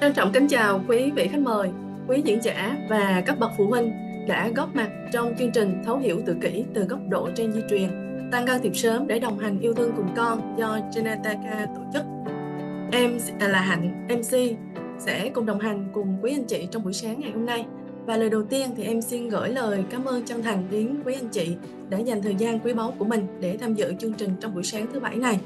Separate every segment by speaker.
Speaker 1: Trân trọng kính chào quý vị khách mời, quý diễn giả và các bậc phụ huynh đã góp mặt trong chương trình Thấu hiểu tự kỷ từ góc độ trên di truyền, tăng can thiệp sớm để đồng hành yêu thương cùng con do Genetaka tổ chức. Em là Hạnh, MC, sẽ cùng đồng hành cùng quý anh chị trong buổi sáng ngày hôm nay. Và lời đầu tiên thì em xin gửi lời cảm ơn chân thành đến quý anh chị đã dành thời gian quý báu của mình để tham dự chương trình trong buổi sáng thứ bảy này.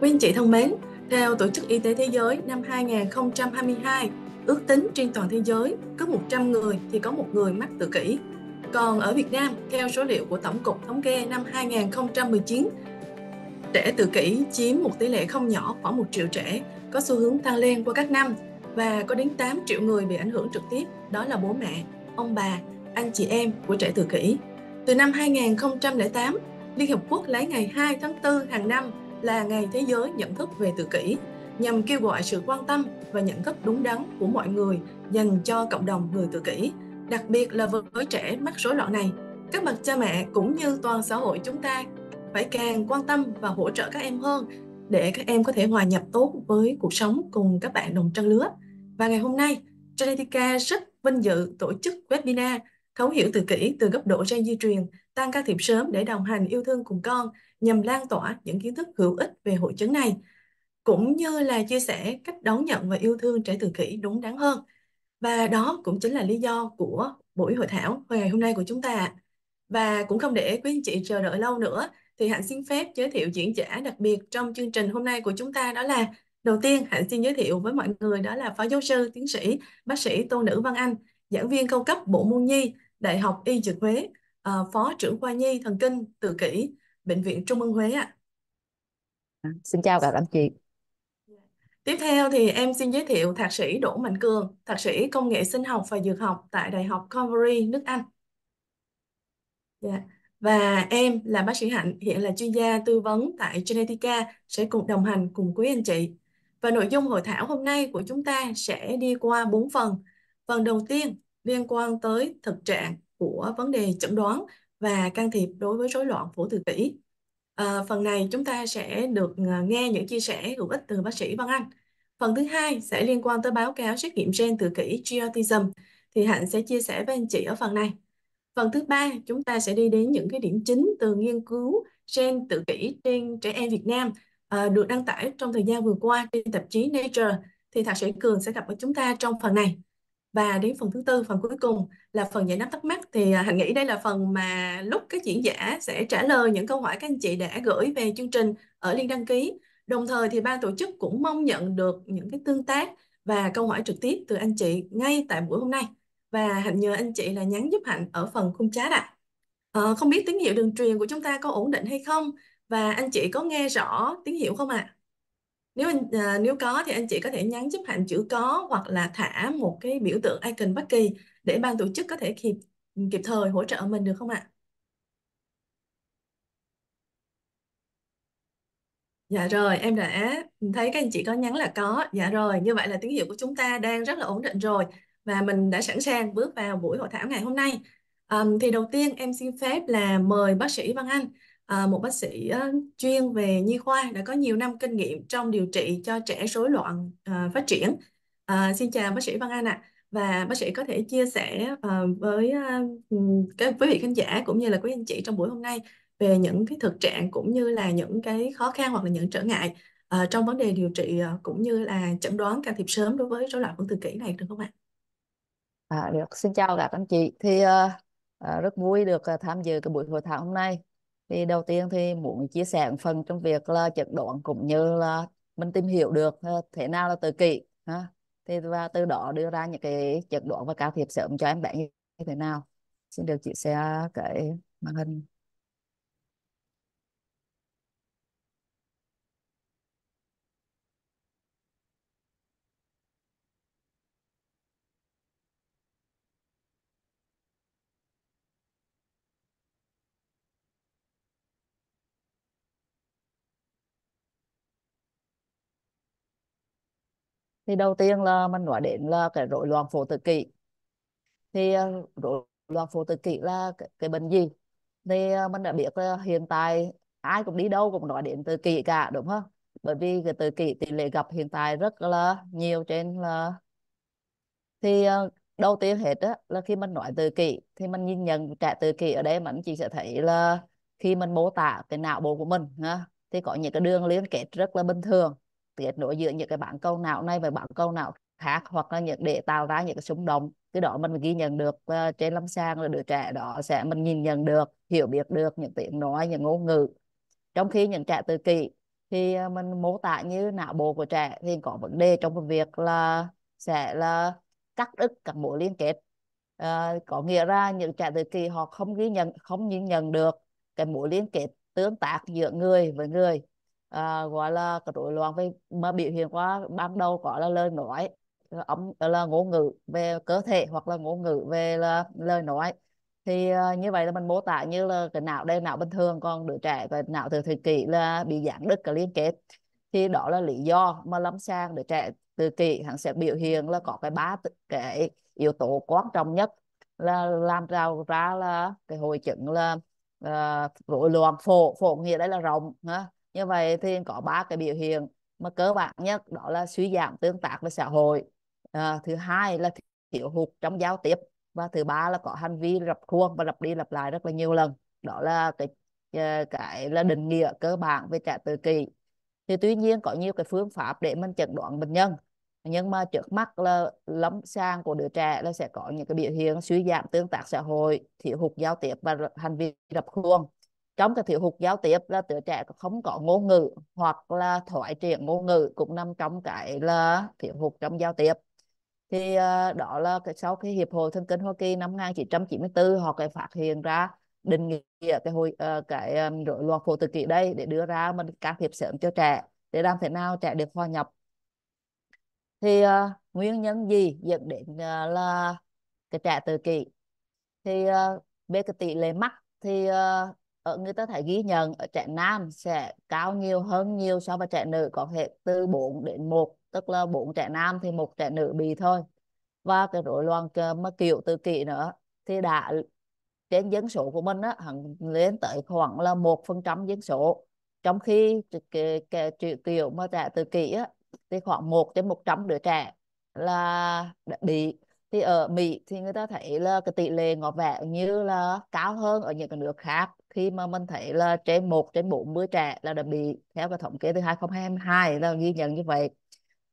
Speaker 1: Quý anh chị thân mến, theo Tổ chức Y tế Thế giới năm 2022, ước tính trên toàn thế giới cứ 100 người thì có một người mắc tự kỷ. Còn ở Việt Nam, theo số liệu của Tổng cục Thống kê năm 2019, trẻ tự kỷ chiếm một tỷ lệ không nhỏ khoảng 1 triệu trẻ, có xu hướng tăng lên qua các năm và có đến 8 triệu người bị ảnh hưởng trực tiếp, đó là bố mẹ, ông bà, anh chị em của trẻ tự kỷ. Từ năm 2008, Liên hợp Quốc lấy ngày 2 tháng 4 hàng năm là Ngày Thế giới Nhận thức về tự kỷ nhằm kêu gọi sự quan tâm và nhận thức đúng đắn của mọi người dành cho cộng đồng người tự kỷ, đặc biệt là với trẻ mắc rối loạn này. Các bậc cha mẹ cũng như toàn xã hội chúng ta phải càng quan tâm và hỗ trợ các em hơn để các em có thể hòa nhập tốt với cuộc sống cùng các bạn đồng trang lứa. Và ngày hôm nay, Genetica rất vinh dự tổ chức webinar thấu hiểu tự kỷ từ góc độ gen di truyền tăng can thiệp sớm để đồng hành yêu thương cùng con nhằm lan tỏa những kiến thức hữu ích về hội chứng này cũng như là chia sẻ cách đón nhận và yêu thương trẻ tự kỷ đúng đắn hơn. Và đó cũng chính là lý do của buổi hội thảo ngày hôm nay của chúng ta. Và cũng không để quý anh chị chờ đợi lâu nữa thì Hạnh xin phép giới thiệu diễn giả đặc biệt trong chương trình hôm nay của chúng ta đó là đầu tiên Hạnh xin giới thiệu với mọi người đó là Phó Giáo sư, Tiến sĩ, Bác sĩ Tô Nữ Văn Anh, giảng viên cao cấp Bộ Môn Nhi, Đại học Y Dược Huế, à, Phó trưởng khoa Nhi thần kinh tự kỷ Bệnh viện Trung ương Huế
Speaker 2: ạ. À, xin chào các anh chị.
Speaker 1: Tiếp theo thì em xin giới thiệu Thạc sĩ Đỗ Mạnh Cường, Thạc sĩ Công nghệ Sinh học và Dược học tại Đại học Convery, nước Anh. Yeah. Dạ. Và em là bác sĩ Hạnh, hiện là chuyên gia tư vấn tại Genetica, sẽ cùng đồng hành cùng quý anh chị. Và nội dung hội thảo hôm nay của chúng ta sẽ đi qua bốn phần. Phần đầu tiên liên quan tới thực trạng của vấn đề chẩn đoán và can thiệp đối với rối loạn phổ tự kỷ. À, phần này chúng ta sẽ được ờ, nghe những chia sẻ hữu ích từ bác sĩ Văn Anh. Phần thứ hai sẽ liên quan tới báo cáo xét nghiệm gen tự kỷ Geotism thì Hạnh sẽ chia sẻ với anh chị ở phần này. Phần thứ ba chúng ta sẽ đi đến những cái điểm chính từ nghiên cứu gen tự kỷ trên trẻ em Việt Nam à, được đăng tải trong thời gian vừa qua trên tạp chí Nature thì Thạc sĩ Cường sẽ gặp với chúng ta trong phần này. Và đến phần thứ tư, phần cuối cùng là phần giải đáp thắc mắc thì à, Hạnh nghĩ đây là phần mà lúc các diễn giả sẽ trả lời những câu hỏi các anh chị đã gửi về chương trình ở liên đăng ký. Đồng thời thì ban tổ chức cũng mong nhận được những cái tương tác và câu hỏi trực tiếp từ anh chị ngay tại buổi hôm nay. Và Hạnh nhờ anh chị là nhắn giúp Hạnh ở phần khung chat ạ. À. À, không biết tín hiệu đường truyền của chúng ta có ổn định hay không và anh chị có nghe rõ tín hiệu không ạ? À? nếu anh à, nếu có thì anh chị có thể nhắn giúp hạnh chữ có hoặc là thả một cái biểu tượng icon bất kỳ để ban tổ chức có thể kịp ừ, kịp thời hỗ trợ mình được không ạ? Dạ rồi, em đã ừ, thấy các anh chị có nhắn là có. Dạ rồi, như vậy là tín hiệu của chúng ta đang rất là ổn định rồi và mình đã sẵn sàng bước vào buổi hội thảo ngày hôm nay. à, thì đầu tiên em xin phép là mời bác sĩ Văn Anh Ờ, một bác sĩ ờ, chuyên về nhi khoa đã có nhiều năm kinh nghiệm trong điều trị cho trẻ rối loạn ờ, phát triển. xin chào bác sĩ Văn An ạ. À. Và bác sĩ có thể chia sẻ với các quý vị khán giả cũng như là quý anh chị trong buổi hôm nay về những cái thực trạng cũng như là những cái khó khăn hoặc là những trở ngại trong vấn đề điều trị cũng như là chẩn đoán can thiệp sớm đối với rối loạn phân tự kỹ này được không ạ?
Speaker 2: À, được, xin chào các anh chị. Thì uh, rất vui được tham dự cái buổi hội thảo hôm nay thì đầu tiên thì muốn chia sẻ một phần trong việc là chẩn đoán cũng như là mình tìm hiểu được ờ, thế nào là tự kỷ ha thì và từ đó đưa ra những cái chẩn đoán và can thiệp sớm cho em bé như thế nào xin được chị sẽ cái màn hình thì đầu tiên là mình nói đến là cái rối loạn phổ tự kỷ thì ờ, rối loạn phổ tự kỷ là cái, cái bệnh gì thì ờ, mình đã biết là hiện tại ai cũng đi đâu cũng nói đến tự kỷ cả đúng không bởi vì cái tự kỷ tỷ lệ gặp hiện tại rất là nhiều trên là thì ờ, đầu tiên hết á, là khi mình nói tự kỷ thì mình nhìn nhận trẻ tự kỷ ở đây mình chỉ sẽ thấy là khi mình mô tả cái não bộ của mình ha, thì có những cái đường liên kết rất là bình thường tiết nối giữa những cái bản câu nào này và bản câu nào khác hoặc là những để tạo ra những cái xung động cái đó mình ghi nhận được uh, trên lâm sàng là đứa trẻ đó sẽ mình nhìn nhận được hiểu biết được những tiếng nói những ngôn ngữ trong khi những trẻ tự kỷ thì ờ, mình mô tả như não bộ của trẻ thì có vấn đề trong việc là sẽ là cắt đứt các mối liên kết à, có nghĩa ra những trẻ tự kỷ họ không ghi nhận không nhìn nhận được cái mối liên kết tương tác giữa người với người à, gọi là cái rối loạn về mà biểu hiện qua ban đầu có là lời nói ống là ngôn ngữ về cơ thể hoặc là ngôn ngữ về là lời nói thì uh, như vậy là mình mô tả như là cái não đây não bình thường còn đứa trẻ và não từ thời kỳ là bị giãn đứt cái liên kết thì đó là lý do mà lâm sàng đứa trẻ từ kỳ hắn sẽ biểu hiện là có cái ba cái yếu tố quan trọng nhất là làm ra ra là cái hội chứng là uh, rối loạn phổ phổ nghĩa đây là rộng ha như vậy thì có ba cái biểu hiện mà cơ bản nhất đó là suy giảm tương tác với xã hội à, thứ hai là thiếu hụt trong giao tiếp và thứ ba là có hành vi lập khuôn và lặp đi lặp lại rất là nhiều lần đó là cái ờ, cái là định nghĩa cơ bản về trẻ tự kỷ thì tuy nhiên có nhiều cái phương pháp để mình chẩn đoán bệnh nhân nhưng mà trước mắt là lâm sàng của đứa trẻ là sẽ có những cái biểu hiện suy giảm tương tác xã hội thiếu hụt giao tiếp và hành vi rập khuôn trong cái thiếu hụt giao tiếp là đứa trẻ không có ngôn ngữ hoặc là thoại triển ngôn ngữ cũng nằm trong cái là thiếu hụt trong giao tiếp thì ờ, đó là cái sau khi hiệp hội thân kinh Hoa Kỳ năm 1994 họ cái phát hiện ra định nghĩa cái hồi ờ, cái um, rối loạn phổ tự kỷ đây để đưa ra mình can thiệp sớm cho trẻ để làm thế nào trẻ được hòa nhập thì uh, nguyên nhân gì dẫn đến uh, là cái trẻ tự kỷ thì uh, về cái tỷ lệ mắc thì uh, ở ờ, người ta thấy ghi nhận ở trẻ nam sẽ cao nhiều hơn nhiều so với trẻ nữ có thể từ 4 đến 1 tức là 4 trẻ nam thì một trẻ nữ bị thôi và cái rối loạn mà kiểu tự kỷ nữa thì đã trên dân số của mình á hẳn lên tới khoảng là một phần trăm dân số trong khi cái, cái, cái kiểu mà trẻ tự kỷ á thì khoảng 1 trên 100 đứa trẻ là đã bị thì ở Mỹ thì người ta thấy là cái tỷ lệ ngọt vẻ như là cao hơn ở những cái nước khác khi mà mình thấy là trên một trên bốn 40 trẻ là đã bị theo cái thống kê từ 2022 là ghi nhận như vậy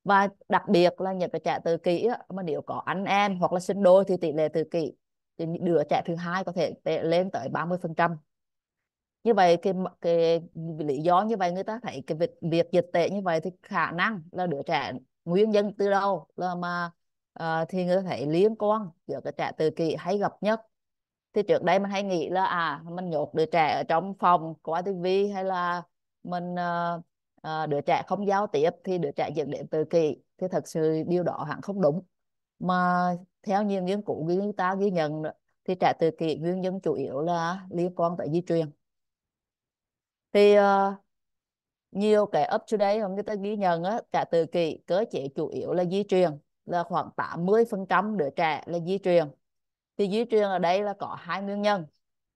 Speaker 2: và đặc biệt là những cái trẻ tự kỷ mà nếu có anh em hoặc là sinh đôi thì tỷ lệ tự kỷ thì đứa trẻ thứ hai có thể lên tới 30 như vậy cái, cái lý do như vậy người ta thấy cái việc việc dịch tệ như vậy thì khả năng là đứa trẻ nguyên nhân từ đâu là mà uh, thì người ta thấy liên quan giữa cái trẻ tự kỷ hay gặp nhất thì trước đây mình hay nghĩ là à mình nhốt đứa trẻ ở trong phòng qua tivi hay là mình uh, đứa trẻ không giao tiếp thì đứa trẻ dẫn đến tự kỷ thì thật sự điều đó hẳn không đúng mà theo nhiều nghiên cứu người ta ghi nhận thì trẻ tự kỷ nguyên nhân chủ yếu là liên quan tới di truyền thì uh, nhiều cái up to date người ta ghi nhận á, trẻ tự kỷ cơ chế chủ yếu là di truyền là khoảng 80% đứa trẻ là di truyền thì di truyền ở đây là có hai nguyên nhân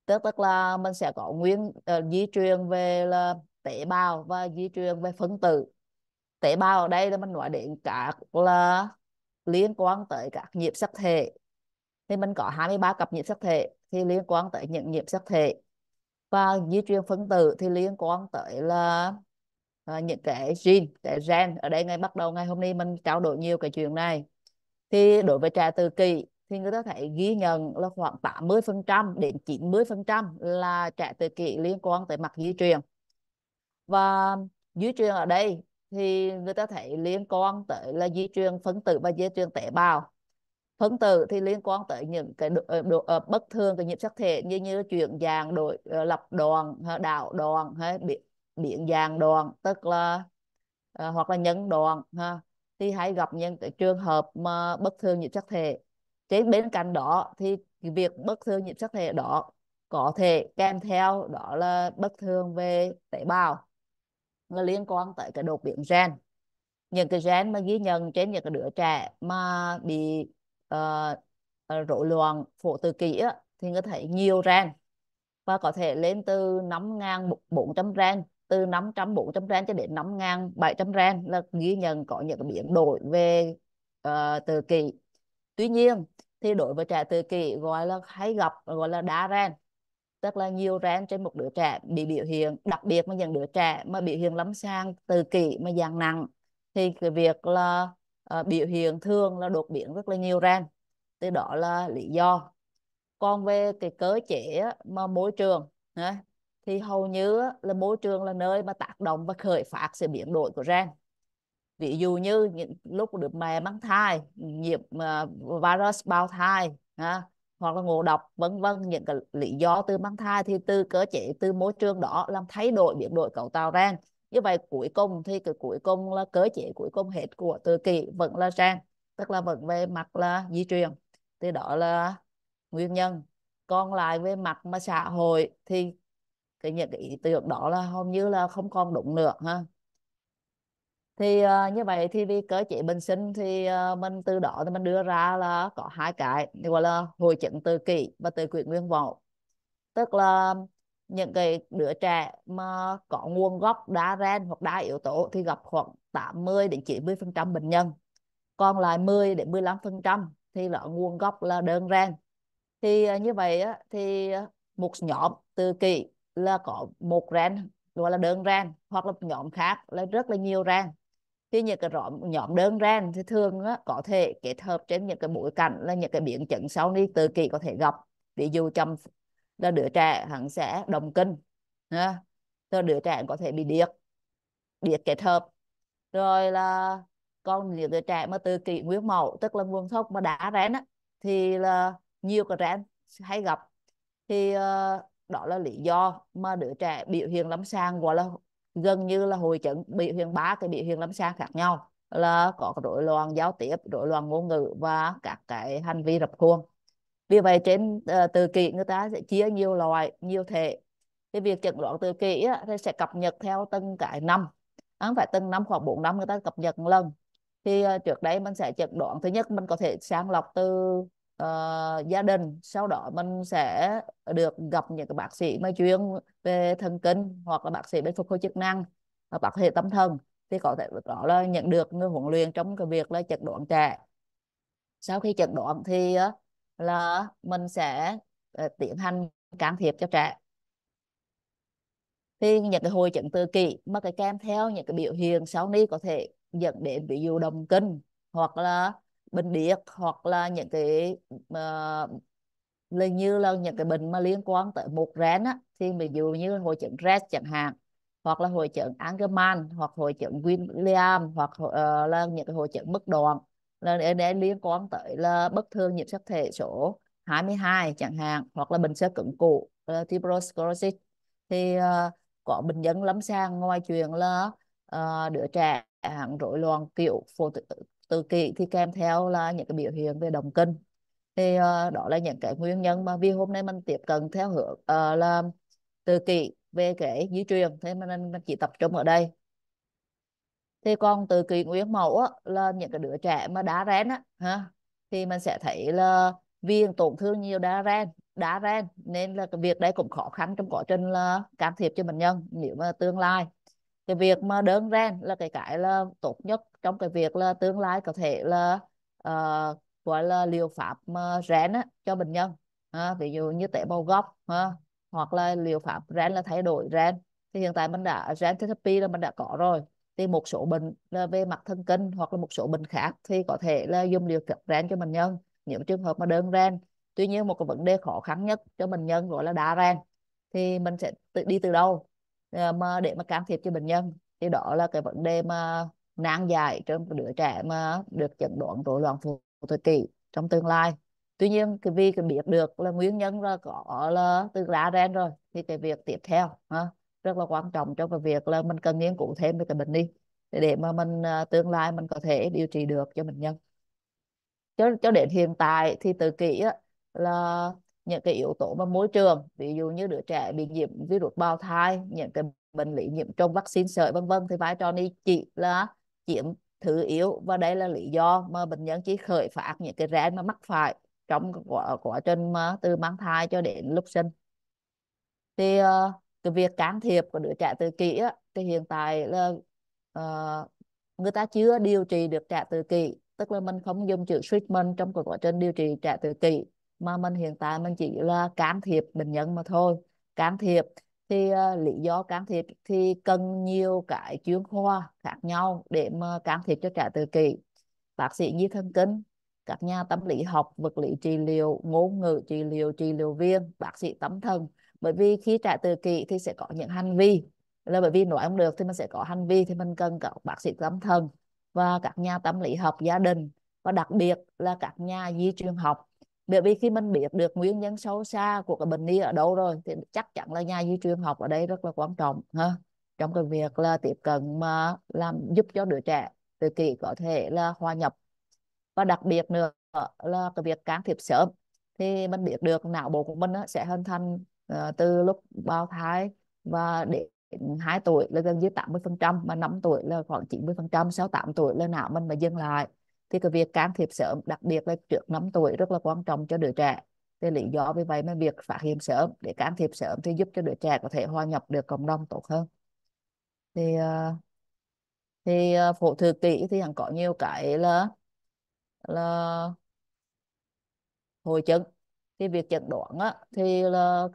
Speaker 2: tức tức là mình sẽ có nguyên uh, di truyền về là tế bào và di truyền về phân tử tế bào ở đây là mình nói đến các là liên quan tới các nhiễm sắc thể thì mình có 23 cặp nhiễm sắc thể thì liên quan tới những nhiễm sắc thể và di truyền phân tử thì liên quan tới là à, những cái gen cái gen ở đây ngay bắt đầu ngày hôm nay mình trao đổi nhiều cái chuyện này thì đối với trẻ tự kỷ thì người ta thấy ghi nhận là khoảng 80% đến 90% là trẻ tự kỷ liên quan tới mặt di truyền và di truyền ở đây thì người ta thấy liên quan tới là di truyền phân tử và di truyền tế bào phân tử thì liên quan tới những cái độ, ờ, độ, độ ờ, bất thường của nhiễm sắc thể như như chuyển dạng đổi ờ, lập đoàn đảo đoàn hay biến biến dạng đoàn tức là hoặc là nhân đoàn ha thì hãy gặp những cái trường hợp mà bất thường nhiễm sắc thể trên bên cạnh đó thì việc bất thường nhiễm sắc thể đó có thể kèm theo đó là bất thường về tế bào mà liên quan tới cái đột biến gen những cái gen mà ghi nhận trên những cái đứa trẻ mà bị uh, rối loạn phổ tự kỷ á, thì có thể nhiều gen và có thể lên từ 5.400 gen từ 500 400 gen cho đến 5.700 gen là ghi nhận có những biến đổi về uh, tự kỷ tuy nhiên thì đối với trẻ tự kỷ gọi là hay gặp gọi là đa ren tức là nhiều ren trên một đứa trẻ bị biểu hiện đặc biệt mà những đứa trẻ mà biểu hiện lắm sang tự kỷ mà dạng nặng thì cái việc là uh, biểu hiện thường là đột biến rất là nhiều ren từ đó là lý do còn về cái cơ chế mà môi trường thì hầu như là môi trường là nơi mà tác động và khởi phát sự biến đổi của ren ví dụ như những lúc được mẹ mang thai nhiễm uh, virus bào thai ha, hoặc là ngộ độc vân vân những cái lý do từ mang thai thì từ cơ chế từ môi trường đó làm thay đổi biến đổi cầu tạo gen như vậy cuối cùng thì cái cuối cùng là cơ chế cuối cùng hết của tự kỷ vẫn là gen tức là vẫn về mặt là di truyền thì đó là nguyên nhân còn lại về mặt mà xã hội thì cái những cái ý tưởng đó là hầu như là không còn đúng nữa ha thì uh, như vậy thì vì cơ chế bình sinh thì uh, mình từ đó thì mình đưa ra là có hai cái gọi là hội chứng tự kỷ và tự quyện nguyên vọng tức là những cái đứa trẻ mà có nguồn gốc đa ren hoặc đa yếu tố thì gặp khoảng 80 đến 90 phần trăm bệnh nhân còn lại 10 đến 15 phần trăm thì là nguồn gốc là đơn ren thì uh, như vậy á, thì một nhóm tự kỷ là có một ren gọi là đơn ren hoặc là một nhóm khác là rất là nhiều ren thì những cái nhóm, nhóm đơn ren thì thường đó, có thể kết hợp trên những cái bối cảnh là những cái biến chứng sau đi tự kỷ có thể gặp ví dụ chăm là đứa trẻ hẳn sẽ đồng kinh ha. rồi đứa trẻ có thể bị điếc điếc kết hợp rồi là con những đứa trẻ mà tự kỷ nguyên mẫu tức là nguồn gốc mà đã rén á thì là nhiều cái rén hay gặp thì uh, đó là lý do mà đứa trẻ biểu hiện lắm sàng gọi là gần như là hội chứng bị huyền ba cái bị huyền lâm sàng khác nhau là có rối loạn giao tiếp rối loạn ngôn ngữ và các cái hành vi rập khuôn vì vậy trên ờ, từ kỷ người ta sẽ chia nhiều loại nhiều thể cái việc chẩn đoán tự kỷ á, thì sẽ cập nhật theo từng cái năm không phải từng năm khoảng 4 năm người ta cập nhật một lần thì ờ, trước đây mình sẽ chẩn đoán thứ nhất mình có thể sàng lọc từ uh, gia đình sau đó mình sẽ được gặp những cái bác sĩ mà chuyên về thần kinh hoặc là bác sĩ về phục hồi chức năng hoặc bác sĩ tâm thần thì có thể đó là nhận được người huấn luyện trong cái việc là chẩn đoán trẻ sau khi chẩn đoán thì uh, là mình sẽ uh, tiến hành can thiệp cho trẻ thì những cái hồi chẩn tự kỷ mà cái kèm theo những cái biểu hiện sau ni có thể dẫn đến ví dụ đồng kinh hoặc là bệnh điệt hoặc là những cái uh, như là những cái bệnh mà liên quan tới một rén á thì ví dụ như hội chứng Rett chẳng hạn hoặc là hội chứng Angerman hoặc hội chứng William hoặc uh, là những cái hội chứng bất đoạn là để liên quan tới là bất thường nhiễm sắc thể số 22 chẳng hạn hoặc là bệnh sơ cứng cổ uh, ờ, tuberculosis thì uh, có bệnh nhân lắm sàng ngoài chuyện là uh, đứa trẻ hạng rối loạn kiểu phổ tự kỷ thì kèm theo là những cái biểu hiện về động kinh thì uh, đó là những cái nguyên nhân mà vì hôm nay mình tiếp cận theo hướng uh, là tự kỷ về kể di truyền thế mình, mình chỉ tập trung ở đây thì còn từ kỳ nguyên mẫu á, là những cái đứa trẻ mà đá ren á ha thì mình sẽ thấy là vì tổn thương nhiều đá ren đá ren nên là cái việc đấy cũng khó khăn trong quá trình là can thiệp cho bệnh nhân nếu mà tương lai cái việc mà đơn ren là cái cái là tốt nhất trong cái việc là tương lai có thể là uh, gọi là liều pháp uh, ờ, rén á, cho bệnh nhân à, ví dụ như tế bào gốc ha, hoặc là liều pháp rén là thay đổi rén thì hiện tại mình đã gen therapy là mình đã có rồi thì một số bệnh là về mặt thần kinh hoặc là một số bệnh khác thì có thể là dùng liều pháp gen cho bệnh nhân những trường hợp mà đơn gen tuy nhiên một cái vấn đề khó khăn nhất cho bệnh nhân gọi là đa gen thì mình sẽ tự đi từ đâu ờ, mà để mà can thiệp cho bệnh nhân thì đó là cái vấn đề mà nan dài trong đứa trẻ mà được chẩn đoán rối loạn phụ thời kỳ trong tương lai tuy nhiên cái vì cái biết được là nguyên nhân là có là từ ra ren rồi thì cái việc tiếp theo ha, rất là quan trọng trong cái việc là mình cần nghiên cứu thêm về cái bệnh đi để, mà mình à, tương lai mình có thể điều trị được cho bệnh nhân cho cho đến hiện tại thì tự kỷ á, là những cái yếu tố mà môi trường ví dụ như đứa trẻ bị nhiễm virus bào thai những cái bệnh lý nhiễm trong vaccine sởi vân vân thì vai trò đi chỉ là chiếm thứ yếu và đây là lý do mà bệnh nhân chỉ khởi phát những cái rẽ mà mắc phải trong quá, quá trình mà từ mang thai cho đến lúc sinh thì uh, cái việc can thiệp của đứa trẻ tự kỷ á, thì hiện tại là uh, người ta chưa điều trị được trẻ tự kỷ tức là mình không dùng chữ treatment trong quá trình điều trị trẻ tự kỷ mà mình hiện tại mình chỉ là can thiệp bệnh nhân mà thôi can thiệp thì uh, lý do can thiệp thì cần nhiều cái chuyên khoa khác nhau để mà can thiệp cho trẻ tự kỷ bác sĩ nhi thần kinh các nhà tâm lý học vật lý trị liệu ngôn ngữ trị liệu trị liệu viên bác sĩ tâm thần bởi vì khi trẻ tự kỷ thì sẽ có những hành vi là bởi vì nói không được thì mình sẽ có hành vi thì mình cần có bác sĩ tâm thần và các nhà tâm lý học gia đình và đặc biệt là các nhà di truyền học bởi vì khi mình biết được nguyên nhân sâu xa của cái bệnh đi ở đâu rồi thì chắc chắn là nhà di truyền học ở đây rất là quan trọng ha trong cái việc là tiếp cận mà làm giúp cho đứa trẻ từ kỳ có thể là hòa nhập và đặc biệt nữa là cái việc can thiệp sớm thì mình biết được não bộ của mình sẽ hình thành ờ, từ lúc bao thai và đến 2 tuổi là gần dưới 80% mà 5 tuổi là khoảng 90% sau 8 tuổi là não mình mà dừng lại thì cái việc can thiệp sớm đặc biệt là trước 5 tuổi rất là quan trọng cho đứa trẻ thì lý do vì vậy mà việc phát hiện sớm để can thiệp sớm thì giúp cho đứa trẻ có thể hòa nhập được cộng đồng tốt hơn thì ờ, thì ờ, phổ thừa kỷ thì hẳn có nhiều cái là là hồi chứng thì việc chẩn đoán á, thì là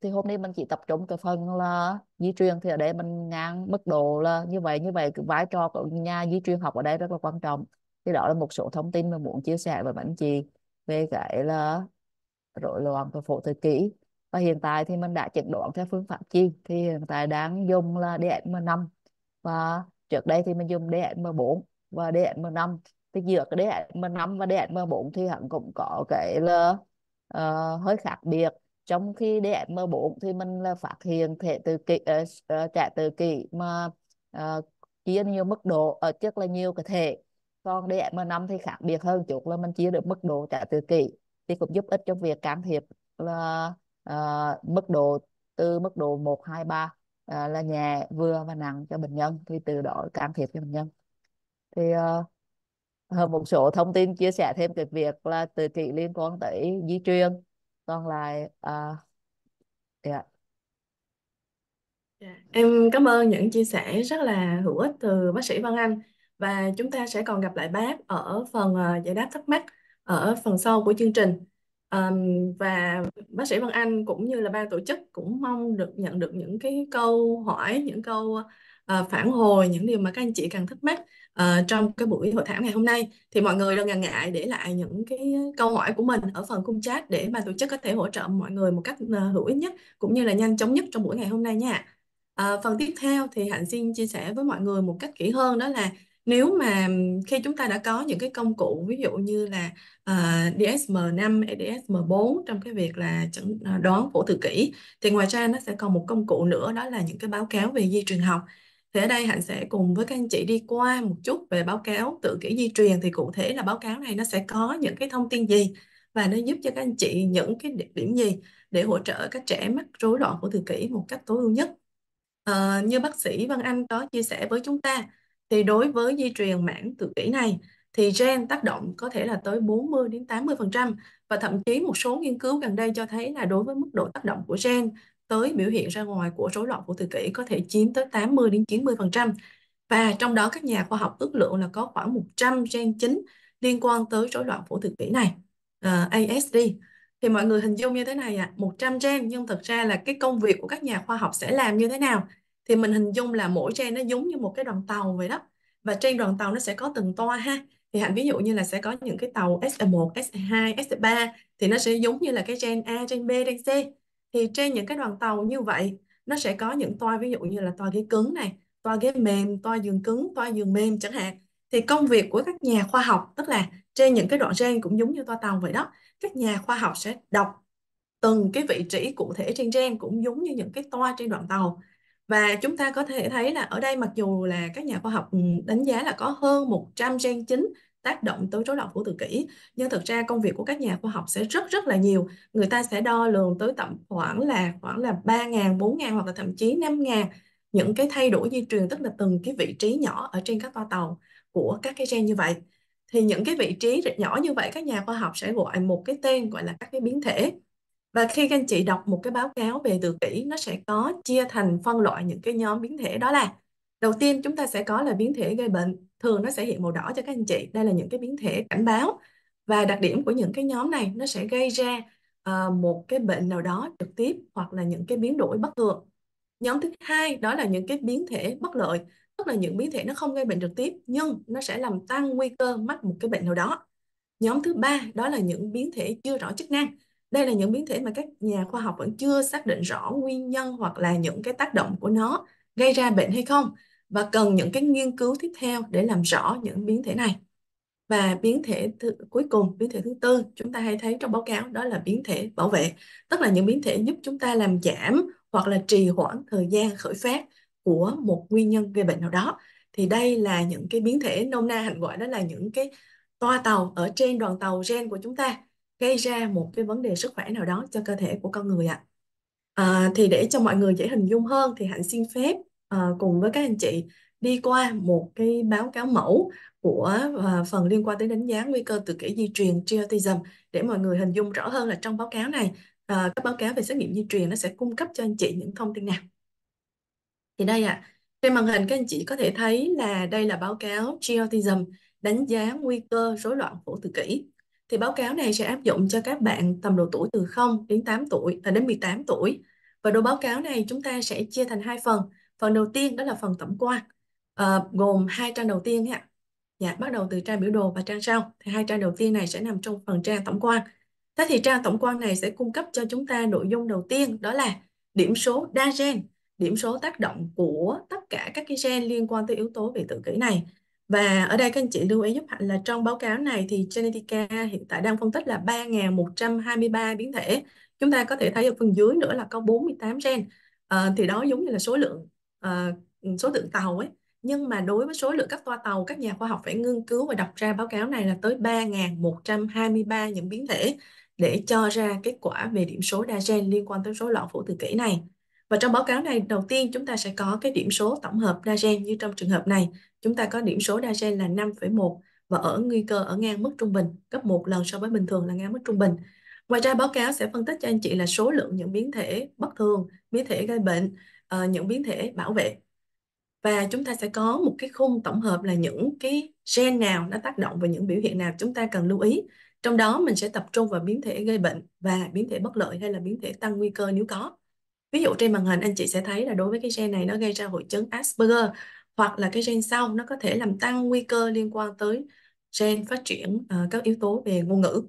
Speaker 2: thì hôm nay mình chỉ tập trung cái phần là di truyền thì ở đây mình ngang mức độ là như vậy như vậy cái vai trò của nhà di truyền học ở đây rất là quan trọng thì đó là một số thông tin mà muốn chia sẻ với bạn chị về cái là rối loạn và phổ thời kỳ và hiện tại thì mình đã chẩn đoán theo phương pháp chi thì hiện tại đang dùng là DSM5 và trước đây thì mình dùng DSM4 và DSM5 thì giữa cái DSM5 và DSM4 thì hẳn cũng có cái là uh, hơi khác biệt trong khi DSM4 thì mình là phát hiện thể từ kỳ uh, trẻ tự kỷ mà uh, chia nhiều mức độ ở ờ, uh, trước là nhiều cái thể còn dmn năm thì khác biệt hơn chút là mình chia được mức độ trả tự kỷ thì cũng giúp ích trong việc can thiệp là uh, mức độ từ mức độ 1, 2, 3 uh, là nhẹ, vừa và nặng cho bệnh nhân thì từ đó can thiệp cho bệnh nhân thì uh, một số thông tin chia sẻ thêm cái việc là tự kỷ liên quan tới di truyền còn lại uh, yeah. Dạ. Dạ, em cảm ơn những
Speaker 1: chia sẻ rất là hữu ích từ bác sĩ Văn Anh và chúng ta sẽ còn gặp lại bác ở phần ờ, giải đáp thắc mắc ở phần sau của chương trình. Um, và bác sĩ Văn Anh cũng như là ban tổ chức cũng mong được nhận được những cái câu hỏi, những câu uh, phản hồi, những điều mà các anh chị cần thắc mắc uh, trong cái buổi hội thảo ngày hôm nay. Thì mọi người đừng ngần ngại để lại những cái câu hỏi của mình ở phần cung chat để ban tổ chức có thể hỗ trợ mọi người một cách uh, hữu ích nhất cũng như là nhanh chóng nhất trong buổi ngày hôm nay nha. Uh, phần tiếp theo thì Hạnh xin chia sẻ với mọi người một cách kỹ hơn đó là nếu mà khi chúng ta đã có những cái công cụ ví dụ như là uh, ờ, DSM-5, DSM-4 trong cái việc là chẩn ờ, đoán phổ tự kỷ thì ngoài ra nó sẽ còn một công cụ nữa đó là những cái báo cáo về di truyền học thì ở đây Hạnh sẽ cùng với các anh chị đi qua một chút về báo cáo tự kỷ di truyền thì cụ thể là báo cáo này nó sẽ có những cái thông tin gì và nó giúp cho các anh chị những cái điểm gì để hỗ trợ các trẻ mắc rối loạn của tự kỷ một cách tối ưu nhất. À, như bác sĩ Văn Anh có chia sẻ với chúng ta thì đối với di truyền mãn tự kỷ này thì gen tác động có thể là tới 40 đến 80% và thậm chí một số nghiên cứu gần đây cho thấy là đối với mức độ tác động của gen tới biểu hiện ra ngoài của rối loạn của tự kỷ có thể chiếm tới 80 đến 90%. Và trong đó các nhà khoa học ước lượng là có khoảng 100 gen chính liên quan tới rối loạn phụ tự kỷ này, uh, ờ, ASD. Thì mọi người hình dung như thế này ạ, à, 100 gen nhưng thực ra là cái công việc của các nhà khoa học sẽ làm như thế nào thì mình hình dung là mỗi trang nó giống như một cái đoàn tàu vậy đó và trên đoàn tàu nó sẽ có từng toa ha thì hạnh ví dụ như là sẽ có những cái tàu SE1, SE2, SE3 thì nó sẽ giống như là cái trang A, trang B, trang C thì trên những cái đoàn tàu như vậy nó sẽ có những toa ví dụ như là toa ghế cứng này toa ghế mềm toa giường cứng toa giường mềm chẳng hạn thì công việc của các nhà khoa học tức là trên những cái đoạn trang cũng giống như toa tàu vậy đó các nhà khoa học sẽ đọc từng cái vị trí cụ thể trên trang cũng giống như những cái toa trên đoạn tàu và chúng ta có thể thấy là ở đây mặc dù là các nhà khoa học ừ, đánh giá là có hơn 100 gen chính tác động tới rối loạn của tự kỷ, nhưng thực ra công việc của các nhà khoa học sẽ rất rất là nhiều. Người ta sẽ đo lường tới tầm khoảng là khoảng là 3.000, 4.000 hoặc là thậm chí 5.000 những cái thay đổi di truyền tức là từng cái vị trí nhỏ ở trên các toa tàu của các cái gen như vậy. Thì những cái vị trí nhỏ như vậy các nhà khoa học sẽ gọi một cái tên gọi là các cái biến thể và khi các anh chị đọc một cái báo cáo về tự kỷ, nó sẽ có chia thành phân loại những cái nhóm biến thể đó là đầu tiên chúng ta sẽ có là biến thể gây bệnh, thường nó sẽ hiện màu đỏ cho các anh chị. Đây là những cái biến thể cảnh báo và đặc điểm của những cái nhóm này nó sẽ gây ra uh, một cái bệnh nào đó trực tiếp hoặc là những cái biến đổi bất thường. Nhóm thứ hai đó là những cái biến thể bất lợi, tức là những biến thể nó không gây bệnh trực tiếp nhưng nó sẽ làm tăng nguy cơ mắc một cái bệnh nào đó. Nhóm thứ ba đó là những biến thể chưa rõ chức năng đây là những biến thể mà các nhà khoa học vẫn chưa xác định rõ nguyên nhân hoặc là những cái tác động của nó gây ra bệnh hay không và cần những cái nghiên cứu tiếp theo để làm rõ những biến thể này. Và biến thể thứ, cuối cùng, biến thể thứ tư, chúng ta hay thấy trong báo cáo đó là biến thể bảo vệ, tức là những biến thể giúp chúng ta làm giảm hoặc là trì hoãn thời gian khởi phát của một nguyên nhân gây bệnh nào đó. Thì đây là những cái biến thể nôm na hành gọi đó là những cái toa tàu ở trên đoàn tàu gen của chúng ta gây ra một cái vấn đề sức khỏe nào đó cho cơ thể của con người ạ. À. à, thì để cho mọi người dễ hình dung hơn thì Hạnh xin phép à, cùng với các anh chị đi qua một cái báo cáo mẫu của à, phần liên quan tới đánh giá nguy cơ tự kỷ di truyền triautism để mọi người hình dung rõ hơn là trong báo cáo này à, các báo cáo về xét nghiệm di truyền nó sẽ cung cấp cho anh chị những thông tin nào. Thì đây ạ, à, trên màn hình các anh chị có thể thấy là đây là báo cáo triautism đánh giá nguy cơ rối loạn phổ tự kỷ thì báo cáo này sẽ áp dụng cho các bạn tầm độ tuổi từ 0 đến 8 tuổi và đến 18 tuổi. Và đồ báo cáo này chúng ta sẽ chia thành hai phần. Phần đầu tiên đó là phần tổng quan, à, gồm hai trang đầu tiên nhé Dạ, bắt đầu từ trang biểu đồ và trang sau. Thì hai trang đầu tiên này sẽ nằm trong phần trang tổng quan. Thế thì trang tổng quan này sẽ cung cấp cho chúng ta nội dung đầu tiên đó là điểm số đa gen, điểm số tác động của tất cả các cái gen liên quan tới yếu tố về tự kỷ này. Và ở đây các anh chị lưu ý giúp Hạnh là trong báo cáo này thì Genetica hiện tại đang phân tích là 3.123 biến thể. Chúng ta có thể thấy ở phần dưới nữa là có 48 gen. À, thì đó giống như là số lượng à, số lượng tàu ấy. Nhưng mà đối với số lượng các toa tàu, các nhà khoa học phải nghiên cứu và đọc ra báo cáo này là tới 3.123 những biến thể để cho ra kết quả về điểm số đa gen liên quan tới số loạn phổ tự kỷ này. Và trong báo cáo này, đầu tiên chúng ta sẽ có cái điểm số tổng hợp đa gen như trong trường hợp này chúng ta có điểm số đa gen là 5,1 và ở nguy cơ ở ngang mức trung bình, gấp một lần so với bình thường là ngang mức trung bình. Ngoài ra báo cáo sẽ phân tích cho anh chị là số lượng những biến thể bất thường, biến thể gây bệnh, ờ, những biến thể bảo vệ. Và chúng ta sẽ có một cái khung tổng hợp là những cái gen nào nó tác động vào những biểu hiện nào chúng ta cần lưu ý. Trong đó mình sẽ tập trung vào biến thể gây bệnh và biến thể bất lợi hay là biến thể tăng nguy cơ nếu có. Ví dụ trên màn hình anh chị sẽ thấy là đối với cái gen này nó gây ra hội chứng Asperger hoặc là cái gen sau nó có thể làm tăng nguy cơ liên quan tới gen phát triển uh, các yếu tố về ngôn ngữ.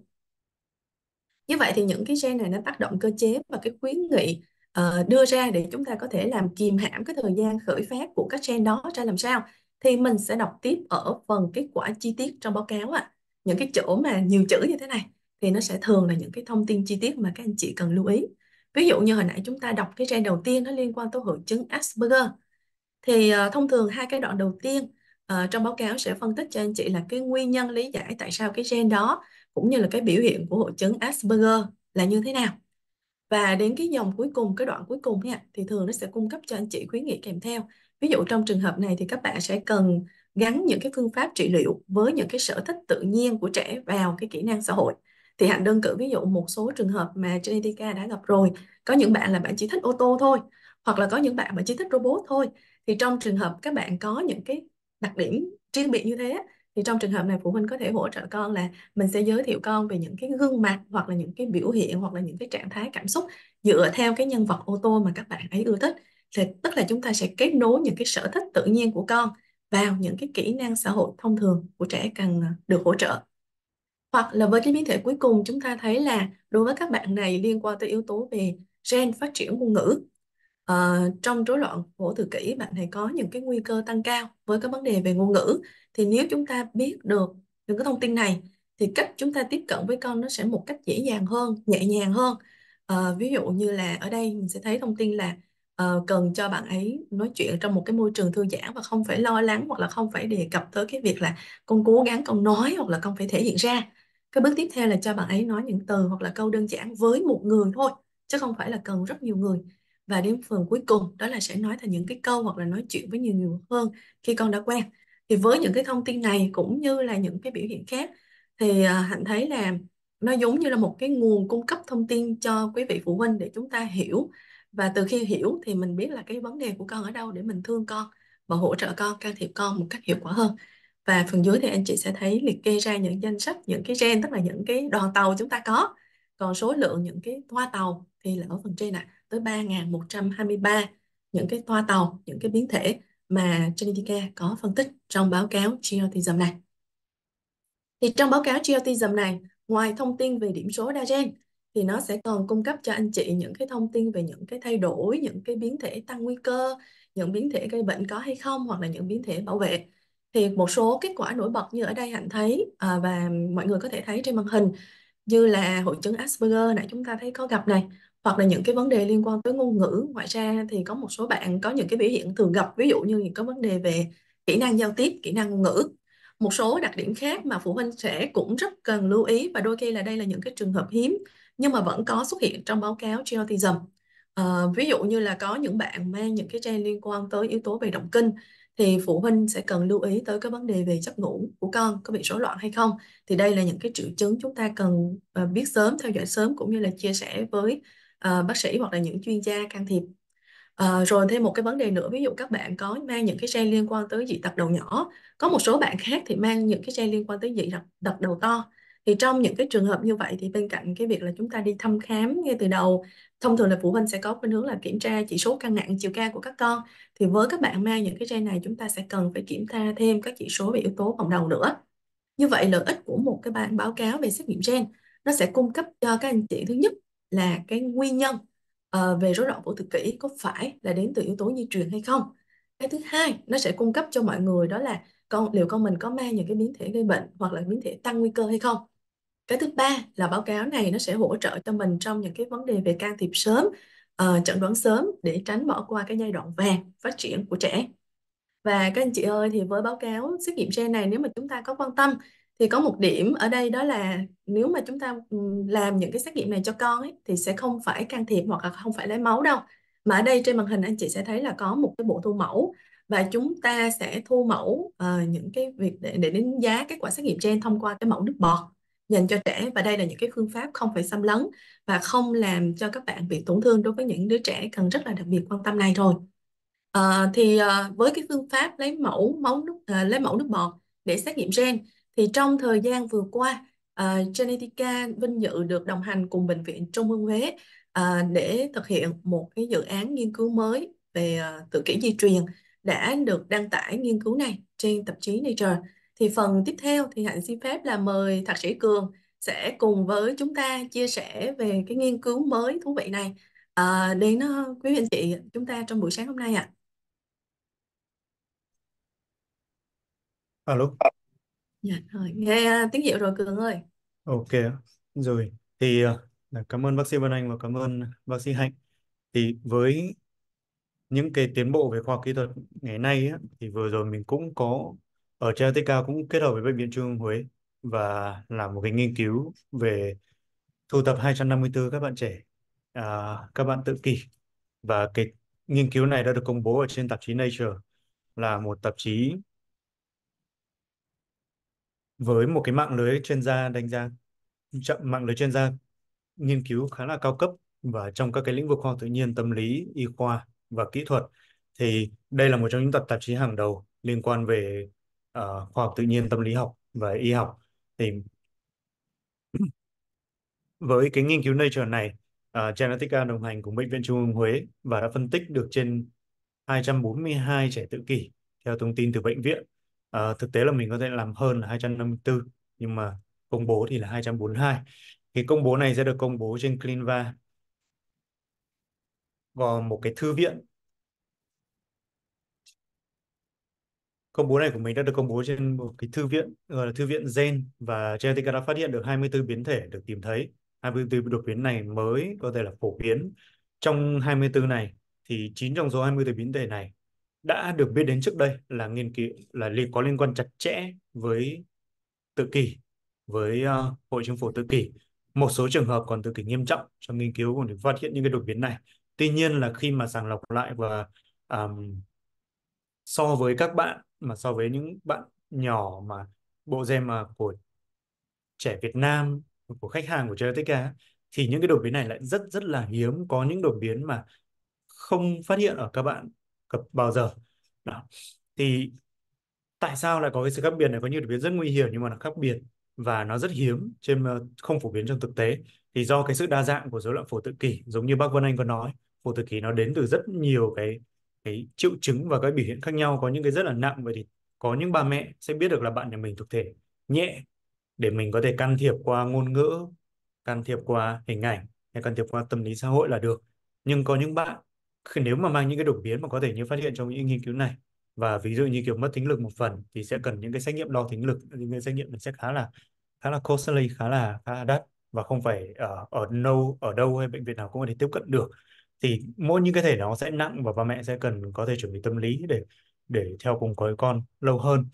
Speaker 1: Như vậy thì những cái gen này nó tác động cơ chế và cái khuyến nghị uh, đưa ra để chúng ta có thể làm kìm hãm cái thời gian khởi phát của các gen đó ra làm sao thì mình sẽ đọc tiếp ở phần kết quả chi tiết trong báo cáo ạ. À. Những cái chỗ mà nhiều chữ như thế này thì nó sẽ thường là những cái thông tin chi tiết mà các anh chị cần lưu ý. Ví dụ như hồi nãy chúng ta đọc cái gen đầu tiên nó liên quan tới hội chứng Asperger thì uh, thông thường hai cái đoạn đầu tiên uh, trong báo cáo sẽ phân tích cho anh chị là cái nguyên nhân lý giải tại sao cái gen đó cũng như là cái biểu hiện của hội chứng Asperger là như thế nào và đến cái dòng cuối cùng cái đoạn cuối cùng nha thì thường nó sẽ cung cấp cho anh chị khuyến nghị kèm theo ví dụ trong trường hợp này thì các bạn sẽ cần gắn những cái phương pháp trị liệu với những cái sở thích tự nhiên của trẻ vào cái kỹ năng xã hội thì hạn đơn cử ví dụ một số trường hợp mà Genetica đã gặp rồi có những bạn là bạn chỉ thích ô tô thôi hoặc là có những bạn mà chỉ thích robot thôi thì trong trường hợp các bạn có những cái đặc điểm riêng biệt như thế thì trong trường hợp này phụ huynh có thể hỗ trợ con là mình sẽ giới thiệu con về những cái gương mặt hoặc là những cái biểu hiện hoặc là những cái trạng thái cảm xúc dựa theo cái nhân vật ô tô mà các bạn ấy ưa thích thì tức là chúng ta sẽ kết nối những cái sở thích tự nhiên của con vào những cái kỹ năng xã hội thông thường của trẻ cần à, được hỗ trợ hoặc là với cái biến thể cuối cùng chúng ta thấy là đối với các bạn này liên quan tới yếu tố về gen phát triển ngôn ngữ à, trong rối loạn phổ tự kỷ bạn này có những cái nguy cơ tăng cao với các vấn đề về ngôn ngữ thì nếu chúng ta biết được những cái thông tin này thì cách chúng ta tiếp cận với con nó sẽ một cách dễ dàng hơn nhẹ nhàng hơn à, ví dụ như là ở đây mình sẽ thấy thông tin là uh, cần cho bạn ấy nói chuyện trong một cái môi trường thư giãn và không phải lo lắng hoặc là không phải đề cập tới cái việc là con cố gắng con nói hoặc là con phải thể hiện ra cái bước tiếp theo là cho bạn ấy nói những từ hoặc là câu đơn giản với một người thôi chứ không phải là cần rất nhiều người và đến phần cuối cùng đó là sẽ nói thành những cái câu hoặc là nói chuyện với nhiều người hơn khi con đã quen thì với những cái thông tin này cũng như là những cái biểu hiện khác thì à, hạnh thấy là nó giống như là một cái nguồn cung cấp thông tin cho quý vị phụ huynh để chúng ta hiểu và từ khi hiểu thì mình biết là cái vấn đề của con ở đâu để mình thương con và hỗ trợ con can thiệp con một cách hiệu quả hơn và phần dưới thì anh chị sẽ thấy liệt kê ra những danh sách những cái gen tức là những cái đoàn tàu chúng ta có còn số lượng những cái toa tàu thì là ở phần trên ạ à tới 3.123 những cái toa tàu, những cái biến thể mà Genetica có phân tích trong báo cáo GeoTism này. Thì trong báo cáo GeoTism này, ngoài thông tin về điểm số đa gen, thì nó sẽ còn cung cấp cho anh chị những cái thông tin về những cái thay đổi, những cái biến thể tăng nguy cơ, những biến thể gây bệnh có hay không hoặc là những biến thể bảo vệ. Thì một số kết quả nổi bật như ở đây Hạnh thấy à, và mọi người có thể thấy trên màn hình như là hội chứng Asperger này chúng ta thấy có gặp này hoặc là những cái vấn đề liên quan tới ngôn ngữ ngoài ra thì có một số bạn có những cái biểu hiện thường gặp ví dụ như những cái vấn đề về kỹ năng giao tiếp kỹ năng ngôn ngữ một số đặc điểm khác mà phụ huynh sẽ cũng rất cần lưu ý và đôi khi là đây là những cái trường hợp hiếm nhưng mà vẫn có xuất hiện trong báo cáo Geotism. À, ờ, ví dụ như là có những bạn mang những cái gen liên quan tới yếu tố về động kinh thì phụ huynh sẽ cần lưu ý tới cái vấn đề về giấc ngủ của con có bị rối loạn hay không thì đây là những cái triệu chứng chúng ta cần ờ, biết sớm theo dõi sớm cũng như là chia sẻ với Ờ, bác sĩ hoặc là những chuyên gia can thiệp À, rồi thêm một cái vấn đề nữa ví dụ các bạn có mang những cái gen liên quan tới dị tật đầu nhỏ có một số bạn khác thì mang những cái gen liên quan tới dị tật, đầu to thì trong những cái trường hợp như vậy thì bên cạnh cái việc là chúng ta đi thăm khám ngay từ đầu thông thường là phụ huynh sẽ có khuynh hướng là kiểm tra chỉ số cân nặng chiều cao của các con thì với các bạn mang những cái gen này chúng ta sẽ cần phải kiểm tra thêm các chỉ số về yếu tố vòng đầu nữa như vậy lợi ích của một cái bản báo cáo về xét nghiệm gen nó sẽ cung cấp cho các anh chị thứ nhất là cái nguyên nhân ờ, về rối loạn phổ tự kỷ có phải là đến từ yếu tố di truyền hay không cái thứ hai nó sẽ cung cấp cho mọi người đó là con liệu con mình có mang những cái biến thể gây bệnh hoặc là biến thể tăng nguy cơ hay không cái thứ ba là báo cáo này nó sẽ hỗ trợ cho mình trong những cái vấn đề về can thiệp sớm uh, chẩn đoán sớm để tránh bỏ qua cái giai đoạn vàng phát triển của trẻ và các anh chị ơi thì với báo cáo xét nghiệm gen này nếu mà chúng ta có quan tâm thì có một điểm ở đây đó là nếu mà chúng ta làm những cái xét nghiệm này cho con ấy, thì sẽ không phải can thiệp hoặc là không phải lấy máu đâu mà ở đây trên màn hình anh chị sẽ thấy là có một cái bộ thu mẫu và chúng ta sẽ thu mẫu uh, những cái việc để, để đánh giá kết quả xét nghiệm gen thông qua cái mẫu nước bọt dành cho trẻ và đây là những cái phương pháp không phải xâm lấn và không làm cho các bạn bị tổn thương đối với những đứa trẻ cần rất là đặc biệt quan tâm này thôi uh, ờ, thì uh, với cái phương pháp lấy mẫu máu nước uh, lấy mẫu nước bọt để xét nghiệm gen thì trong thời gian vừa qua, uh, Genetica vinh dự được đồng hành cùng Bệnh viện Trung ương Huế uh, để thực hiện một cái dự án nghiên cứu mới về uh, tự kỷ di truyền đã được đăng tải nghiên cứu này trên tạp chí Nature. Thì phần tiếp theo thì Hạnh xin phép là mời Thạc sĩ Cường sẽ cùng với chúng ta chia sẻ về cái nghiên cứu mới thú vị này à, đến quý vị anh chị chúng ta trong buổi sáng hôm nay ạ. À. Alo. Dạ rồi, nghe à, tiếng hiệu rồi Cường ơi.
Speaker 3: Ok, rồi thì à, là cảm ơn bác sĩ Văn Anh và cảm ơn bác sĩ Hạnh. Thì với những cái tiến bộ về khoa học kỹ thuật ngày nay á, thì vừa rồi mình cũng có ở THTK cũng kết hợp với Bệnh viện Trung ương Huế và làm một cái nghiên cứu về thu tập 254 các bạn trẻ, à, các bạn tự kỷ và cái nghiên cứu này đã được công bố ở trên tạp chí Nature là một tạp chí với một cái mạng lưới chuyên gia đánh giá chậm mạng lưới chuyên gia nghiên cứu khá là cao cấp và trong các cái lĩnh vực khoa học tự nhiên tâm lý y khoa và kỹ thuật thì đây là một trong những tập tạp chí hàng đầu liên quan về uh, khoa học tự nhiên tâm lý học và y học thì với cái nghiên cứu Nature này uh, Genetica đồng hành cùng bệnh viện Trung ương Huế và đã phân tích được trên 242 trẻ tự kỷ theo thông tin từ bệnh viện à, thực tế là mình có thể làm hơn là 254 nhưng mà công bố thì là 242 cái công bố này sẽ được công bố trên CleanVa gồm một cái thư viện công bố này của mình đã được công bố trên một cái thư viện gọi là thư viện gen và Genetica đã phát hiện được 24 biến thể được tìm thấy 24 đột biến này mới có thể là phổ biến trong 24 này thì 9 trong số 24 biến thể này đã được biết đến trước đây là nghiên cứu là liên có liên quan chặt chẽ với tự kỷ với uh, hội chứng phổ tự kỷ một số trường hợp còn tự kỷ nghiêm trọng trong nghiên cứu còn được phát hiện những cái đột biến này tuy nhiên là khi mà sàng lọc lại và um, so với các bạn mà so với những bạn nhỏ mà bộ gen mà của trẻ Việt Nam của khách hàng của Genetica thì những cái đột biến này lại rất rất là hiếm có những đột biến mà không phát hiện ở các bạn cập bao giờ đó. thì tại sao lại có cái sự khác biệt này có nhiều đột biến rất nguy hiểm nhưng mà nó khác biệt và nó rất hiếm trên ờ, không phổ biến trong thực tế thì do cái sự đa dạng của rối loạn phổ tự kỷ giống như bác Vân Anh có nói phổ tự kỷ nó đến từ rất nhiều cái cái triệu chứng và cái biểu hiện khác nhau có những cái rất là nặng vậy thì có những bà mẹ sẽ biết được là bạn nhà mình thực thể nhẹ để mình có thể can thiệp qua ngôn ngữ can thiệp qua hình ảnh hay can thiệp qua tâm lý xã hội là được nhưng có những bạn nếu mà mang những cái đột biến mà có thể như phát hiện trong những nghiên cứu này và ví dụ như kiểu mất thính lực một phần thì sẽ cần những cái xét nghiệm đo thính lực những cái xét nghiệm này sẽ khá là khá là costly khá là khá là đắt và không phải ở ở đâu ở đâu hay bệnh viện nào cũng có thể tiếp cận được thì mỗi những cái thể đó sẽ nặng và ba mẹ sẽ cần có thể chuẩn bị tâm lý để để theo cùng với con lâu hơn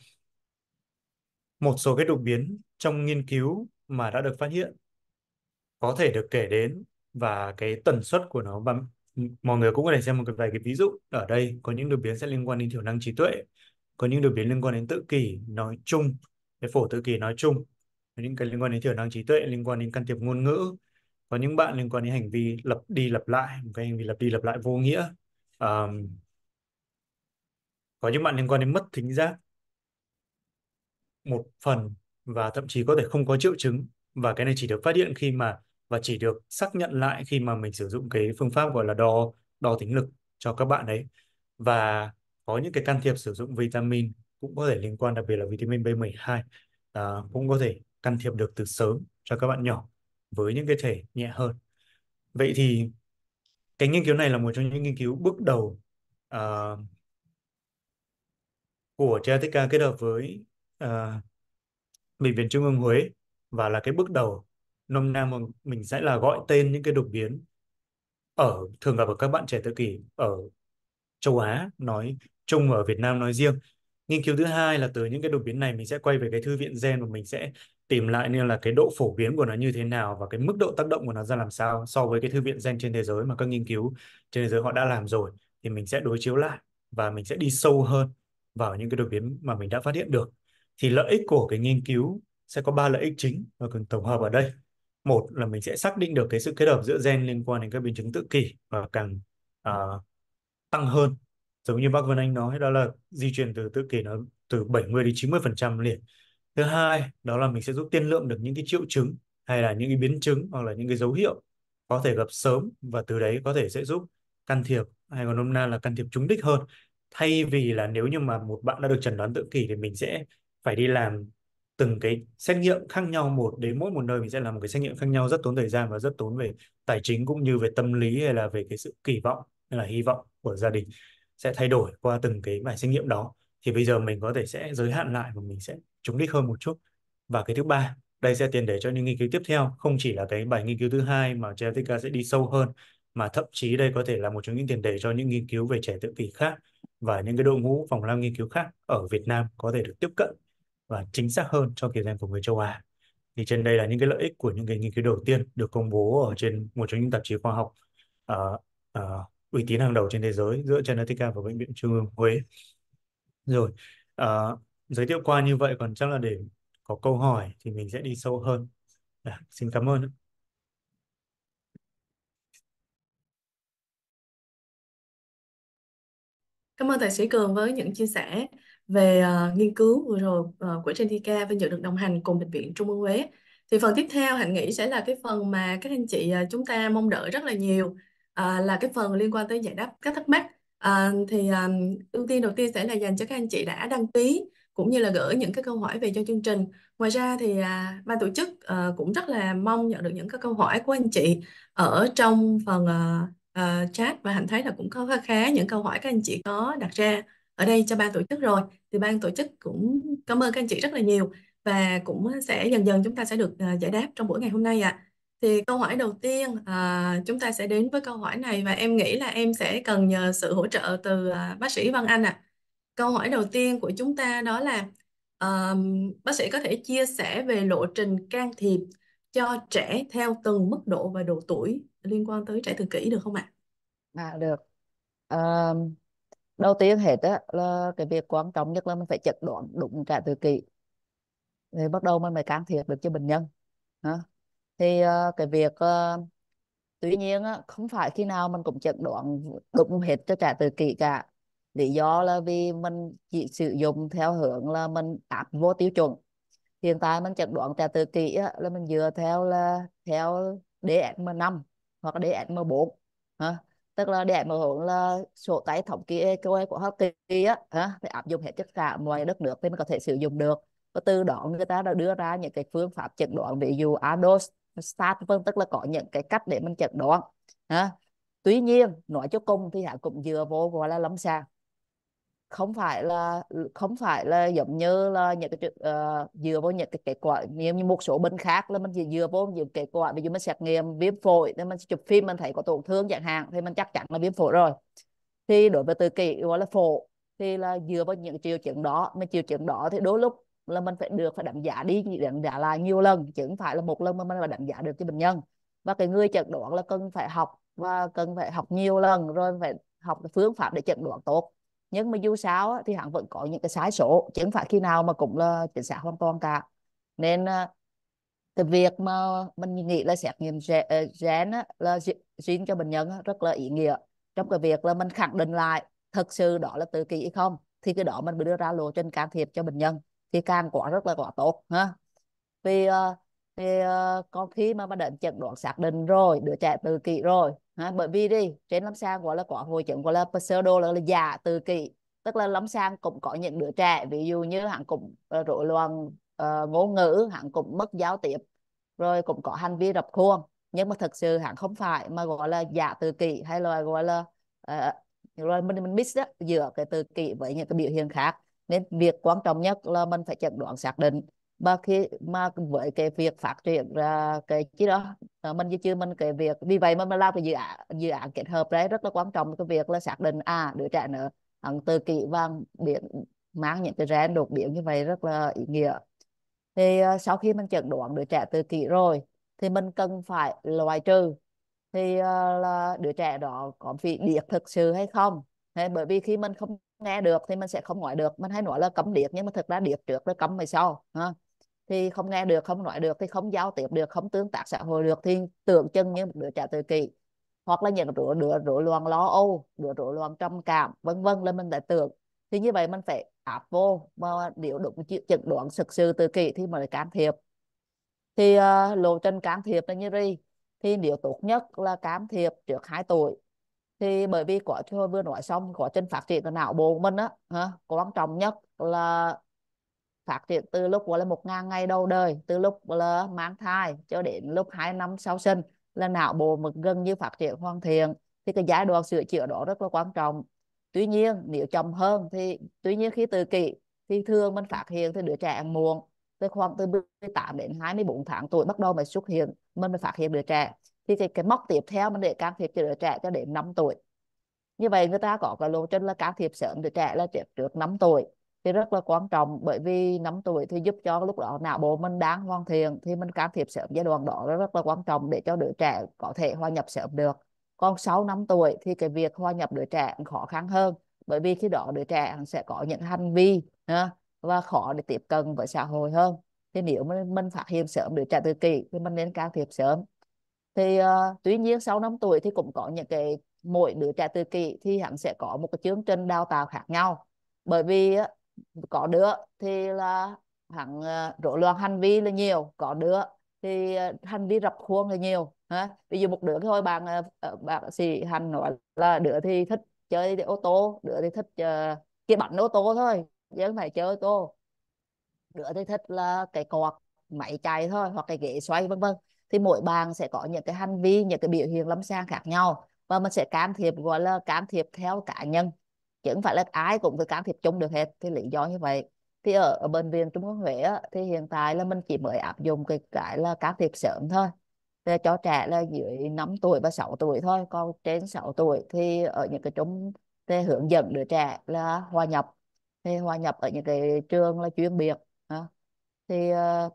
Speaker 3: một số cái đột biến trong nghiên cứu mà đã được phát hiện có thể được kể đến và cái tần suất của nó và mọi người cũng có thể xem một vài cái ví dụ ở đây có những đột biến sẽ liên quan đến thiểu năng trí tuệ có những đột biến liên quan đến tự kỷ nói chung cái phổ tự kỷ nói chung có những cái liên quan đến thiểu năng trí tuệ liên quan đến can thiệp ngôn ngữ có những bạn liên quan đến hành vi lặp đi lặp lại một cái hành vi lặp đi lặp lại vô nghĩa um, có những bạn liên quan đến mất thính giác một phần và thậm chí có thể không có triệu chứng và cái này chỉ được phát hiện khi mà và chỉ được xác nhận lại khi mà mình sử dụng cái phương pháp gọi là đo đo tính lực cho các bạn đấy và có những cái can thiệp sử dụng vitamin cũng có thể liên quan đặc biệt là vitamin B12 à, cũng có thể can thiệp được từ sớm cho các bạn nhỏ với những cái thể nhẹ hơn vậy thì cái nghiên cứu này là một trong những nghiên cứu bước đầu uh, của Triatica kết hợp với uh, bệnh viện Trung ương Huế và là cái bước đầu nôm na mà mình sẽ là gọi tên những cái đột biến ở thường gặp ở các bạn trẻ tự kỷ ở châu Á nói chung ở Việt Nam nói riêng nghiên cứu thứ hai là từ những cái đột biến này mình sẽ quay về cái thư viện gen và mình sẽ tìm lại nên là cái độ phổ biến của nó như thế nào và cái mức độ tác động của nó ra làm sao so với cái thư viện gen trên thế giới mà các nghiên cứu trên thế giới họ đã làm rồi thì mình sẽ đối chiếu lại và mình sẽ đi sâu hơn vào những cái đột biến mà mình đã phát hiện được thì lợi ích của cái nghiên cứu sẽ có ba lợi ích chính và cần tổng hợp ở đây một là mình sẽ xác định được cái sự kết hợp giữa gen liên quan đến các biến chứng tự kỷ và càng uh, tăng hơn giống như bác Vân Anh nói đó là di chuyển từ tự kỷ nó từ 70 đến 90 phần trăm liền thứ hai đó là mình sẽ giúp tiên lượng được những cái triệu chứng hay là những cái biến chứng hoặc là những cái dấu hiệu có thể gặp sớm và từ đấy có thể sẽ giúp can thiệp hay còn nôm na là can thiệp trúng đích hơn thay vì là nếu như mà một bạn đã được chẩn đoán tự kỷ thì mình sẽ phải đi làm từng cái xét nghiệm khác nhau một đến mỗi một nơi mình sẽ làm một cái xét nghiệm khác nhau rất tốn thời gian và rất tốn về tài chính cũng như về tâm lý hay là về cái sự kỳ vọng hay là hy vọng của gia đình sẽ thay đổi qua từng cái bài xét nghiệm đó thì bây giờ mình có thể sẽ giới hạn lại và mình sẽ trúng đích hơn một chút và cái thứ ba đây sẽ tiền để cho những nghiên cứu tiếp theo không chỉ là cái bài nghiên cứu thứ hai mà Jessica sẽ đi sâu hơn mà thậm chí đây có thể là một trong những tiền đề cho những nghiên cứu về trẻ tự kỷ khác và những cái đội ngũ phòng lab nghiên cứu khác ở Việt Nam có thể được tiếp cận và chính xác hơn cho kỳ gen của người châu Á. Thì trên đây là những cái lợi ích của những cái nghiên cứu đầu tiên được công bố ở trên một trong những tạp chí khoa học uh, uh, uy tín hàng đầu trên thế giới giữa Genetica và Bệnh viện Trung ương Huế. Rồi, uh, giới thiệu qua như vậy còn chắc là để có câu hỏi thì mình sẽ đi sâu hơn. À, xin cảm ơn.
Speaker 1: Cảm ơn tài sĩ Cường với những chia sẻ về uh, nghiên cứu vừa rồi uh, của Genica và nhận được đồng hành cùng Bệnh viện Trung ương Huế. Thì phần tiếp theo Hạnh nghĩ sẽ là cái phần mà các anh chị uh, chúng ta mong đợi rất là nhiều uh, là cái phần liên quan tới giải đáp các thắc mắc. Uh, thì um, ưu tiên đầu tiên sẽ là dành cho các anh chị đã đăng ký cũng như là gửi những cái câu hỏi về cho chương trình. Ngoài ra thì à, ban tổ chức à, cũng rất là mong nhận được những cái câu hỏi của anh chị ở trong phần à, à, chat và Hạnh thấy là cũng có khá khá những câu hỏi các anh chị có đặt ra ở đây cho ban tổ chức rồi thì ban tổ chức cũng cảm ơn các anh chị rất là nhiều và cũng sẽ dần dần chúng ta sẽ được à, giải đáp trong buổi ngày hôm nay ạ. À. Thì câu hỏi đầu tiên à, chúng ta sẽ đến với câu hỏi này và em nghĩ là em sẽ cần nhờ sự hỗ trợ từ à, bác sĩ Văn Anh ạ. À. Câu hỏi đầu tiên của chúng ta đó là à, bác sĩ có thể chia sẻ về lộ trình can thiệp cho trẻ theo từng mức độ và độ tuổi liên quan tới trẻ tự kỷ được không ạ?
Speaker 2: À? à được đầu tiên hết á là cái việc quan trọng nhất là mình phải chẩn đoán đúng trả tự kỷ thì bắt đầu mình mới can thiệp được cho bệnh nhân hả thì uh, cái việc uh, tuy nhiên á, không phải khi nào mình cũng chẩn đoán đúng hết cho trả tự kỷ cả lý do là vì mình chỉ sử dụng theo hướng là mình áp vô tiêu chuẩn hiện tại mình chẩn đoán trả tự kỷ á, là mình dựa theo là theo DSM 5 hoặc DSM 4 hả? tức là để mà hưởng là sổ tay thống kê của Hoa Kỳ á hả thì áp dụng hết tất cả mọi đất nước thì mới có thể sử dụng được và từ đó người ta đã đưa ra những cái phương pháp chẩn đoán ví dụ ADOS, start vân tức là có những cái cách để mình chẩn đoán hả tuy nhiên nói cho cùng thì hãng cũng dựa vô gọi là lâm sàng không phải là không phải là giống như là những cái uh, dựa vào những cái kết quả như một số bệnh khác là mình chỉ dựa vào những kết quả ví dụ mình xét nghiệm viêm phổi nên mình chụp phim mình thấy có tổn thương chẳng hạn thì mình chắc chắn là viêm phổi rồi thì đối với tự kỷ gọi là phổ thì là dựa vào những triệu chứng đó mà triệu chứng đó thì đôi lúc là mình phải được phải đánh giá đi đánh giá lại nhiều lần chứ không phải là một lần mà mình phải đánh giá được cho bệnh nhân và cái người chẩn đoán là cần phải học và cần phải học nhiều lần rồi phải học phương pháp để chẩn đoán tốt nhưng mà dù sao á, thì hắn vẫn có những cái sai số chứ không phải khi nào mà cũng là chính xác hoàn toàn cả nên ờ, cái việc mà mình nghĩ là xét nghiệm gen ờ, á, là gen cho bệnh nhân rất là ý nghĩa trong cái việc là mình khẳng định lại thật sự đó là tự kỷ hay không thì cái đó mình đưa ra lộ trình can thiệp cho bệnh nhân thì càng quá rất là quá tốt ha vì uh, thì uh, còn khi mà mà đến chẩn đoán xác định rồi đứa trẻ tự kỷ rồi ha, bởi vì đi trên lâm sàng gọi là có hội chứng gọi là pseudo là, là giả dạ tự kỷ tức là lâm sàng cũng có những đứa trẻ ví dụ như hắn cũng uh, rối loạn uh, ờ, ngôn ngữ hắn cũng mất giao tiếp rồi cũng có hành vi rập khuôn nhưng mà thật sự hắn không phải mà gọi là giả dạ tự kỷ hay là gọi là uh, rồi mình mình mix đó, giữa cái tự kỷ với những cái biểu hiện khác nên việc quan trọng nhất là mình phải chẩn đoán xác định mà khi mà với cái việc phát triển ra cái chứ đó ờ, mình như chưa mình cái việc vì vậy mà mình làm cái dự án dự án kết hợp đấy rất là quan trọng cái việc là xác định à đứa trẻ nữa hắn từ kỹ vàng biển mang những cái gen đột biến như vậy rất là ý nghĩa thì uh, sau khi mình chẩn đoán đứa trẻ từ kỷ rồi thì mình cần phải loại trừ thì uh, là đứa trẻ đó có bị điệt thực sự hay không thế bởi vì khi mình không nghe được thì mình sẽ không ngoại được mình hay nói là cấm điệt nhưng mà thực ra điệt trước rồi cấm mày sau ha thì không nghe được không nói được thì không giao tiếp được không tương tác xã hội được thì tưởng chừng như một đứa trẻ tự kỷ hoặc là những đứa đứa rối loạn lo âu đứa rối loạn trầm cảm vân vân là mình đã tưởng thì như vậy mình phải áp vô mà nếu đúng chẩn đoán thực sự tự kỷ thì mới can thiệp thì uh, lộ trình can thiệp là như vậy thì điều tốt nhất là can thiệp trước hai tuổi thì bởi vì quả thôi vừa nói xong quá trình phát triển của não bộ của mình á quan trọng nhất là phát triển từ lúc gọi là một ngàn ngày đầu đời từ lúc là mang thai cho đến lúc hai năm sau sinh là não bộ mà gần như phát triển hoàn thiện thì cái giai đoạn sửa chữa đó rất là quan trọng tuy nhiên nếu chậm hơn thì tuy nhiên khi tự kỷ thì thường mình phát hiện thì đứa trẻ ăn muộn từ khoảng từ 18 đến 24 tháng tuổi bắt đầu mới xuất hiện mình mới phát hiện đứa trẻ thì cái, cái mốc tiếp theo mình để can thiệp cho đứa trẻ cho đến 5 tuổi như vậy người ta có cái lộ trình là can thiệp sớm đứa trẻ là trước trước 5 tuổi thì rất là quan trọng bởi vì năm tuổi thì giúp cho lúc đó não bộ mình đang hoàn thiện thì mình can thiệp sớm giai đoạn đó rất, là quan trọng để cho đứa trẻ có thể hòa nhập sớm được còn 6 năm tuổi thì cái việc hòa nhập đứa trẻ khó khăn hơn bởi vì khi đó đứa trẻ sẽ có những hành vi và khó để tiếp cận với xã hội hơn thì nếu mình, mình phát hiện sớm đứa trẻ tự kỷ thì mình nên can thiệp sớm thì uh, tuy nhiên sau năm tuổi thì cũng có những cái mỗi đứa trẻ tự kỷ thì hẳn sẽ có một cái chương trình đào tạo khác nhau bởi vì có đứa thì là hắn ờ, rối loạn hành vi là nhiều có đứa thì ờ, hành vi rập khuôn là nhiều ha ví dụ một đứa thôi bạn ờ, bạn sĩ hành nói là đứa thì thích chơi ô tô đứa thì thích uh, cái bánh ô tô thôi chứ phải chơi ô tô đứa thì thích là cái quạt máy chạy thôi hoặc cái ghế xoay vân vân thì mỗi bàn sẽ có những cái hành vi những cái biểu hiện lâm sàng khác nhau và mình sẽ can thiệp gọi là can thiệp theo cá nhân chứ không phải là ai cũng phải can thiệp chung được hết thì lý do như vậy thì ở, ở bệnh viện Trung Quốc Huế thì hiện tại là mình chỉ mới áp dụng cái cái là can thiệp sớm thôi để cho trẻ là dưới 5 tuổi và 6 tuổi thôi còn trên 6 tuổi thì ở những cái trung thì hướng dẫn đứa trẻ là hòa nhập thì hòa nhập ở những cái trường là chuyên biệt thì ờ,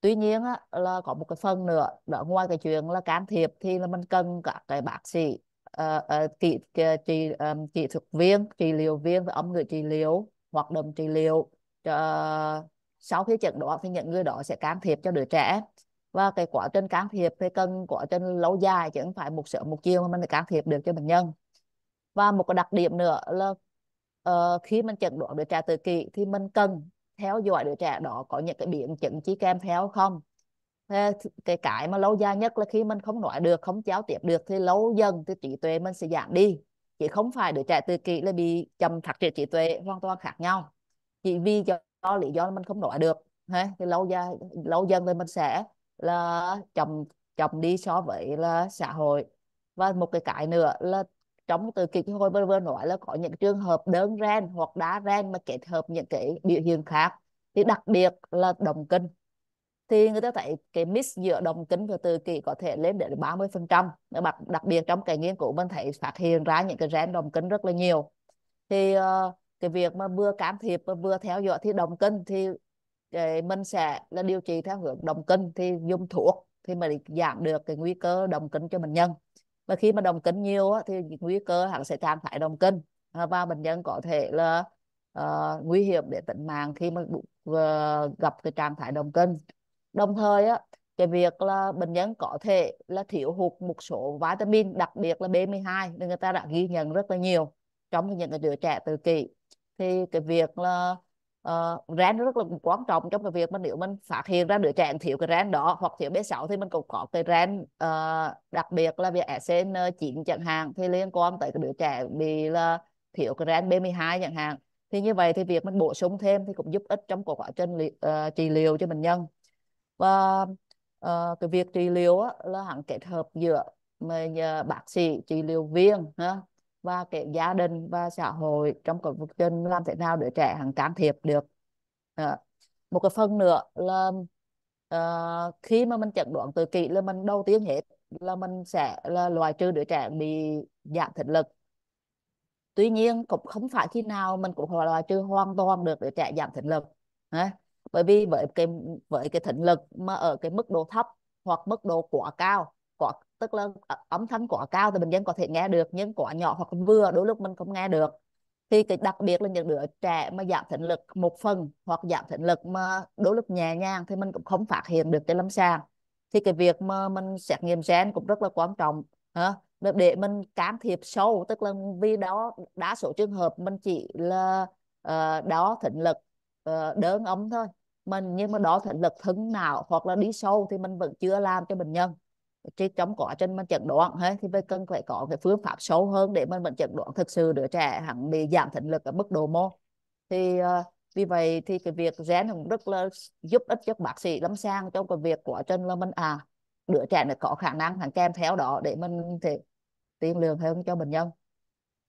Speaker 2: tuy nhiên á, là có một cái phần nữa đó ngoài cái chuyện là can thiệp thì là mình cần các cái bác sĩ uh, chị chị um, kỹ viên trị liệu viên và ông người trị liệu hoạt động trị liệu uh, sau khi chẩn đoán thì những người đó sẽ can thiệp cho đứa trẻ và cái quá trình can thiệp thì cần quá trình lâu dài chứ không phải một sớm một chiều mà mình phải can thiệp được cho bệnh nhân và một cái đặc điểm nữa là uh, khi mình chẩn đoán đứa trẻ tự kỷ thì mình cần theo dõi đứa trẻ đó có những cái biến chứng chi kèm theo không cái cái mà lâu dài nhất là khi mình không nói được không giao tiếp được thì lâu dần thì trí tuệ mình sẽ giảm đi chứ không phải đứa trẻ tự kỷ là bị chậm phát triển trí tuệ hoàn toàn khác nhau chỉ vì do, do lý do mình không nói được ha thì lâu dài lâu dần thì mình sẽ là chậm chậm đi so với là xã hội và một cái cái nữa là trong từ kỳ hồi vừa vừa nói là có những trường hợp đơn gen hoặc đá gen mà kết hợp những cái biểu hiện khác thì đặc biệt là đồng kinh thì người ta thấy cái mix giữa đồng tính và tự kỷ có thể lên đến 30 phần trăm đặc biệt trong cái nghiên cứu mình thấy phát hiện ra những cái gen đồng kính rất là nhiều thì uh, cái việc mà vừa can thiệp và vừa theo dõi thì đồng kinh thì cái mình sẽ là điều trị theo hướng đồng kinh thì dùng thuốc thì mình giảm được cái nguy cơ đồng kinh cho bệnh nhân và khi mà đồng kinh nhiều á, thì nguy cơ hẳn sẽ trạng thái đồng kinh ờ, và bệnh nhân có thể là uh, nguy hiểm để tính mạng khi mà uh, gặp cái trạng thái đồng kinh đồng thời á cái việc là bệnh nhân có thể là thiếu hụt một số vitamin đặc biệt là B12 nên người ta đã ghi nhận rất là nhiều trong những cái đứa trẻ tự kỷ thì cái việc là uh, ren rất là quan trọng trong cái việc mà nếu mình phát hiện ra đứa trẻ thiếu cái ren đó hoặc thiếu B6 thì mình cũng có cái ren uh, đặc biệt là về SN9 chẳng hạn thì liên quan tới cái đứa trẻ bị là thiếu cái ren B12 chẳng hạn thì như vậy thì việc mình bổ sung thêm thì cũng giúp ích trong quá trình uh, trị liệu cho bệnh nhân và uh, cái việc trị liệu á, là hẳn kết hợp giữa mà nhờ bác sĩ trị liệu viên ha, và cái gia đình và xã hội trong cái vực trình làm thế nào để trẻ hẳn can thiệp được à. một cái phần nữa là uh, khi mà mình chẩn đoán từ kỷ là mình đầu tiên hết là mình sẽ là loại trừ đứa trẻ bị giảm thị lực tuy nhiên cũng không phải khi nào mình cũng loại trừ hoàn toàn được đứa trẻ giảm thị lực à bởi vì với cái với cái thính lực mà ở cái mức độ thấp hoặc mức độ quá cao quá tức là à, âm thanh quá cao thì bệnh nhân có thể nghe được nhưng quá nhỏ hoặc vừa đôi lúc mình không nghe được thì cái đặc biệt là những đứa trẻ mà giảm thính lực một phần hoặc giảm thính lực mà đôi lúc nhẹ nhàng thì mình cũng không phát hiện được cái lâm sàng thì cái việc mà mình xét nghiệm gen cũng rất là quan trọng hả để mình can thiệp sâu tức là vì đó đa số trường hợp mình chỉ là uh, ờ, đó thính lực uh, đơn âm thôi mình nhưng mà đó thể lực thân nào hoặc là đi sâu thì mình vẫn chưa làm cho bệnh nhân chứ trong quá trình mình chẩn đoán hết thì mình cần phải có cái phương pháp sâu hơn để mình vẫn chẩn đoán thực sự đứa trẻ hẳn bị giảm thính lực ở mức độ mô thì uh, vì vậy thì cái việc gen cũng rất là giúp ích cho bác sĩ lâm sang trong cái việc quá trình là mình à đứa trẻ này có khả năng hẳn kèm theo đó để mình thể tiên lượng hơn cho bệnh nhân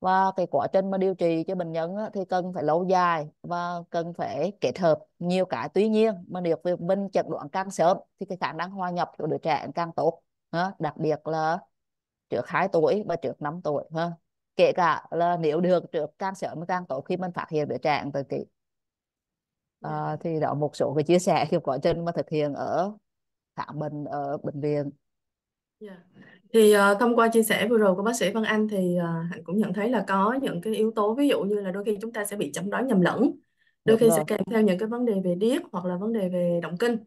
Speaker 2: và cái quá trình mà điều trị cho bệnh nhân thì cần phải lâu dài và cần phải kết hợp nhiều cái tuy nhiên mà nếu mình chẩn đoán càng sớm thì cái khả năng hòa nhập của đứa trẻ càng tốt đặc biệt là trước 2 tuổi và trước 5 tuổi ha kể cả là nếu được trước càng sớm càng tốt khi mình phát hiện đứa trẻ từ kỳ à, thì đó một số cái chia sẻ khi quá trình mà thực hiện ở khám bệnh ở bệnh viện yeah. Dạ. Thì ờ, thông qua chia sẻ vừa rồi của bác sĩ Văn Anh thì
Speaker 1: ờ, Hạnh cũng nhận thấy là có những cái yếu tố ví dụ như là đôi khi chúng ta sẽ bị chẩn đoán nhầm lẫn, đôi đúng khi sẽ kèm theo những cái vấn đề về điếc hoặc là vấn đề về động kinh.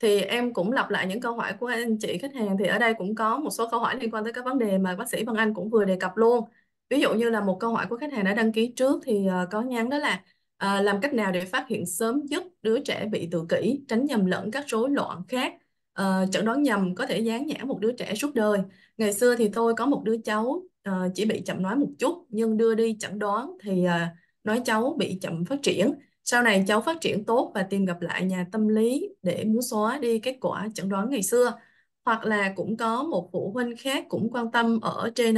Speaker 1: Thì em cũng lặp lại những câu hỏi của anh chị khách hàng thì ở đây cũng có một số câu hỏi liên quan tới các vấn đề mà bác sĩ Văn Anh cũng vừa đề cập luôn. Ví dụ như là một câu hỏi của khách hàng đã đăng ký trước thì ờ, có nhắn đó là ờ, làm cách nào để phát hiện sớm nhất đứa trẻ bị tự kỷ, tránh nhầm lẫn các rối loạn khác, Ờ, chẩn đoán nhầm có thể dán nhãn một đứa trẻ suốt đời ngày xưa thì tôi có một đứa cháu uh, chỉ bị chậm nói một chút nhưng đưa đi chẩn đoán thì uh, nói cháu bị chậm phát triển sau này cháu phát triển tốt và tìm gặp lại nhà tâm lý để muốn xóa đi kết quả chẩn đoán ngày xưa hoặc là cũng có một phụ huynh khác cũng quan tâm ở trên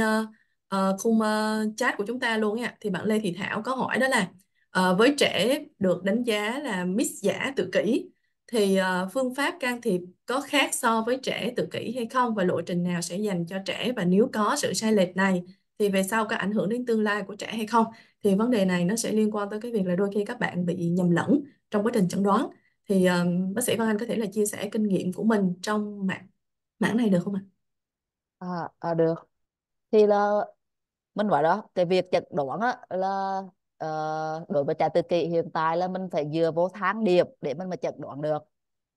Speaker 1: uh, khung uh, chat của chúng ta luôn ạ thì bạn Lê Thị Thảo có hỏi đó là uh, với trẻ được đánh giá là miss giả tự kỷ thì ờ, phương pháp can thiệp có khác so với trẻ tự kỷ hay không và lộ trình nào sẽ dành cho trẻ và nếu có sự sai lệch này thì về sau có ảnh hưởng đến tương lai của trẻ hay không thì vấn đề này nó sẽ liên quan tới cái việc là đôi khi các bạn bị nhầm lẫn trong quá trình chẩn đoán thì um, bác sĩ Văn Anh có thể là chia sẻ kinh nghiệm của mình trong mảng
Speaker 2: mảng này được không ạ? À, à được thì là mình gọi đó cái việc chẩn đoán á là Ờ, đối với trẻ tự kỷ hiện tại là mình phải dựa vô tháng điệp để mình mà chẩn đoán được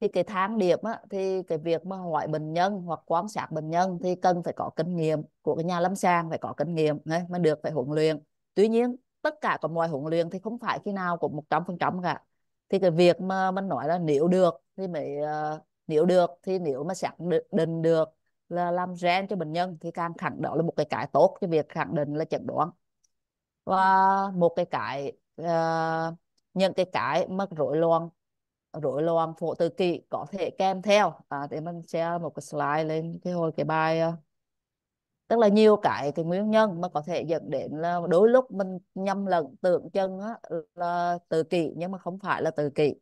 Speaker 2: thì cái tháng điệp á, thì cái việc mà hỏi bệnh nhân hoặc quan sát bệnh nhân thì cần phải có kinh nghiệm của cái nhà lâm sàng phải có kinh nghiệm đấy, mà được phải huấn luyện tuy nhiên tất cả còn ngoài huấn luyện thì không phải khi nào cũng một trăm phần trăm cả thì cái việc mà mình nói là nếu được thì mới uh, nếu được thì nếu mà xác định được là làm gen cho bệnh nhân thì càng khẳng đó là một cái cái tốt cho việc khẳng định là chẩn đoán và một cái cái uh, những cái cái mất rối loạn rối loạn phổ tự kỷ có thể kèm theo à, để mình share một cái slide lên cái hồi cái bài uh, tức là nhiều cái cái nguyên nhân mà có thể dẫn đến là đôi lúc mình nhầm lẫn tượng chân á, là tự kỷ nhưng mà không phải là tự kỷ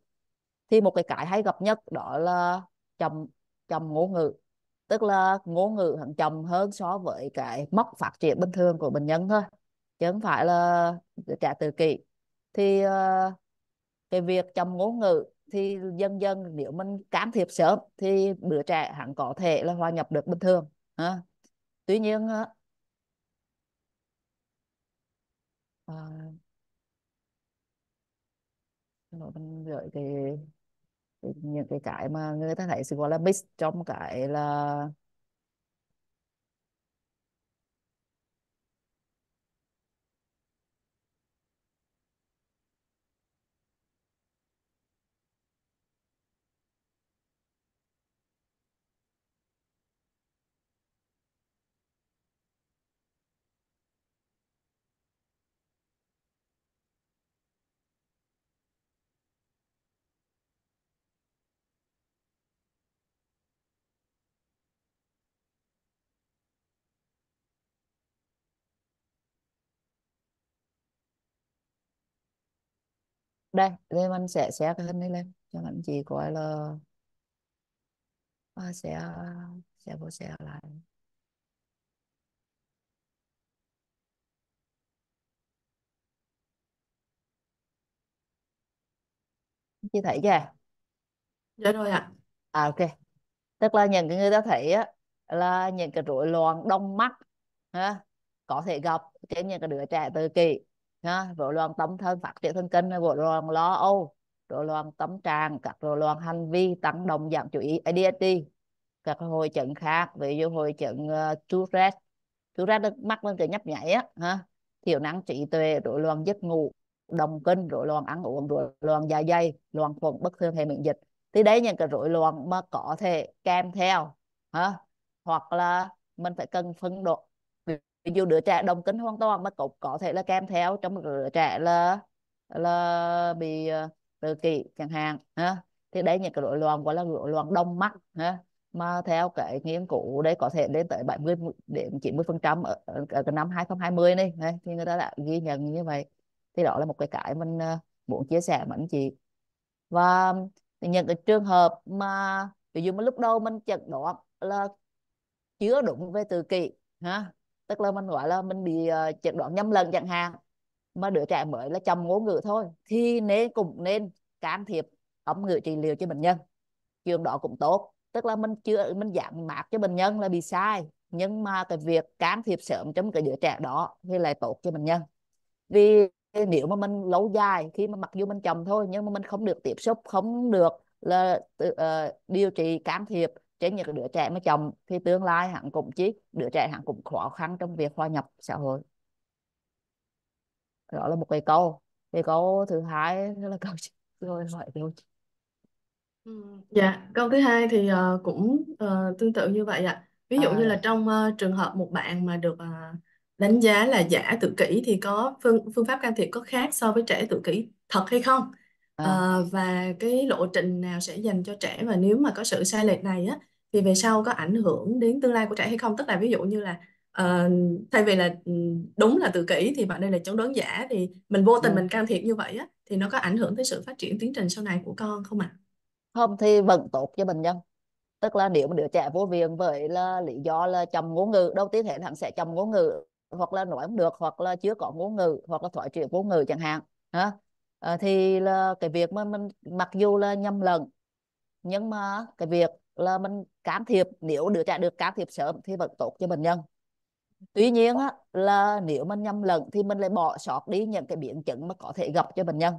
Speaker 2: thì một cái cái hay gặp nhất đó là chậm chậm ngôn ngữ tức là ngôn ngữ hẳn chậm hơn so với cái mốc phát triển bình thường của bệnh nhân thôi chứ không phải là trẻ tự kỷ thì ờ, cái việc chăm ngôn ngữ thì dần dần nếu mình can thiệp sớm thì đứa trẻ hẳn có thể là hòa nhập được bình thường ha. tuy nhiên uh, mình gửi cái những cái cái mà người ta thấy sự gọi là mix trong cái là đây đây mình sẽ sẽ cái hình này lên cho anh chị gọi là à, sẽ sẽ vô sẽ lại chị thấy chưa dạ rồi ạ à ok tức là những cái người ta thấy á là những cái rối loạn đông mắt ha có thể gặp trên những cái đứa trẻ tự kỷ ha, rồi loạn tâm thân phát triển thần kinh rồi loạn lo âu rồi loạn tâm trạng các rồi loạn hành vi tăng động giảm chú ý ADHD các hội chứng khác ví dụ hội chứng uh, Tourette Tourette được mắc lên cái nhấp nhảy á ha thiểu năng trí tuệ rối loạn giấc ngủ đồng kinh rối loạn ăn uống rối loạn dạ dày loạn thuận bất thường hệ miễn dịch thì đấy những cái rối loạn mà có thể kèm theo ha? hoặc là mình phải cần phân độ ví dụ đứa trẻ đồng kính hoàn toàn mà cũng có thể là kèm theo trong đứa trẻ là là bị ờ, tự kỷ chẳng hạn ha thì đấy những cái rối loạn gọi là rối loạn đông mắt ha mà theo cái nghiên cứu đấy có thể lên tới 70 đến 90 phần trăm ở, ở, ở năm 2020 này ha. thì người ta đã ghi nhận như vậy thì đó là một cái cái mình ờ, muốn chia sẻ với anh chị và những cái trường hợp mà ví dụ mà lúc đầu mình chẩn đoán là chứa đúng về tự kỷ ha tức là mình gọi là mình bị uh, chẩn đoán nhầm lẫn chẳng hạn mà đứa trẻ mới là chậm ngôn ngữ thôi thì nên cũng nên can thiệp ống ngữ trị liệu cho bệnh nhân chuyện đó cũng tốt tức là mình chưa mình giảm mạc cho bệnh nhân là bị sai nhưng mà cái việc can thiệp sớm trong cái đứa trẻ đó thì lại tốt cho bệnh nhân vì nếu mà mình lâu dài khi mà mặc dù mình chồng thôi nhưng mà mình không được tiếp xúc không được là uh, điều trị can thiệp trên những đứa trẻ mà chồng thì tương lai hẳn cũng chứ đứa trẻ hẳn cũng khó khăn trong việc hòa nhập xã hội đó là một cái câu thì câu thứ hai là câu rồi hỏi câu
Speaker 1: ừ. dạ
Speaker 2: câu thứ hai thì uh, cũng uh,
Speaker 1: tương tự như vậy ạ ví dụ à. như là trong uh, trường hợp một bạn mà được đánh giá là giả tự kỷ thì có phương phương pháp can thiệp có khác so với trẻ tự kỷ thật hay không à. và cái lộ trình nào sẽ dành cho trẻ và nếu mà có sự sai lệch này á thì về sau có ảnh hưởng đến tương lai của trẻ hay không tức là ví dụ như là uh, thay vì là ừ, đúng là tự kỷ thì bạn đây là chống đoán giả thì mình vô tình ừ. mình can thiệp như vậy á thì nó có ảnh hưởng tới sự phát triển tiến trình sau này của con không ạ à?
Speaker 2: không thì vẫn tốt cho bệnh nhân tức là nếu mà đứa trẻ vô viện với là lý do là chậm ngôn ngữ đầu tiên hệ hắn sẽ chậm ngôn ngữ hoặc là nói không được hoặc là chưa có ngôn ngữ hoặc là thoại chuyện ngôn ngữ chẳng hạn hả à, thì là cái việc mà mình mặc dù là nhầm lần nhưng mà cái việc là mình can thiệp nếu đứa trẻ được can thiệp sớm thì vẫn tốt cho bệnh nhân tuy nhiên á, là nếu mình nhầm lẫn thì mình lại bỏ sót đi những cái biến chứng mà có thể gặp cho bệnh nhân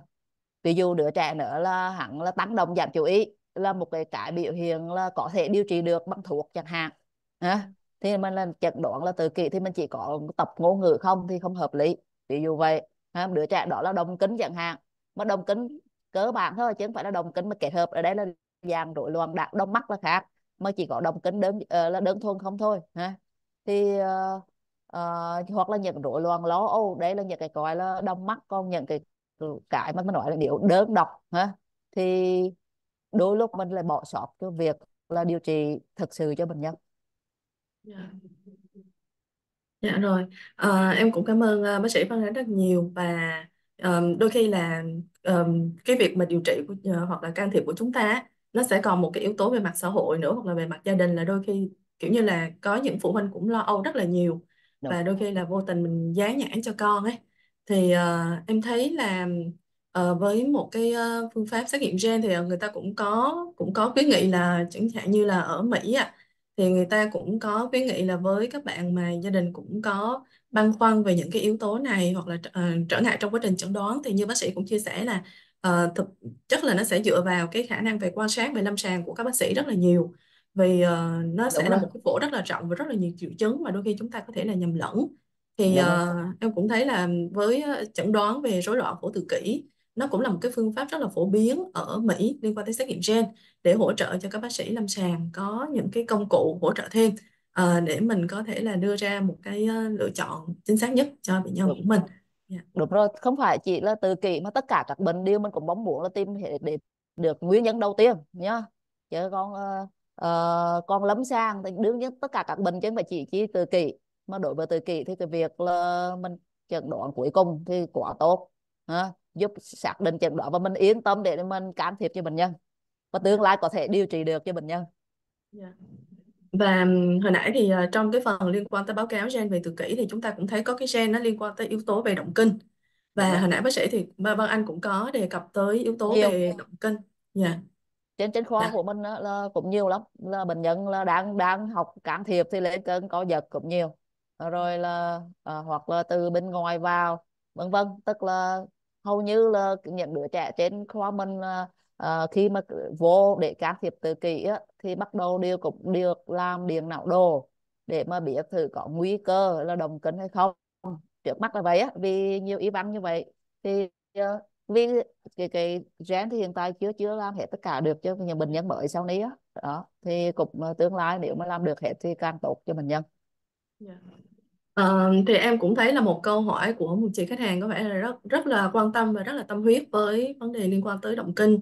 Speaker 2: ví dụ đứa trẻ nữa là hẳn là tăng động giảm chú ý là một cái cái biểu hiện là có thể điều trị được bằng thuốc chẳng hạn à, thì mình là chẩn đoán là tự kỷ thì mình chỉ có tập ngôn ngữ không thì không hợp lý ví dụ vậy ha, đứa trẻ đó là đồng kính chẳng hạn mà đồng kính cơ bản thôi chứ không phải là đồng kính mà kết hợp ở đây là giang rối loạn đạt đông mắc là khác mà chỉ có đồng kính đơn uh, là đơn thuần không thôi ha thì uh, uh, hoặc là những rối loạn lo âu đấy là những cái gọi là đông mắt. Con những cái ừ, cái mà mình nói là điều đơn độc ha thì đôi lúc mình lại bỏ sót cái việc là điều trị thực sự cho bệnh nhân
Speaker 3: yeah. Dạ.
Speaker 2: dạ rồi, à, em cũng
Speaker 1: cảm ơn uh, bác sĩ Văn Ánh rất nhiều và um, đôi khi là um, cái việc mà điều trị của, uh, hoặc là can thiệp của chúng ta nó sẽ còn một cái yếu tố về mặt xã hội nữa hoặc là về mặt gia đình là đôi khi kiểu như là có những phụ huynh cũng lo âu rất là nhiều
Speaker 2: Đúng. Dạ. và
Speaker 1: đôi khi là vô tình mình dán nhãn cho con ấy thì uh, em thấy là uh, với một cái uh, phương pháp xét nghiệm gen thì uh, người ta cũng có cũng có khuyến nghị là chẳng hạn như là ở Mỹ à, thì người ta cũng có khuyến nghị là với các bạn mà gia đình cũng có băn khoăn về những cái yếu tố này hoặc là uh, trở ngại trong quá trình chẩn đoán thì như bác sĩ cũng chia sẻ là uh, thực chất là nó sẽ dựa vào cái khả năng về quan sát về lâm sàng của các bác sĩ rất là nhiều vì uh, nó sẽ là rồi. một cái phổ rất là rộng và rất là nhiều triệu chứng mà đôi khi chúng ta có thể là nhầm lẫn thì Đúng ờ, rồi. uh, em cũng thấy là với chẩn đoán về rối loạn phổ tự kỷ nó cũng là một cái phương pháp rất là phổ biến ở Mỹ liên quan tới xét nghiệm gen để hỗ trợ cho các bác sĩ lâm sàng có những cái công cụ hỗ trợ thêm uh, để mình có thể là đưa ra một cái uh, lựa chọn chính xác nhất cho bệnh nhân của
Speaker 2: mình Dạ. đúng rồi không phải chỉ là tự kỷ mà tất cả các bệnh đều mình cũng mong muốn là tìm hiểu để được nguyên nhân đầu tiên nhá chứ con uh, ờ, ờ, con lấm sang thì đương nhiên tất cả các bệnh chứ mà phải chỉ chỉ tự kỷ mà đối với tự kỷ thì cái việc là mình chẩn đoán cuối cùng thì quá tốt ha? giúp xác định chẩn đoán và mình yên tâm để mình can thiệp cho bệnh nhân và tương lai có thể điều trị được cho bệnh nhân
Speaker 1: yeah. Dạ. Và hồi nãy thì ờ, trong cái phần liên quan tới báo cáo gen về tự kỷ thì chúng ta cũng thấy có cái gen nó liên quan tới yếu tố về động kinh. Và dạ. hồi nãy bác sĩ thì Vân Vân Anh cũng có đề cập tới yếu tố nhiều về
Speaker 2: động kinh. Dạ. trên trên khoa Dạ. của mình là cũng nhiều lắm là bệnh nhân là đang đang học can thiệp thì lên cơn co giật cũng nhiều rồi là à, hoặc là từ bên ngoài vào vân vân tức là hầu như là những đứa trẻ trên khoa mình à, khi mà vô để can thiệp tự kỷ á, thì bắt đầu đều cũng được làm điện não đồ để mà biết thử có nguy cơ là động kinh hay không trước mắt là vậy á vì nhiều y văn như vậy thì ờ, vì cái cái gen thì hiện tại chưa chưa làm hết tất cả được cho những bệnh nhân mới sau này á đó. đó thì cục ờ, tương lai nếu mà làm được hết thì càng tốt cho bệnh nhân yeah. Dạ. À, ờ, thì em cũng thấy là một
Speaker 1: câu hỏi của một chị khách hàng có vẻ là rất rất là quan tâm và rất là tâm huyết với vấn đề liên quan tới động kinh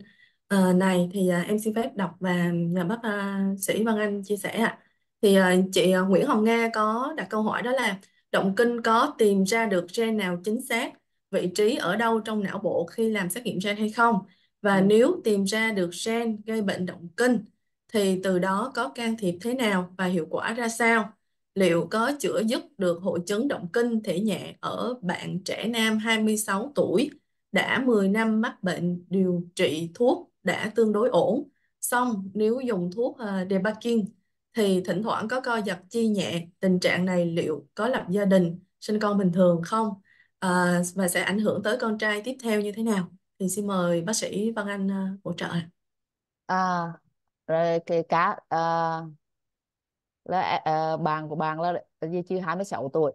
Speaker 1: Ờ, này thì à, em xin phép đọc và nhà bác à, sĩ Văn Anh chia sẻ ạ. Thì à, chị à, Nguyễn Hồng Nga có đặt câu hỏi đó là động kinh có tìm ra được gen nào chính xác, vị trí ở đâu trong não bộ khi làm xét nghiệm gen hay không? Và ừ. nếu tìm ra được gen gây bệnh động kinh thì từ đó có can thiệp thế nào và hiệu quả ra sao? Liệu có chữa giúp được hội chứng động kinh thể nhẹ ở bạn trẻ nam 26 tuổi đã 10 năm mắc bệnh điều trị thuốc đã tương đối ổn. Xong nếu dùng thuốc uh, ờ, debulking thì thỉnh thoảng có co giật chi nhẹ, tình trạng này liệu có lập gia đình, sinh con bình thường không? Uh, và sẽ ảnh hưởng tới con trai tiếp theo như thế nào? Thì xin mời bác sĩ Văn
Speaker 2: Anh uh, hỗ trợ. À, rồi kể cả uh, là uh, bạn của bạn là di chưa 26 tuổi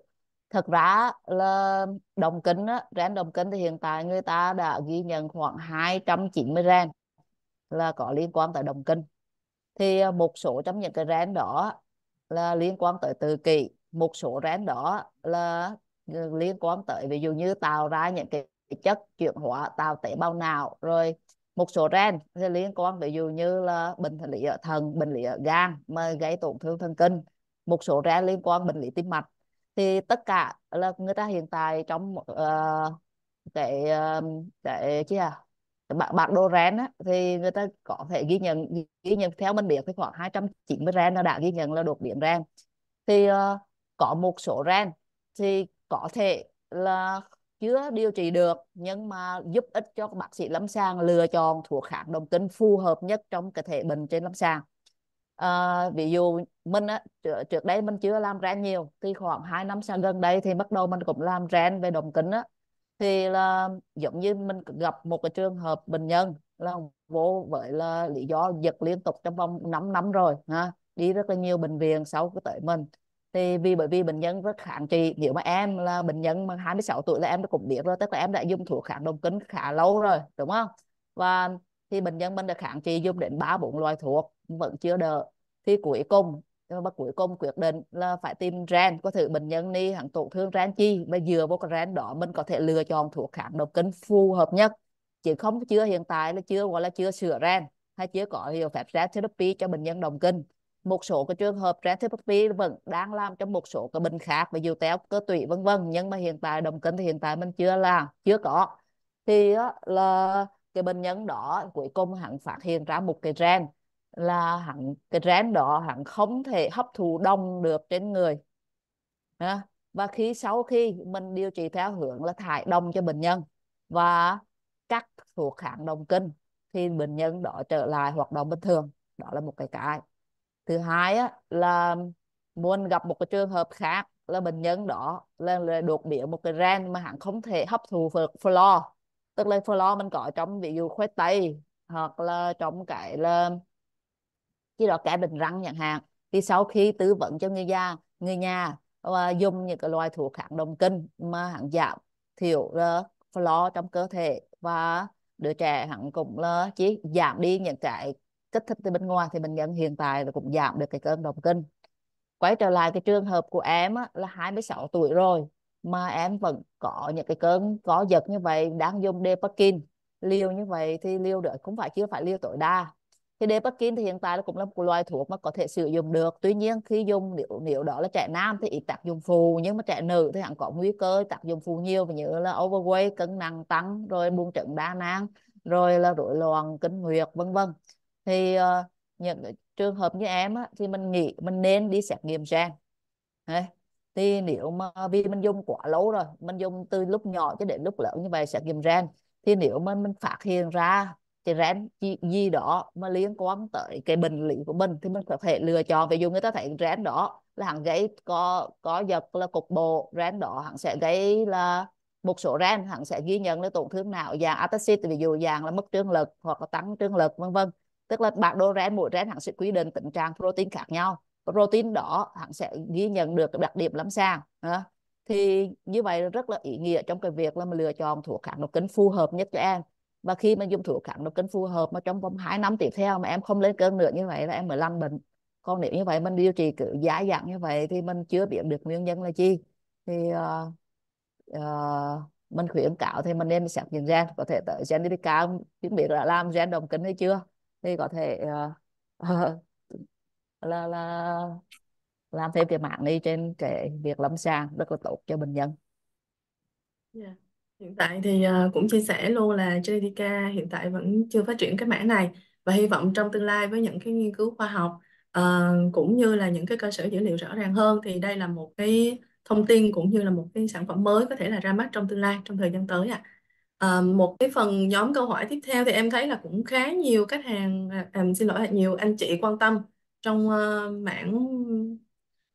Speaker 2: thật ra là đồng kính á, ren đồng kính thì hiện tại người ta đã ghi nhận khoảng 290 ren là có liên quan tới đồng kinh thì à, một số trong những cái rán đó là liên quan tới tự kỷ một số rán đó là à, liên quan tới ví dụ như tạo ra những cái chất chuyển hóa tạo tế bào nào rồi một số rán thì liên quan ví dụ như là bệnh lý ở thận bệnh lý ở gan mà gây tổn thương thần kinh một số rán liên quan bệnh lý tim mạch thì tất cả là người ta hiện tại trong uh, cái uh, cái chứ à bạc bạc đồ ren á, thì người ta có thể ghi nhận ghi nhận theo mình biết thì khoảng 290 ren nó đã ghi nhận là đột biến ren thì uh, có một số ren thì có thể là chưa điều trị được nhưng mà giúp ích cho bác sĩ lâm sàng lựa chọn thuốc kháng đồng tính phù hợp nhất trong cơ thể bệnh trên lâm sàng à, ví dụ mình á, trước đây mình chưa làm ren nhiều thì khoảng 2 năm sau gần đây thì bắt đầu mình cũng làm ren về đồng tính á, thì là giống như mình gặp một cái trường hợp bệnh nhân là vô vậy là lý do giật liên tục trong vòng 5 năm rồi ha đi rất là nhiều bệnh viện sau cái tới mình thì vì bởi vì bệnh nhân rất kháng trị nếu mà em là bệnh nhân mà 26 tuổi là em đã cũng biết rồi tức là em đã dùng thuốc kháng đồng kính khá lâu rồi đúng không và thì bệnh nhân mình đã kháng trị dùng đến ba bốn loại thuốc vẫn chưa đỡ thì cuối cùng và ờ, cuối cùng quyết định là phải tìm ran có thể bệnh nhân đi hẳn tổn thương ran chi và dựa vào cái ran đó mình có thể lựa chọn thuốc kháng độc kinh phù hợp nhất chứ không chưa hiện tại là chưa gọi là chưa sửa ran hay chưa có hiệu pháp ran therapy cho bệnh nhân đồng kinh một số cái trường hợp ran therapy vẫn đang làm cho một số cái bệnh khác ví dụ téo cơ tủy vân vân nhưng mà hiện tại đồng kinh thì hiện tại mình chưa làm chưa có thì là cái bệnh nhân đó cuối cùng hẳn phát hiện ra một cái ran là hắn cái gen đó hắn không thể hấp thụ đông được trên người và khi sau khi mình điều trị theo hướng là thải đông cho bệnh nhân và cắt thuộc kháng đông kinh thì bệnh nhân đó trở lại hoạt động bình thường đó là một cái cái thứ hai á, là muốn gặp một cái trường hợp khác là bệnh nhân đó là, là đột biến một cái gen mà hắn không thể hấp thụ flo tức là flo mình có trong ví dụ khuếch tây hoặc là trong cái là chế độ cải bình răng chẳng hạn thì sau khi tư vấn cho người già người nhà và dùng những cái loại thuốc kháng động kinh mà hẳn giảm thiểu uh, flo trong cơ thể và đứa trẻ hẳn cũng là chỉ giảm đi những cái kích thích từ bên ngoài thì bệnh nhân hiện tại là cũng giảm được cái cơn đồng kinh quay trở lại cái trường hợp của em á, là 26 tuổi rồi mà em vẫn có những cái cơn có giật như vậy đang dùng Depakin liều như vậy thì liều được cũng phải chưa phải liều tối đa thì bắc kinh thì hiện tại nó cũng là một loại thuốc mà có thể sử dụng được tuy nhiên khi dùng nếu nếu đó là trẻ nam thì ít tác dụng phụ nhưng mà trẻ nữ thì hẳn có nguy cơ tác dụng phụ nhiều và như là overweight cân nặng tăng rồi buông trận đa nang rồi là rối loạn kinh nguyệt vân vân thì uh, những trường hợp như em á, thì mình nghĩ mình nên đi xét nghiệm gen thì nếu mà vì mình dùng quá lâu rồi mình dùng từ lúc nhỏ cho đến lúc lớn như vậy xét nghiệm gen thì nếu mà mình phát hiện ra cho rán gì, gì đó mà liên quan tới cái bệnh lý của mình thì mình có thể lựa chọn ví dụ người ta thấy rán đó là hẳn gây có có giật là cục bộ rán đó hẳn sẽ gây là một số rán hẳn sẽ ghi nhận là tổn thương nào dạng ataxit ví dụ dạng là mất trương lực hoặc là tăng trương lực vân vân tức là bản đồ rán mỗi rán hẳn sẽ quy định tình trạng protein khác nhau protein đó hẳn sẽ ghi nhận được đặc điểm lâm sàng thì như vậy rất là ý nghĩa trong cái việc là mình lựa chọn thuốc kháng độc kính phù hợp nhất cho em và khi mà dùng thuốc kháng độc kinh phù hợp mà trong vòng 2 năm tiếp theo mà em không lên cơn nữa như vậy là em mới lăn bệnh còn nếu như vậy mình điều trị cứ giả dạng như vậy thì mình chưa biết được nguyên nhân là chi thì uh, uh, mình khuyến cáo thì mình nên xét những gen có thể tới gen đi cao biết biết là làm gen đồng kính hay chưa thì có thể uh, là là làm thêm cái mạng đi trên cái việc lâm sàng rất là tốt cho bệnh nhân
Speaker 1: yeah. Dạ. Hiện tại thì ờ, cũng chia sẻ luôn
Speaker 2: là JDK hiện tại vẫn chưa phát
Speaker 1: triển cái mảng này và hy vọng trong tương lai với những cái nghiên cứu khoa học ờ, cũng như là những cái cơ sở dữ liệu rõ ràng hơn thì đây là một cái thông tin cũng như là một cái sản phẩm mới có thể là ra mắt trong tương lai trong thời gian tới ạ. Ờ, một cái phần nhóm câu hỏi tiếp theo thì em thấy là cũng khá nhiều khách hàng à, à xin lỗi nhiều anh chị quan tâm trong ờ, mảng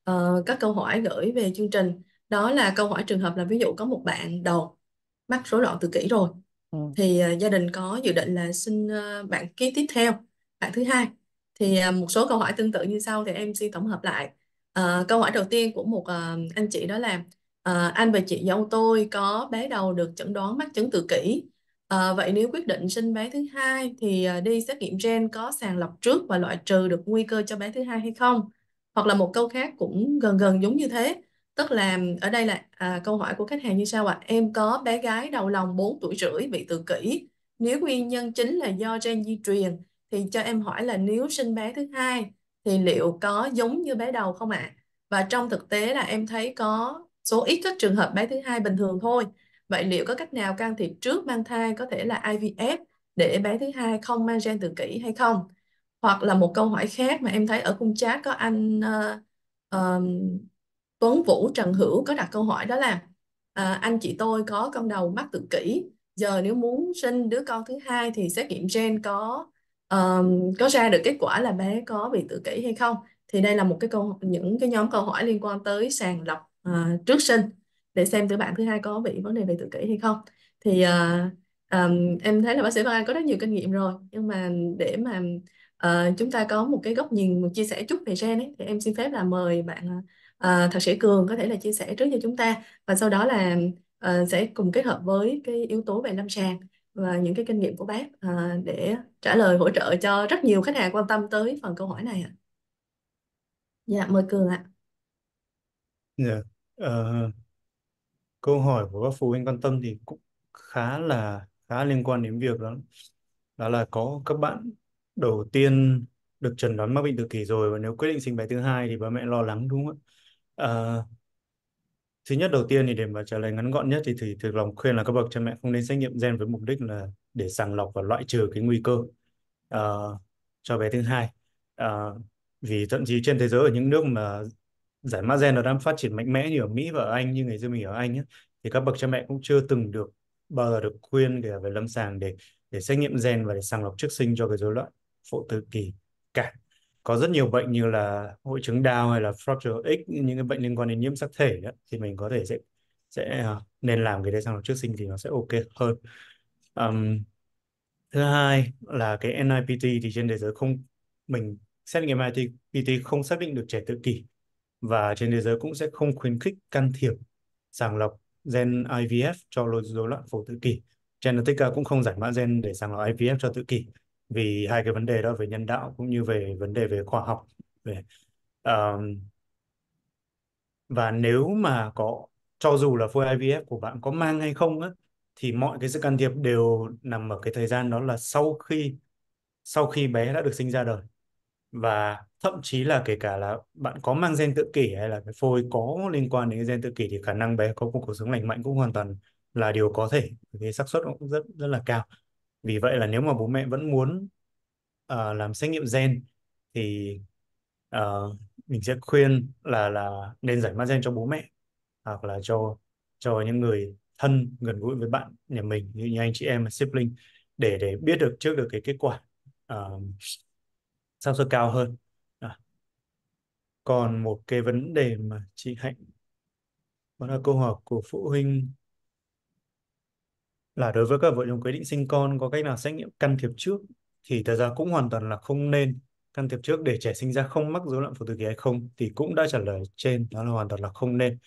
Speaker 1: ờ, các câu hỏi gửi về chương trình đó là câu hỏi trường hợp là ví dụ có một bạn đầu mắc rối loạn tự kỷ rồi ừ. thì uh, gia đình có dự định là xin uh, bạn ký tiếp theo bạn thứ hai thì uh, một số câu hỏi tương tự như sau thì em xin tổng hợp lại uh, câu hỏi đầu tiên của một uh, anh chị đó là uh, anh và chị dâu tôi có bé đầu được chẩn đoán mắc chứng tự kỷ À, vậy nếu quyết định sinh bé thứ hai thì đi xét nghiệm gen có sàng lọc trước và loại trừ được nguy cơ cho bé thứ hai hay không? Hoặc là một câu khác cũng gần gần giống như thế. Tức là ở đây là à, câu hỏi của khách hàng như sau ạ. À? Em có bé gái đầu lòng 4 tuổi rưỡi bị tự kỷ. Nếu nguyên nhân chính là do gen di truyền thì cho em hỏi là nếu sinh bé thứ hai thì liệu có giống như bé đầu không ạ? À? Và trong thực tế là em thấy có số ít các trường hợp bé thứ hai bình thường thôi. Vậy liệu có cách nào can thiệp trước mang thai có thể là IVF để bé thứ hai không mang gen tự kỷ hay không? Hoặc là một câu hỏi khác mà em thấy ở khung chat có anh uh, um, Tuấn Vũ Trần Hữu có đặt câu hỏi đó là à, anh chị tôi có công đầu mắc tự kỷ giờ nếu muốn sinh đứa con thứ hai thì xét nghiệm gen có um, có ra được kết quả là bé có bị tự kỷ hay không thì đây là một cái câu những cái nhóm câu hỏi liên quan tới sàng lọc uh, trước sinh để xem đứa bạn thứ hai có bị vấn đề về tự kỷ hay không thì uh, um, em thấy là bác sĩ Văn Anh có rất nhiều kinh nghiệm rồi nhưng mà để mà uh, chúng ta có một cái góc nhìn một chia sẻ chút về gen ấy, thì em xin phép là mời bạn à, à, thạc sĩ Cường có thể là chia sẻ trước cho chúng ta và sau đó là à, sẽ cùng kết hợp với cái yếu tố về lâm sàng và những cái kinh nghiệm của bác à, để trả lời hỗ trợ cho rất nhiều khách hàng quan tâm tới phần câu hỏi này ạ. Dạ mời Cường ạ.
Speaker 3: Dạ. Uh, câu hỏi của các phụ huynh quan tâm thì cũng khá là khá liên quan đến việc đó đó là có các bạn đầu tiên được chẩn đoán mắc bệnh tự kỷ rồi và nếu quyết định sinh bé thứ hai thì bố mẹ lo lắng đúng không ạ? uh, thứ nhất đầu tiên thì để mà trả lời ngắn gọn nhất thì thì thực lòng khuyên là các bậc cha mẹ không nên xét nghiệm gen với mục đích là để sàng lọc và loại trừ cái nguy cơ uh, cho bé thứ hai uh, vì thậm chí trên thế giới ở những nước mà giải mã gen nó đang phát triển mạnh mẽ như ở Mỹ và ở Anh như người dân mình ở Anh ấy, thì các bậc cha mẹ cũng chưa từng được bao giờ được khuyên về lâm sàng để để xét nghiệm gen và để sàng lọc trước sinh cho cái rối loạn phụ tự kỷ cả có rất nhiều bệnh như là hội chứng đau hay là fracture X những cái bệnh liên quan đến nhiễm sắc thể đó, thì mình có thể sẽ sẽ à, nên làm cái đấy sang lọc trước sinh thì nó sẽ ok hơn um, thứ hai là cái NIPT thì trên thế giới không mình xét nghiệm NIPT không xác định được trẻ tự kỷ và trên thế giới cũng sẽ không khuyến khích can thiệp sàng lọc gen IVF cho rối loạn phổ tự kỷ Genetica cũng không giải mã gen để sàng lọc IVF cho tự kỷ vì hai cái vấn đề đó về nhân đạo cũng như về vấn đề về khoa học về um, và nếu mà có cho dù là phôi IVF của bạn có mang hay không á, thì mọi cái sự can thiệp đều nằm ở cái thời gian đó là sau khi sau khi bé đã được sinh ra đời và thậm chí là kể cả là bạn có mang gen tự kỷ hay là cái phôi có liên quan đến cái gen tự kỷ thì khả năng bé có một cuộc sống lành mạnh cũng hoàn toàn là điều có thể cái xác suất cũng rất rất là cao vì vậy là nếu mà bố mẹ vẫn muốn uh, làm xét nghiệm gen thì uh, mình sẽ khuyên là là nên giải mã gen cho bố mẹ hoặc là cho cho những người thân gần gũi với bạn nhà mình như, như anh chị em sibling để để biết được trước được cái kết quả uh, sao cho cao hơn còn một cái vấn đề mà chị Hạnh đó là câu hỏi của phụ huynh là đối với các vợ chồng quyết định sinh con có cách nào xét nghiệm can thiệp trước thì thật ra cũng hoàn toàn là không nên can thiệp trước để trẻ sinh ra không mắc rối loạn phổ tự kỷ hay không thì cũng đã trả lời trên đó là hoàn toàn là không nên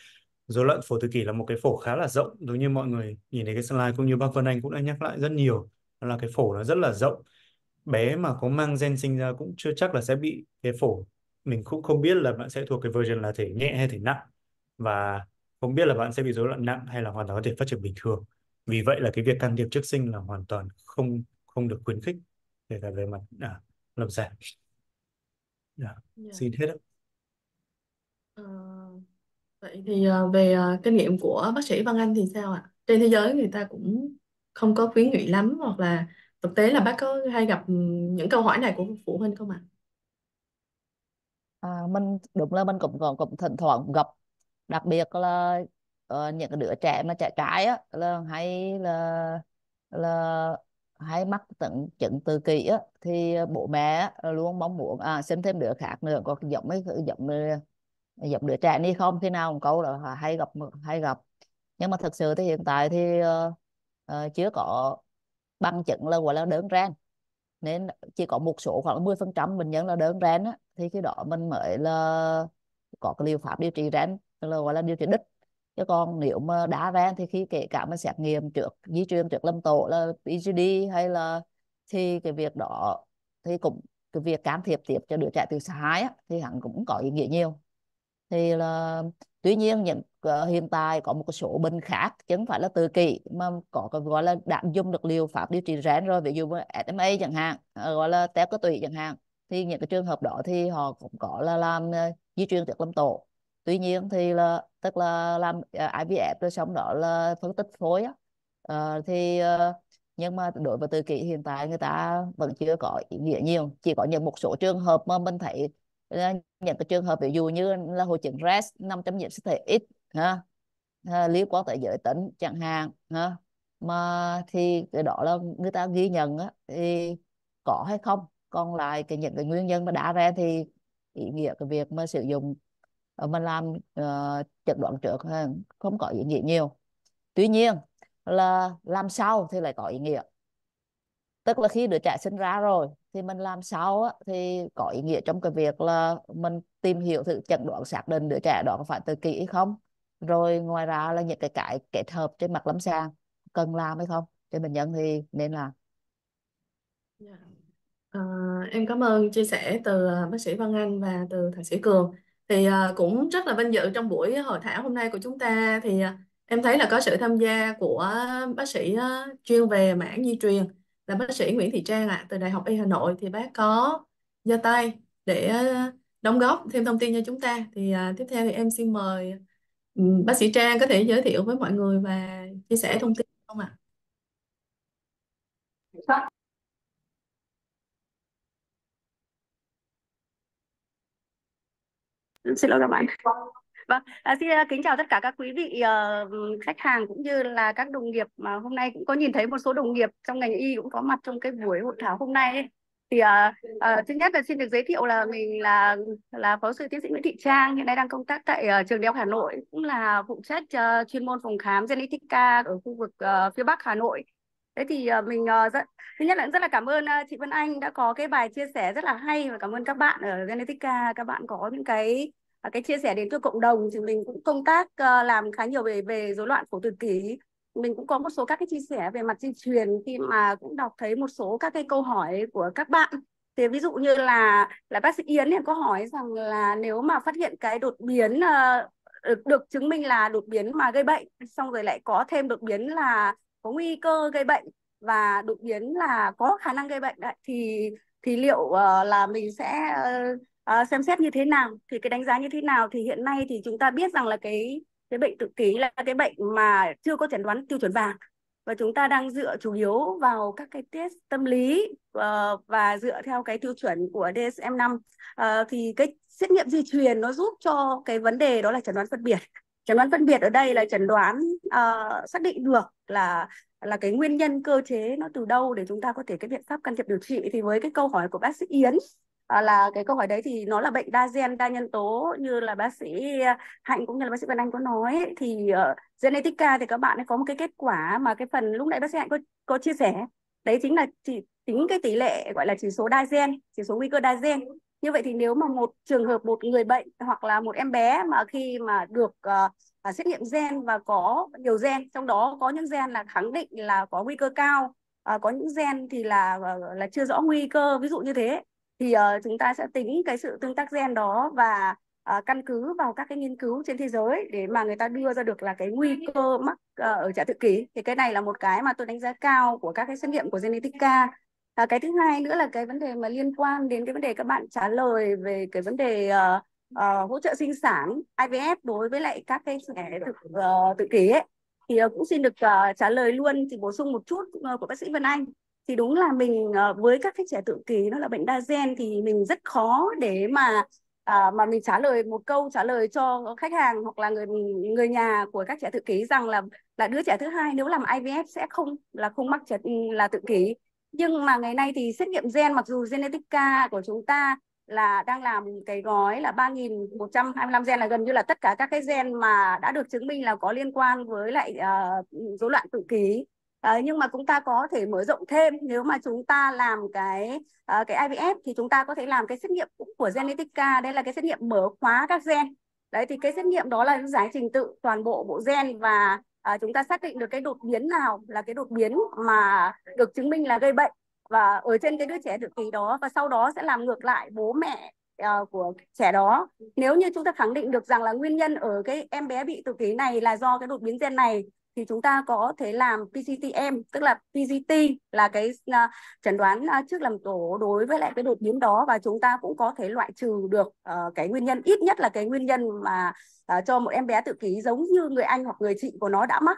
Speaker 3: rối loạn phổ tự kỷ là một cái phổ khá là rộng giống như mọi người nhìn thấy cái slide cũng như bác Vân Anh cũng đã nhắc lại rất nhiều đó là cái phổ nó rất là rộng bé mà có mang gen sinh ra cũng chưa chắc là sẽ bị cái phổ mình cũng không biết là bạn sẽ thuộc cái version là thể nhẹ hay thể nặng và không biết là bạn sẽ bị rối loạn nặng hay là hoàn toàn có thể phát triển bình thường vì vậy là cái việc can thiệp trước sinh là hoàn toàn không không được khuyến khích kể cả về mặt à, lâm sàng yeah. Yeah. xin hết ạ
Speaker 4: à,
Speaker 1: vậy thì ờ, về ờ, kinh nghiệm của bác sĩ Văn Anh thì sao ạ trên thế giới người ta cũng không có khuyến nghị lắm hoặc là thực tế là bác có hay gặp
Speaker 2: những câu hỏi này của phụ huynh không ạ à? à, mình đúng là mình cũng còn cũng thỉnh thoảng gặp đặc biệt là ờ, những đứa trẻ mà trẻ trái á là hay là là hay mắc tận chứng tự kỷ á thì bố mẹ luôn mong muốn à, sinh thêm đứa khác nữa có giống mấy giống ờ, giống đứa trẻ đi không khi nào một câu là hay gặp hay gặp nhưng mà thật sự thì hiện tại thì uh, chưa có bằng chứng là gọi là đơn ren nên chỉ có một số khoảng 10 phần trăm bệnh nhân là đơn ren á, thì khi đó mình mới là có cái liệu pháp điều trị ren là gọi là điều trị đích chứ còn nếu mà đá ven thì khi kể cả mà xét nghiệm trước di truyền trước lâm tổ là PGD hay là thì cái việc đó thì cũng cái việc can thiệp tiếp cho đứa trẻ từ xa ấy, thì hẳn cũng có ý nghĩa nhiều thì là tuy nhiên những uh, hiện tại có một số bệnh khác chứ không phải là tự kỷ mà có cái gọi là đã dùng được liệu pháp điều trị rén rồi ví dụ như SMA chẳng hạn ờ, gọi là tép có tủy chẳng hạn thì những cái trường hợp đó thì họ cũng có là làm uh, di truyền trước lâm tổ tuy nhiên thì là tức là làm à, IVF rồi xong đó là phân tích phối á à, thì ờ, nhưng mà đối với tự kỷ hiện tại người ta vẫn chưa có ý nghĩa nhiều chỉ có những một số trường hợp mà mình thấy ờ, những cái trường hợp ví dụ như là hội chứng RES nằm trong nhiễm sắc thể ít ha liên quan tới giới tính chẳng hạn ha mà thì cái đó là người ta ghi nhận á, thì có hay không còn lại cái những cái nguyên nhân mà đã ra thì ý nghĩa cái việc mà sử dụng Ờ, mình làm uh, chẩn đoán trước không có ý nghĩa nhiều tuy nhiên là làm sau thì lại có ý nghĩa tức là khi đứa trẻ sinh ra rồi thì mình làm sau á, thì có ý nghĩa trong cái việc là mình tìm hiểu thử chẩn đoán xác định đứa trẻ đó có phải tự kỷ hay không rồi ngoài ra là những cái cái kết hợp trên mặt lâm sàng cần làm hay không cho bệnh nhân thì nên làm À, em cảm ơn chia sẻ từ bác sĩ Văn Anh và từ thạc sĩ Cường
Speaker 1: thì ờ, cũng rất là vinh dự trong buổi hội thảo hôm nay của chúng ta thì ờ, em thấy là có sự tham gia của bác sĩ ờ, chuyên về mảng di truyền là bác sĩ Nguyễn Thị Trang ạ từ Đại học Y Hà Nội thì bác có giơ tay để đóng góp thêm thông tin cho chúng ta thì tiếp theo thì em xin mời bác sĩ Trang có thể giới thiệu với mọi người và chia sẻ thông tin không ạ?
Speaker 4: xin lỗi các bạn Vâng, à, xin à, kính chào tất cả các quý vị uh, khách hàng cũng như là các đồng nghiệp mà hôm nay cũng có nhìn thấy một số đồng nghiệp trong ngành y cũng có mặt trong cái buổi hội thảo hôm nay. Thì uh, uh, thứ nhất là xin được giới thiệu là mình là là phó sư tiến sĩ Nguyễn Thị Trang hiện nay đang công tác tại uh, trường Đại học Hà Nội cũng là phụ trách uh, chuyên môn phòng khám Genetica ở khu vực uh, phía Bắc Hà Nội thế thì ờ, mình ờ, rất thứ nhất là rất là cảm ơn chị Vân Anh đã có cái bài chia sẻ rất là hay và cảm ơn các bạn ở Genetica các bạn có những cái à, cái chia sẻ đến cho cộng đồng thì mình cũng công tác ờ, làm khá nhiều về về rối loạn phổ tự kỷ mình cũng có một số các cái chia sẻ về mặt di truyền khi mà cũng đọc thấy một số các cái câu hỏi của các bạn thì ví dụ như là là bác sĩ Yến thì có hỏi rằng là nếu mà phát hiện cái đột biến được, được chứng minh là đột biến mà gây bệnh xong rồi lại có thêm đột biến là có nguy cơ gây bệnh và đột biến là có khả năng gây bệnh đấy thì thì liệu uh, là mình sẽ uh, xem xét như thế nào thì cái đánh giá như thế nào thì hiện nay thì chúng ta biết rằng là cái cái bệnh tự kỷ là cái bệnh mà chưa có chẩn đoán tiêu chuẩn vàng và chúng ta đang dựa chủ yếu vào các cái test tâm lý uh, và dựa theo cái tiêu chuẩn của DSM-5 uh, thì cái xét nghiệm di truyền nó giúp cho cái vấn đề đó là chẩn đoán phân biệt chẩn đoán phân biệt ở đây là chẩn đoán uh, xác định được là là cái nguyên nhân cơ chế nó từ đâu để chúng ta có thể cái biện pháp can thiệp điều trị thì với cái câu hỏi của bác sĩ Yến ờ, là cái câu hỏi đấy thì nó là bệnh đa gen đa nhân tố như là bác sĩ hạnh cũng như là bác sĩ văn anh có nói thì uh, genetica thì các bạn ấy có một cái kết quả mà cái phần lúc nãy bác sĩ hạnh có có chia sẻ đấy chính là chỉ tính cái tỷ lệ gọi là chỉ số đa gen chỉ số nguy cơ đa gen như vậy thì nếu mà một trường hợp một người bệnh hoặc là một em bé mà khi mà được uh, xét nghiệm gen và có nhiều gen trong đó có những gen là khẳng định là có nguy cơ cao uh, có những gen thì là uh, là chưa rõ nguy cơ ví dụ như thế thì uh, chúng ta sẽ tính cái sự tương tác gen đó và uh, căn cứ vào các cái nghiên cứu trên thế giới để mà người ta đưa ra được là cái nguy cơ mắc uh, ở trẻ tự kỷ thì cái này là một cái mà tôi đánh giá cao của các cái xét nghiệm của Genetica à, cái thứ hai nữa là cái vấn đề mà liên quan đến cái vấn đề các bạn trả lời về cái vấn đề uh, uh, hỗ trợ sinh sản IVF đối với lại các cái trẻ tự uh, tự kỷ ấy thì uh, cũng xin được uh, trả lời luôn thì bổ sung một chút uh, của bác sĩ Vân Anh thì đúng là mình uh, với các cái trẻ tự kỷ nó là bệnh đa gen thì mình rất khó để mà à, mà mình trả lời một câu trả lời cho khách hàng hoặc là người người nhà của các trẻ tự kỷ rằng là là đứa trẻ thứ hai nếu làm IVF sẽ không là không mắc trẻ ừ, là tự kỷ nhưng mà ngày nay thì xét nghiệm gen mặc dù Genetica của chúng ta là đang làm cái gói là 3.125 gen là gần như là tất cả các cái gen mà đã được chứng minh là có liên quan với lại rối ờ, uh, loạn tự kỷ À, nhưng mà chúng ta có thể mở rộng thêm nếu mà chúng ta làm cái uh, cái IVF thì chúng ta có thể làm cái xét nghiệm của Genetica đây là cái xét nghiệm mở khóa các gen đấy thì cái xét nghiệm đó là giải trình tự toàn bộ bộ gen và à, chúng ta xác định được cái đột biến nào là cái đột biến mà được chứng minh là gây bệnh và ở trên cái đứa trẻ tự kỳ đó và sau đó sẽ làm ngược lại bố mẹ à, của trẻ đó nếu như chúng ta khẳng định được rằng là nguyên nhân ở cái em bé bị tự kỷ này là do cái đột biến gen này thì chúng ta có thể làm PCTM tức là PGT là cái uh, chẩn đoán à, trước làm tổ đối với lại cái đột biến đó và chúng ta cũng có thể loại trừ được uh, cái nguyên nhân ít nhất là cái nguyên nhân mà à, cho một em bé tự kỷ giống như người anh hoặc người chị của nó đã mắc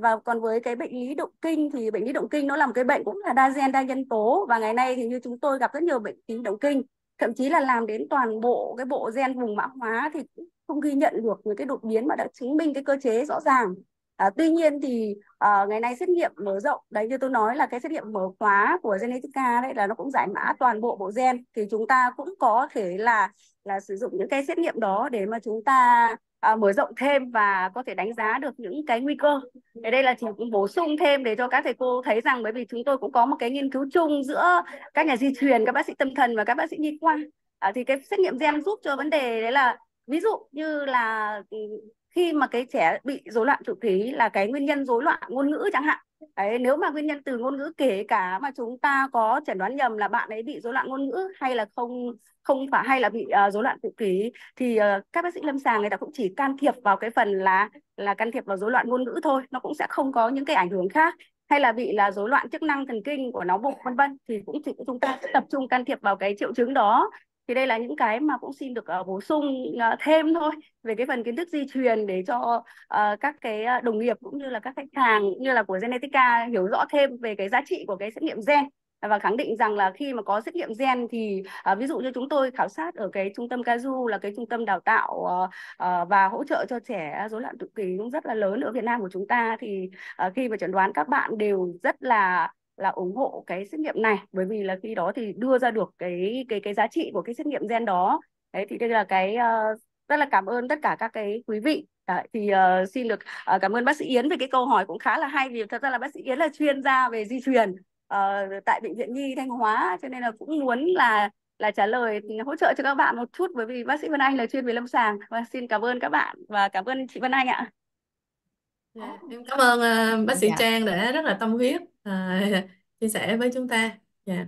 Speaker 4: và còn với cái bệnh lý động kinh thì bệnh lý động kinh nó là một cái bệnh cũng là đa gen đa nhân tố và ngày nay thì như chúng tôi gặp rất nhiều bệnh lý động kinh thậm chí là làm đến toàn bộ cái bộ gen vùng mã hóa thì cũng không ghi nhận được những cái đột biến mà đã chứng minh cái cơ chế rõ ràng À, tuy nhiên thì uh, ngày nay xét nghiệm mở rộng đấy như tôi nói là cái xét nghiệm mở khóa của Genetica đấy là nó cũng giải mã toàn bộ bộ gen thì chúng ta cũng có thể là là sử dụng những cái xét nghiệm đó để mà chúng ta uh, mở rộng thêm và có thể đánh giá được những cái nguy cơ. Ở đây là chỉ bổ sung thêm để cho các thầy cô thấy rằng bởi vì chúng tôi cũng có một cái nghiên cứu chung giữa các nhà di truyền, các bác sĩ tâm thần và các bác sĩ nhi khoa. À, thì cái xét nghiệm gen giúp cho vấn đề đấy là ví dụ như là ừ, khi mà cái trẻ bị rối loạn tự kỷ là cái nguyên nhân rối loạn ngôn ngữ chẳng hạn Đấy, nếu mà nguyên nhân từ ngôn ngữ kể cả mà chúng ta có chẩn đoán nhầm là bạn ấy bị rối loạn ngôn ngữ hay là không không phải hay là bị à, rối uh, loạn tự kỷ thì uh, các bác sĩ lâm sàng người ta cũng chỉ can thiệp vào cái phần là là can thiệp vào rối loạn ngôn ngữ thôi nó cũng sẽ không có những cái ảnh hưởng khác hay là bị là rối loạn chức năng thần kinh của não bộ vân vân thì cũng chỉ chúng ta sẽ tập trung can thiệp vào cái triệu chứng đó thì đây là những cái mà cũng xin được uh, bổ sung uh, thêm thôi về cái phần kiến thức di truyền để cho uh, các cái đồng nghiệp cũng như là các khách hàng cũng như là của Genetica hiểu rõ thêm về cái giá trị của cái xét nghiệm gen và khẳng định rằng là khi mà có xét nghiệm gen thì uh, ví dụ như chúng tôi khảo sát ở cái trung tâm Kazu là cái trung tâm đào tạo uh, và hỗ trợ cho trẻ rối loạn tự kỷ cũng rất là lớn ở Việt Nam của chúng ta thì uh, khi mà chẩn đoán các bạn đều rất là là ủng hộ cái xét nghiệm này bởi vì là khi đó thì đưa ra được cái cái cái giá trị của cái xét nghiệm gen đó đấy thì đây là cái uh, rất là cảm ơn tất cả các cái quý vị Đấy, thì uh, xin được uh, cảm ơn bác sĩ Yến về cái câu hỏi cũng khá là hay vì thật ra là bác sĩ Yến là chuyên gia về di truyền uh, tại bệnh viện Nhi Thanh Hóa cho nên là cũng muốn là là trả lời ừ, hỗ trợ cho các bạn một chút bởi vì bác sĩ Vân Anh là chuyên về lâm sàng và vâng, xin cảm ơn các bạn và cảm ơn chị Vân Anh ạ. Dạ, em cảm ơn ờ,
Speaker 1: bác sĩ dạ. Trang đã rất là tâm huyết ờ, chia sẻ với chúng ta. Dạ.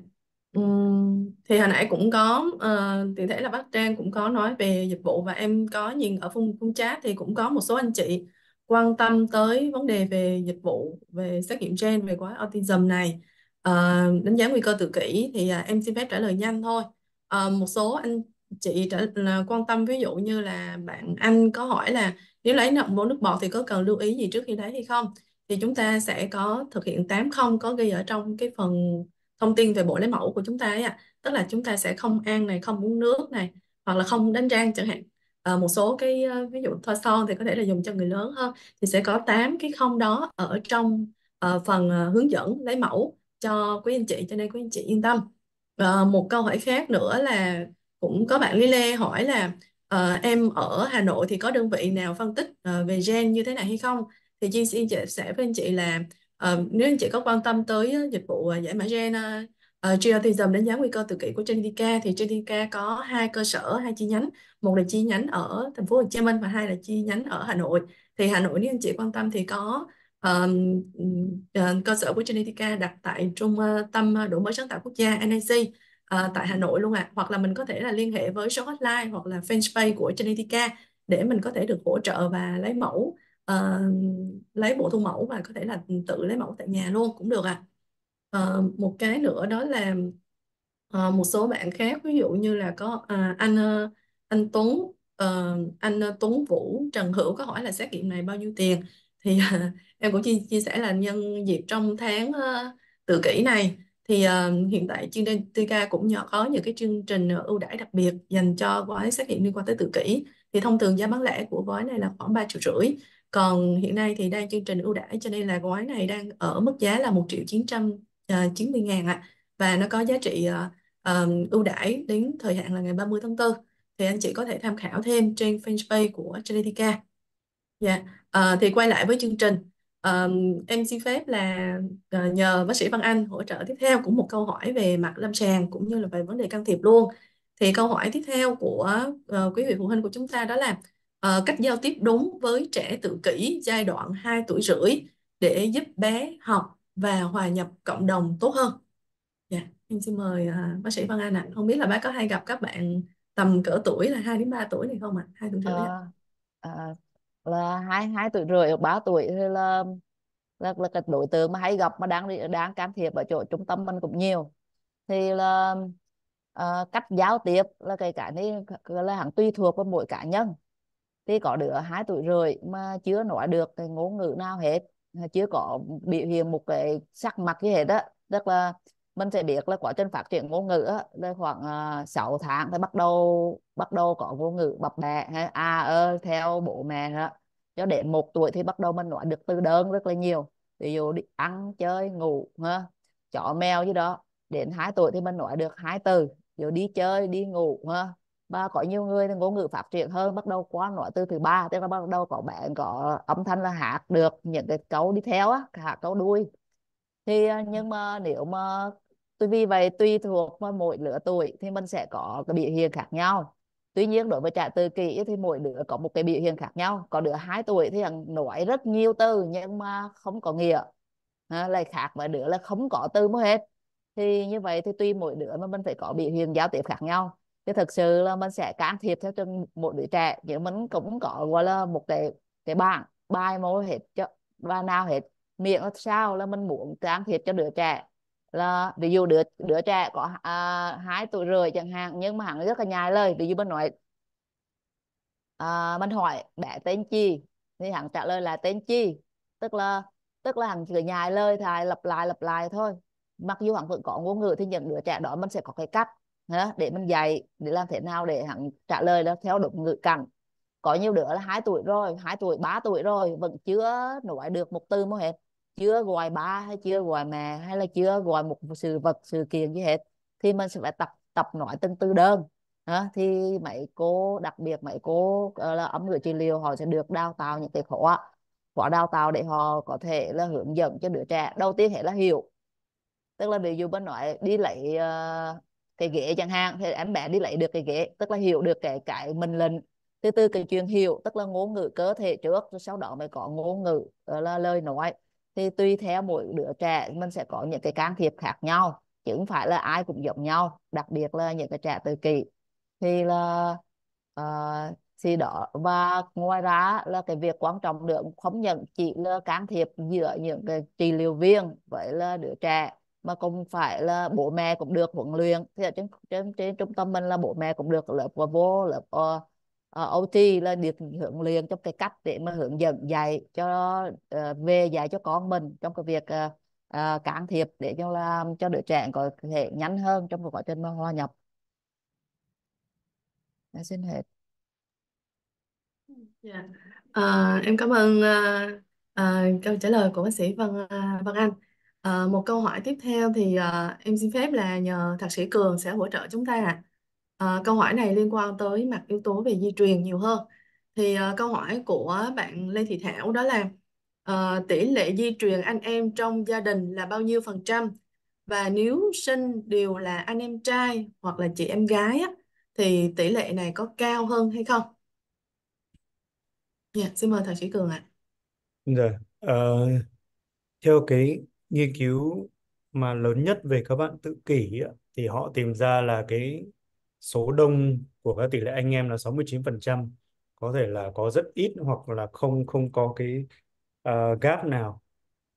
Speaker 1: Ừm, thì hồi nãy cũng có ờ, thì thấy là bác Trang cũng có nói về dịch vụ và em có nhìn ở phun phun chat thì cũng có một số anh chị quan tâm tới vấn đề về dịch vụ về xét nghiệm gen về gói autism này Ờ, đánh giá nguy cơ tự kỷ thì à, em xin phép trả lời nhanh thôi. Ờ, một số anh chị trả, là quan tâm ví dụ như là bạn anh có hỏi là nếu lấy nậm mẫu nước bọt thì có cần lưu ý gì trước khi lấy hay không? Thì chúng ta sẽ có thực hiện 8 không có ghi ở trong cái phần thông tin về bộ lấy mẫu của chúng ta ấy ạ. À. Tức là chúng ta sẽ không ăn này, không uống nước này, hoặc là không đánh răng chẳng hạn. À, một số cái ờ, ví dụ thoa son thì có thể là dùng cho người lớn hơn thì sẽ có 8 cái không đó ở trong uh, phần hướng dẫn lấy mẫu cho quý anh chị cho nên quý anh chị yên tâm. À, một câu hỏi khác nữa là cũng có bạn Lê hỏi là uh, em ở Hà Nội thì có đơn vị nào phân tích uh, về gen như thế này hay không thì Jin xin chia sẻ với anh chị là uh, nếu anh chị có quan tâm tới uh, dịch vụ uh, giải mã gen uh, uh, Geotism đánh giá nguy cơ tự kỷ của Genetica thì Genetica có hai cơ sở hai chi nhánh một là chi nhánh ở thành phố Hồ Chí Minh và hai là chi nhánh ở Hà Nội thì Hà Nội nếu anh chị quan tâm thì có um, uh, cơ sở của Genetica đặt tại trung tâm đổi mới sáng tạo quốc gia NIC Ờ, tại Hà Nội luôn ạ à. hoặc là mình có thể là liên hệ với số hotline hoặc là fanpage của Genetica để mình có thể được hỗ trợ và lấy mẫu uh, lấy bộ thu mẫu và có thể là tự lấy mẫu tại nhà luôn cũng được ạ à. uh, một cái nữa đó là uh, một số bạn khác ví dụ như là có uh, anh uh, anh Tuấn uh, anh Tuấn Vũ Trần Hữu có hỏi là xét nghiệm này bao nhiêu tiền thì uh, em cũng chia, chia sẻ là nhân dịp trong tháng uh, tự kỷ này thì uh, hiện tại chuyên trên TK cũng nhờ có những cái chương trình ờ, ưu đãi đặc biệt dành cho gói xét nghiệm liên quan tới tự kỷ thì thông thường giá bán lẻ của gói này là khoảng 3 triệu rưỡi còn hiện nay thì đang chương trình ưu đãi cho nên là gói này đang ở mức giá là 1 triệu 990 ờ, ngàn ạ và nó có giá trị um, ưu đãi đến thời hạn là ngày 30 tháng 4 thì anh chị có thể tham khảo thêm trên fanpage của JTK. Dạ, yeah. uh, thì quay lại với chương trình Um, em xin phép là uh, nhờ bác sĩ Văn Anh hỗ trợ tiếp theo cũng một câu hỏi về mặt lâm sàng cũng như là về vấn đề can thiệp luôn. Thì câu hỏi tiếp theo của uh, quý vị phụ huynh của chúng ta đó là uh, cách giao tiếp đúng với trẻ tự kỷ giai đoạn 2 tuổi rưỡi để giúp bé học và hòa nhập cộng đồng tốt hơn. yeah. Dạ, em xin mời uh, bác sĩ Văn Anh ạ. Không biết là bác có hay gặp các bạn tầm cỡ tuổi là 2 đến 3 tuổi này không ạ? À? 2 tuổi rưỡi
Speaker 2: ạ là hai hai tuổi rưỡi hoặc ba tuổi thì là là là cái đối tượng mà hay gặp mà đang đi đang can thiệp ở chỗ trung tâm mình cũng nhiều thì là à, cách giao tiếp là cái cái này là hẳn tùy thuộc vào mỗi cá nhân thì có đứa hai tuổi rưỡi mà chưa nói được cái ngôn ngữ nào hết chưa có biểu hiện một cái sắc mặt gì hết đó tức là mình sẽ biết là quá trình phát triển ngôn ngữ á, là khoảng à, uh, 6 tháng thì bắt đầu bắt đầu có ngôn ngữ bập bẹ hay à ơ theo bố mẹ đó. cho đến một tuổi thì bắt đầu mình nói được từ đơn rất là nhiều ví dụ đi ăn chơi ngủ ha chó mèo gì đó đến 2 tuổi thì mình nói được hai từ ví dụ đi chơi đi ngủ ha và có nhiều người thì ngôn ngữ phát triển hơn bắt đầu qua nói từ thứ ba tức là bắt đầu có bạn có âm thanh là hát được những cái câu đi theo á cả câu đuôi thì ờ, nhưng mà nếu mà tuy vì vậy tùy thuộc vào mỗi lứa tuổi thì mình sẽ có cái biểu hiện khác nhau tuy nhiên đối với trẻ tự kỷ thì mỗi đứa có một cái biểu hiện khác nhau có đứa 2 tuổi thì nói rất nhiều từ nhưng mà không có nghĩa à, lại khác với đứa là không có từ mới hết thì như vậy thì tùy mỗi đứa mà mình phải có biểu hiện giao tiếp khác nhau thì thực sự là mình sẽ can thiệp theo từng một đứa trẻ nhưng mình cũng có gọi là một cái cái bảng bài mô hết cho bài nào hết miệng làm sao là mình muốn trang thiệp cho đứa trẻ là ví dụ đứa đứa trẻ có à, hai tuổi rồi chẳng hạn nhưng mà hắn rất là nhai lời ví dụ mình nói uh, mình hỏi bé tên chi thì hắn trả lời là tên chi tức là tức là hắn chỉ nhai lời thay lặp lại lặp lại thôi mặc dù hắn vẫn có ngôn ngữ thì những đứa trẻ đó mình sẽ có cái cách đó, để mình dạy để làm thế nào để hắn trả lời đó theo đúng ngữ cảnh có nhiều đứa là hai tuổi rồi hai tuổi ba tuổi rồi vẫn chưa nói được một từ mà hết chưa gọi ba hay chưa gọi mẹ hay là chưa gọi một sự vật sự kiện gì hết thì mình sẽ phải tập tập nói từng từ đơn à, thì mấy cô đặc biệt mấy cô ờ, là ấm ngữ trị liệu họ sẽ được đào tạo những cái khóa khóa đào tạo để họ có thể là hướng dẫn cho đứa trẻ đầu tiên hết là hiểu tức là ví dụ bên nói đi lấy uh, cái ghế chẳng hạn thì em bé đi lấy được cái ghế tức là hiểu được cái cái mình lệnh thứ tư cái chuyện hiểu tức là ngôn ngữ cơ thể trước rồi sau đó mới có ngôn ngữ là lời nói thì tùy theo mỗi đứa trẻ mình sẽ có những cái can thiệp khác nhau chứ không phải là ai cũng giống nhau đặc biệt là những cái trẻ tự kỷ thì là uh, thì đó và ngoài ra là cái việc quan trọng được không nhận chỉ là can thiệp giữa những cái trị liệu viên với là đứa trẻ mà cũng phải là bố mẹ cũng được huấn luyện thì ở trên trên, trên trung tâm mình là bố mẹ cũng được lớp và vô lớp uh, Ờ, OT là được hưởng liền trong cái cách để mà hướng dẫn dạy cho uh, về dạy cho con mình trong cái việc uh, uh, can thiệp để cho làm cho đứa trẻ có thể nhanh hơn trong cái quá trình mà hòa nhập Đã dạ, xin hết
Speaker 1: yeah. Dạ. uh, em cảm ơn uh, uh, câu trả lời của bác sĩ Văn uh, Văn Anh À, một câu hỏi tiếp theo thì à, em xin phép là nhờ thạc sĩ Cường sẽ hỗ trợ chúng ta ạ. Ờ, câu hỏi này liên quan tới mặt yếu tố về di truyền nhiều hơn. Thì ờ, câu hỏi của bạn Lê Thị Thảo đó là ờ, tỷ lệ di truyền anh em trong gia đình là bao nhiêu phần trăm? Và nếu sinh đều là anh em trai hoặc là chị em gái á, thì tỷ lệ này có cao hơn hay không? Dạ, xin mời thạc sĩ Cường ạ.
Speaker 3: Rồi, dạ, ờ, theo cái nghiên cứu mà lớn nhất về các bạn tự kỷ ấy, thì họ tìm ra là cái số đông của các tỷ lệ anh em là 69% có thể là có rất ít hoặc là không không có cái uh, gap nào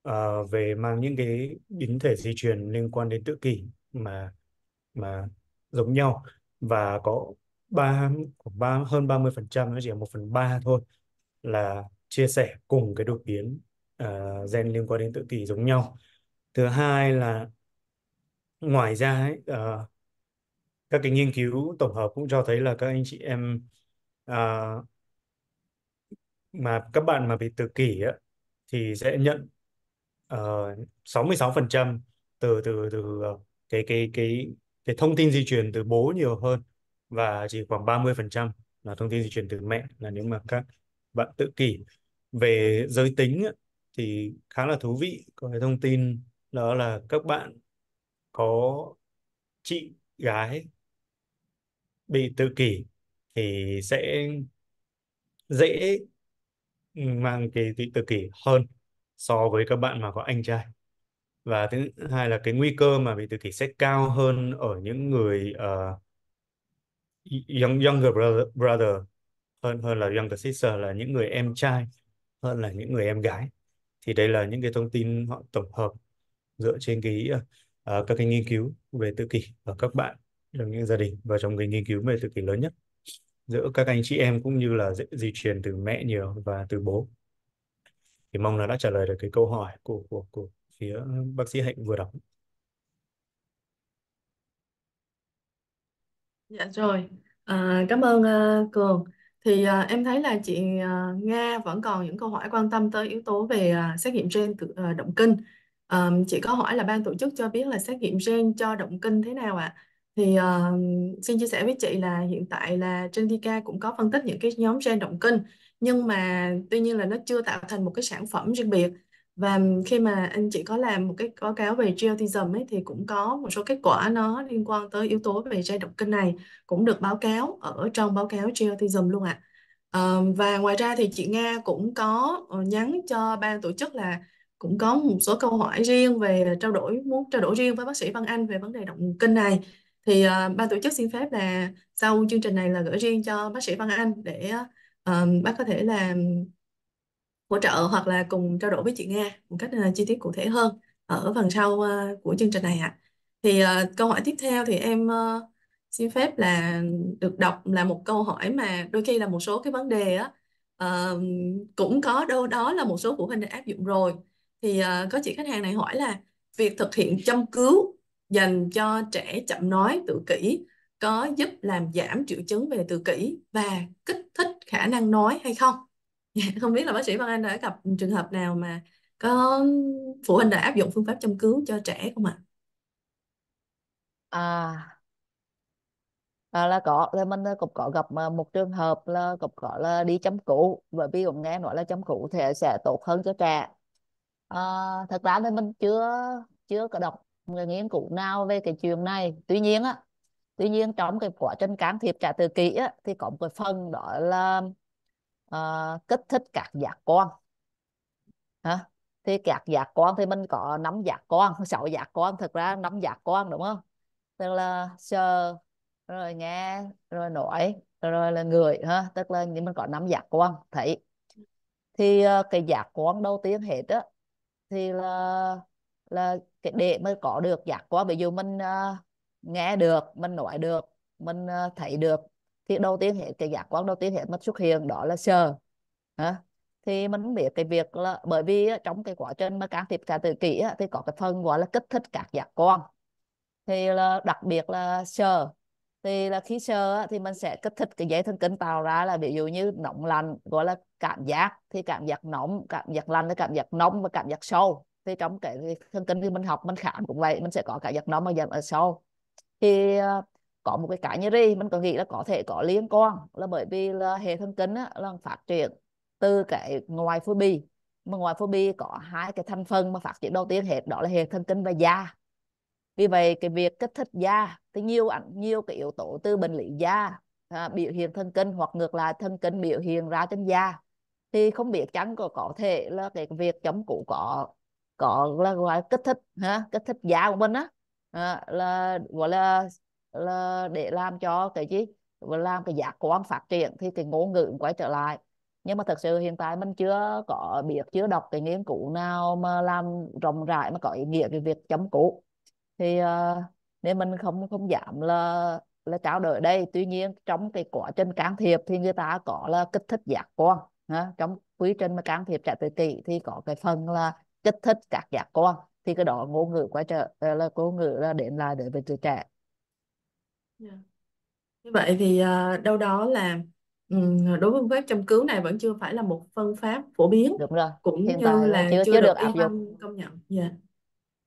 Speaker 3: uh, về mang những cái biến thể di truyền liên quan đến tự kỷ mà mà giống nhau và có ba khoảng ba hơn 30 phần trăm nó chỉ là một phần ba thôi là chia sẻ cùng cái đột biến uh, gen liên quan đến tự kỷ giống nhau thứ hai là ngoài ra ấy, uh, các cái nghiên cứu tổng hợp cũng cho thấy là các anh chị em à, mà các bạn mà bị tự kỷ á, thì sẽ nhận ờ, uh, 66% từ từ từ ờ, cái cái cái cái thông tin di truyền từ bố nhiều hơn và chỉ khoảng 30% là thông tin di truyền từ mẹ là nếu mà các bạn tự kỷ về giới tính thì khá là thú vị có cái thông tin đó là các bạn có chị gái bị tự kỷ thì sẽ dễ mang cái tự tự kỷ hơn so với các bạn mà có anh trai và thứ hai là cái nguy cơ mà bị tự kỷ sẽ cao hơn ở những người uh, ờ, young, younger brother, brother hơn hơn là younger sister là những người em trai hơn là những người em gái thì đây là những cái thông tin họ tổng hợp dựa trên cái uh, các cái nghiên cứu về tự kỷ ở các bạn trong những gia đình và trong cái nghiên cứu về tự kỷ lớn nhất giữa các anh chị em cũng như là di, di truyền từ mẹ nhiều và từ bố thì mong là đã trả lời được cái câu hỏi của của của phía bác sĩ Hạnh vừa đọc
Speaker 1: dạ rồi à, cảm ơn uh, Cường thì à, em thấy là chị à, Nga vẫn còn những câu hỏi quan tâm tới yếu tố về à, xét nghiệm gen tự, à, động kinh à, chị có hỏi là ban tổ chức cho biết là xét nghiệm gen cho động kinh thế nào ạ à? thì ờ, xin chia sẻ với chị là hiện tại là trên Zika cũng có phân tích những cái nhóm gen động kinh nhưng mà tuy nhiên là nó chưa tạo thành một cái sản phẩm riêng biệt và khi mà anh chị có làm một cái báo cáo về geotism ấy thì cũng có một số kết quả nó liên quan tới yếu tố về gen động kinh này cũng được báo cáo ở trong báo cáo geotism luôn ạ Ờ, và ngoài ra thì chị Nga cũng có ờ, nhắn cho ban tổ chức là cũng có một số câu hỏi riêng về trao đổi muốn trao đổi riêng với bác sĩ Văn Anh về vấn đề động kinh này thì uh, ban tổ chức xin phép là sau chương trình này là gửi riêng cho bác sĩ Văn Anh để uh, bác có thể là hỗ trợ hoặc là cùng trao đổi với chị Nga một cách uh, chi tiết cụ thể hơn ở phần sau uh, của chương trình này ạ. À. Thì uh, câu hỏi tiếp theo thì em uh, xin phép là được đọc là một câu hỏi mà đôi khi là một số cái vấn đề á uh, cũng có đâu đó là một số phụ huynh đã áp dụng rồi. Thì uh, có chị khách hàng này hỏi là việc thực hiện châm cứu dành cho trẻ chậm nói tự kỷ có giúp làm giảm triệu chứng về tự kỷ và kích thích khả năng nói hay không không biết là bác sĩ Văn Anh đã gặp trường hợp nào mà có phụ huynh đã áp dụng phương pháp châm cứu cho trẻ không ạ
Speaker 2: à? à là có là mình à, cũng có gặp à, một trường hợp là cũng có là đi chấm cũ bởi vì cũng nghe nói là chấm cũ thì sẽ tốt hơn cho trẻ à, thật ra thì mình chưa chưa có đọc người nghiên cứu nào về cái chuyện này tuy nhiên á tuy nhiên trong cái quá trình can thiệp trả tự kỷ á, thì có một cái phần đó là uh, kích thích các giác quan hả thì các giác quan thì mình có nắm giác quan sáu giác quan thực ra nắm giác quan đúng không tức là sờ rồi nghe rồi nói rồi là người ha tức là mình có nắm giác quan thấy thì uh, cái giác quan đầu tiên hết á thì là là cái để mới có được giác quan ví dụ mình ờ, nghe được mình nói được mình uh, thấy được thì đầu tiên hết cái giác quan đầu tiên hết mất xuất hiện đó là sờ à, thì mình biết cái việc là bởi vì trong cái quá trình mà can thiệp cả tự kỷ thì có cái phần gọi là kích thích các giác quan thì là đặc biệt là sờ thì là khi sờ thì mình sẽ kích thích cái dây thần kinh tạo ra là ví dụ như nóng lạnh gọi là cảm giác thì cảm giác nóng cảm giác lạnh là cảm giác nóng và cảm giác sâu thì trong cái thần kinh thì mình học mình khám cũng vậy mình sẽ có cả giấc nó mà dần ở sau thì ờ, có một cái cái như đi mình có nghĩ là có thể có liên quan là bởi vì là hệ thần kinh á, là phát triển từ cái ngoài phổi bì mà ngoài phổi bì có hai cái thành phần mà phát triển đầu tiên hệ đó là hệ thần kinh và da vì vậy cái việc kích thích da thì nhiều ảnh nhiều cái yếu tố từ bệnh lý da à, biểu hiện thần kinh hoặc ngược lại thần kinh biểu hiện ra trên da thì không biết chắn có có thể là cái việc chống cụ có còn là gọi là kích thích ha kích thích da của mình á ờ, là gọi là là để làm cho cái gì và làm cái giác quan phát triển thì cái ngôn ngữ quay trở lại nhưng mà thật sự hiện tại mình chưa có biết chưa đọc cái nghiên cứu nào mà làm rộng rãi mà có ý nghĩa cái việc chấm cũ thì uh, nên mình không không giảm là là trao đổi đây tuy nhiên trong cái quá trình can thiệp thì người ta có là kích thích giác quan ha? trong quy trình mà can thiệp trẻ tự kỷ thì có cái phần là kích thích các giác quan thì cái đó ngôn ngữ quay trở ờ, là ngôn ngữ là đến lại để với trẻ yeah.
Speaker 1: Dạ. như
Speaker 2: vậy thì ờ, đâu đó là đối với phương pháp châm
Speaker 1: cứu này vẫn chưa phải là một phương pháp phổ biến Đúng rồi. cũng Hiện như là chưa, chưa chưa được, được áp dụng công nhận yeah. Dạ.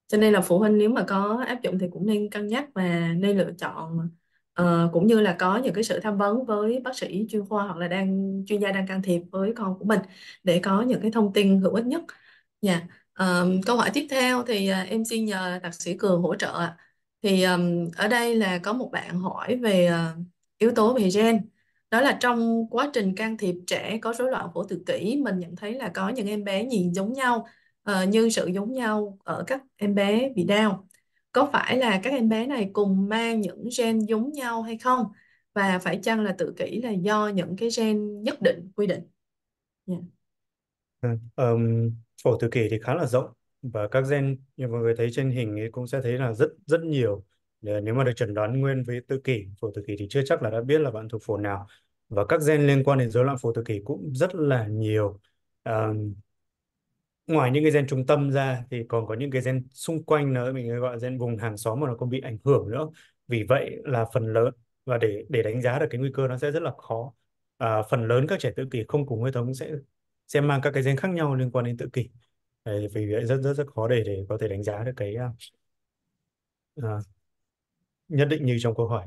Speaker 1: cho nên là phụ huynh nếu mà có áp dụng thì cũng nên cân nhắc và nên lựa chọn uh, cũng như là có những cái sự tham vấn với bác sĩ chuyên khoa hoặc là đang chuyên gia đang can thiệp với con của mình để có những cái thông tin hữu ích nhất nha dạ. yeah. Um, câu hỏi tiếp theo thì uh, em xin nhờ Thạc sĩ Cường hỗ trợ. ạ. Thì um, ở đây là có một bạn hỏi về uh, yếu tố về gen. Đó là trong quá trình can thiệp trẻ có rối loạn phổ tự kỷ, mình nhận thấy là có những em bé nhìn giống nhau, uh, như sự giống nhau ở các em bé bị đau Có phải là các em bé này cùng mang những gen giống nhau hay không? Và phải chăng là tự kỷ là do những cái gen nhất định quy định? Yeah.
Speaker 3: Dạ. Um, ừ, phổ tự kỷ thì khá là rộng và các gen như mọi người thấy trên hình ấy cũng sẽ thấy là rất rất nhiều ờ, nếu mà được chẩn đoán nguyên với tự kỷ phổ tự kỷ thì chưa chắc là đã biết là bạn thuộc phổ nào và các gen liên quan đến rối loạn phổ tự kỷ cũng rất là nhiều à, ngoài những cái gen trung tâm ra thì còn có những cái gen xung quanh nữa mình gọi gen vùng hàng xóm mà nó cũng bị ảnh hưởng nữa vì vậy là phần lớn và để để đánh giá được cái nguy cơ nó sẽ rất là khó à, phần lớn các trẻ tự kỷ không cùng hệ thống sẽ sẽ mang các cái gen khác nhau liên quan đến tự kỷ Đấy, vì vậy rất rất rất khó để để có thể đánh giá được cái uh, nhất định như trong câu hỏi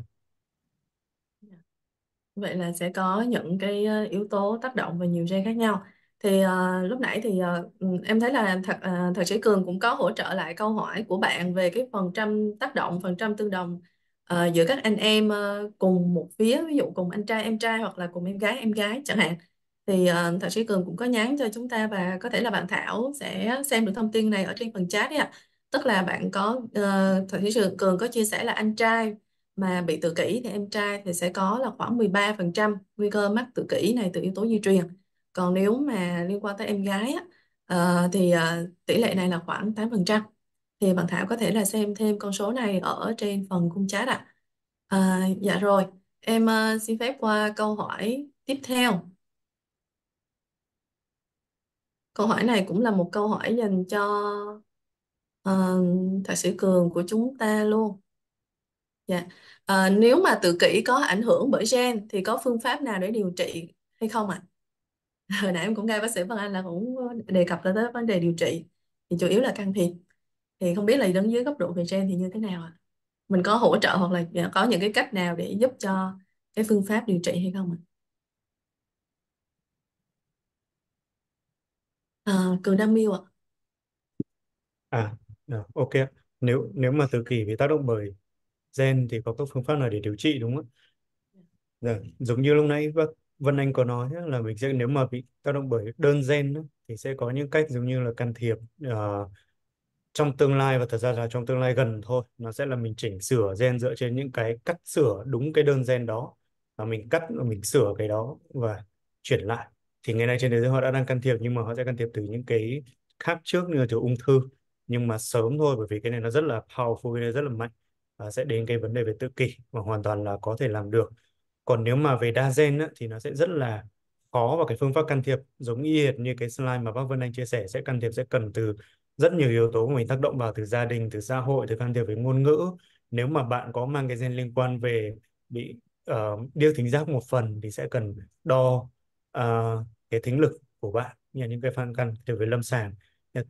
Speaker 1: vậy là sẽ có những cái ờ, yếu tố tác động và nhiều gen khác nhau thì uh, lúc nãy thì uh, em thấy là thật uh, thạc sĩ cường cũng có hỗ trợ lại câu hỏi của bạn về cái phần trăm tác động phần trăm tương đồng uh, giữa các anh em uh, cùng một phía ví dụ cùng anh trai em trai hoặc là cùng em gái em gái chẳng hạn thì uh, thạc sĩ Cường cũng có nhắn cho chúng ta và có thể là bạn Thảo sẽ xem được thông tin này ở trên phần chat đấy ạ. Tức là bạn có uh, thạc sĩ Cường có chia sẻ là anh trai mà bị tự kỷ thì em trai thì sẽ có là khoảng 13% nguy cơ mắc tự kỷ này từ yếu tố di truyền. Còn nếu mà liên quan tới em gái á, uh, thì uh, tỷ lệ này là khoảng 8%. Thì bạn Thảo có thể là xem thêm con số này ở trên phần cung chat ạ. À. Uh, dạ rồi, em uh, xin phép qua câu hỏi tiếp theo. Câu hỏi này cũng là một câu hỏi dành cho uh, thạc sĩ Cường của chúng ta luôn. Dạ. À, nếu mà tự kỷ có ảnh hưởng bởi gen thì có phương pháp nào để điều trị hay không ạ? À? Hồi nãy em cũng nghe bác sĩ Văn Anh là cũng đề cập tới vấn đề điều trị thì chủ yếu là can thiệp. Thì không biết là đứng dưới góc độ về gen thì như thế nào ạ? À? Mình có hỗ trợ hoặc là dạ, có những cái cách nào để giúp cho cái phương pháp điều trị hay không ạ? À? À, Cường Đam Miêu ạ.
Speaker 3: à, à ok nếu nếu mà tự kỷ bị tác động bởi gen thì có các phương pháp nào để điều trị đúng không ạ dạ, giống như lúc nãy bác Vân Anh có nói á, là mình sẽ nếu mà bị tác động bởi đơn gen á, thì sẽ có những cách giống như là can thiệp ờ, trong tương lai và thật ra là trong tương lai gần thôi nó sẽ là mình chỉnh sửa gen dựa trên những cái cắt sửa đúng cái đơn gen đó và mình cắt và mình sửa cái đó và chuyển lại thì ngày nay trên thế giới họ đã đang can thiệp nhưng mà họ sẽ can thiệp từ những cái khác trước như là từ ung thư nhưng mà sớm thôi bởi vì cái này nó rất là powerful cái này rất là mạnh và sẽ đến cái vấn đề về tự kỷ và hoàn toàn là có thể làm được còn nếu mà về đa gen á, thì nó sẽ rất là khó và cái phương pháp can thiệp giống y hệt như cái slide mà bác Vân Anh chia sẻ sẽ can thiệp sẽ cần từ rất nhiều yếu tố của mình tác động vào từ gia đình từ xã hội từ can thiệp về ngôn ngữ nếu mà bạn có mang cái gen liên quan về bị uh, ờ, điếc thính giác một phần thì sẽ cần đo uh, cái thính lực của bạn như là những cái phân căn thiệp về lâm sàng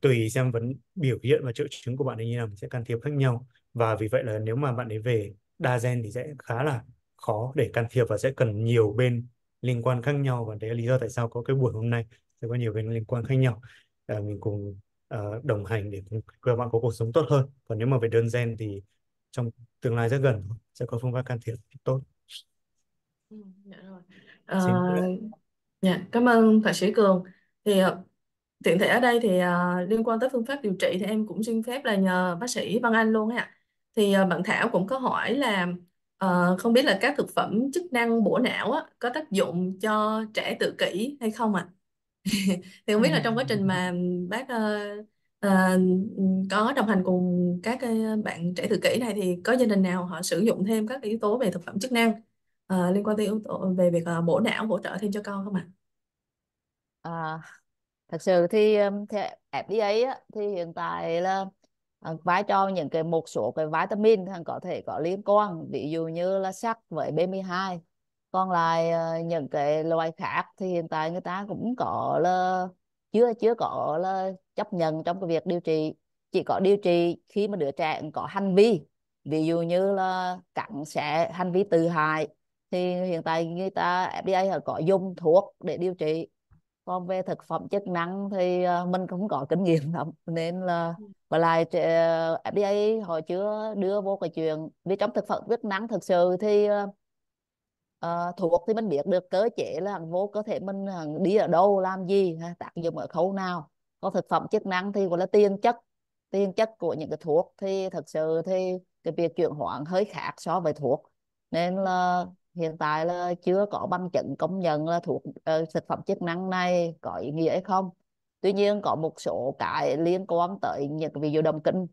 Speaker 3: tùy xem vấn biểu hiện và triệu chứng của bạn ấy như nào mình sẽ can thiệp khác nhau và vì vậy là nếu mà bạn ấy về đa gen thì sẽ khá là khó để can thiệp và sẽ cần nhiều bên liên quan khác nhau và đấy là lý do tại sao có cái buổi hôm nay sẽ có nhiều bên liên quan khác nhau à, mình cùng à, đồng hành để cùng các bạn có cuộc sống tốt hơn còn nếu mà về đơn gen thì trong tương lai rất gần sẽ có phương pháp can thiệp tốt ừ, dạ rồi. À,
Speaker 1: Dạ, cảm ơn Thạc sĩ Cường. Thì ờ, tiện thể ở đây thì ờ, liên quan tới phương pháp điều trị thì em cũng xin phép là nhờ bác sĩ Văn Anh luôn ạ. Thì ờ, bạn Thảo cũng có hỏi là ờ, không biết là các thực phẩm chức năng bổ não á, có tác dụng cho trẻ tự kỷ hay không ạ? Thì không biết là trong quá trình mà bác ờ, ờ, có đồng hành cùng các ờ, bạn trẻ tự kỷ này thì có gia đình nào họ sử dụng thêm các yếu tố
Speaker 2: về thực phẩm chức năng à, liên quan tới yếu tố về việc à, ờ, bộ não hỗ trợ thêm cho con không ạ? À, thật sự thì um, theo FDA á, thì hiện tại là uh, vai cho những cái một số cái vitamin thằng có thể có liên quan ví dụ như là sắt với B12 còn lại uh, những cái loại khác thì hiện tại người ta cũng có là chưa chưa có là chấp nhận trong cái việc điều trị chỉ có điều trị khi mà đứa trẻ có hành vi ví dụ như là cắn xé hành vi tự hại thì hiện tại người ta FDA họ có dùng thuốc để điều trị còn về thực phẩm chức năng thì ờ, mình cũng có kinh nghiệm lắm nên là và lại FDA ờ, họ chưa đưa vô cái chuyện vì trong thực phẩm chức năng thực sự thì uh, ờ, thuộc thì mình biết được cơ chế là vô cơ thể mình đi ở đâu làm gì à, tác dụng ở khâu nào còn thực phẩm chức năng thì gọi là tiên chất tiên chất của những cái thuốc thì thực sự thì cái việc chuyển hóa hơi khác so với thuốc nên là hiện tại là chưa có bằng chứng công nhận là thuốc uh, thực phẩm chức năng này có ý nghĩa hay không tuy nhiên có một số cái liên quan tới những ví dụ đồng kinh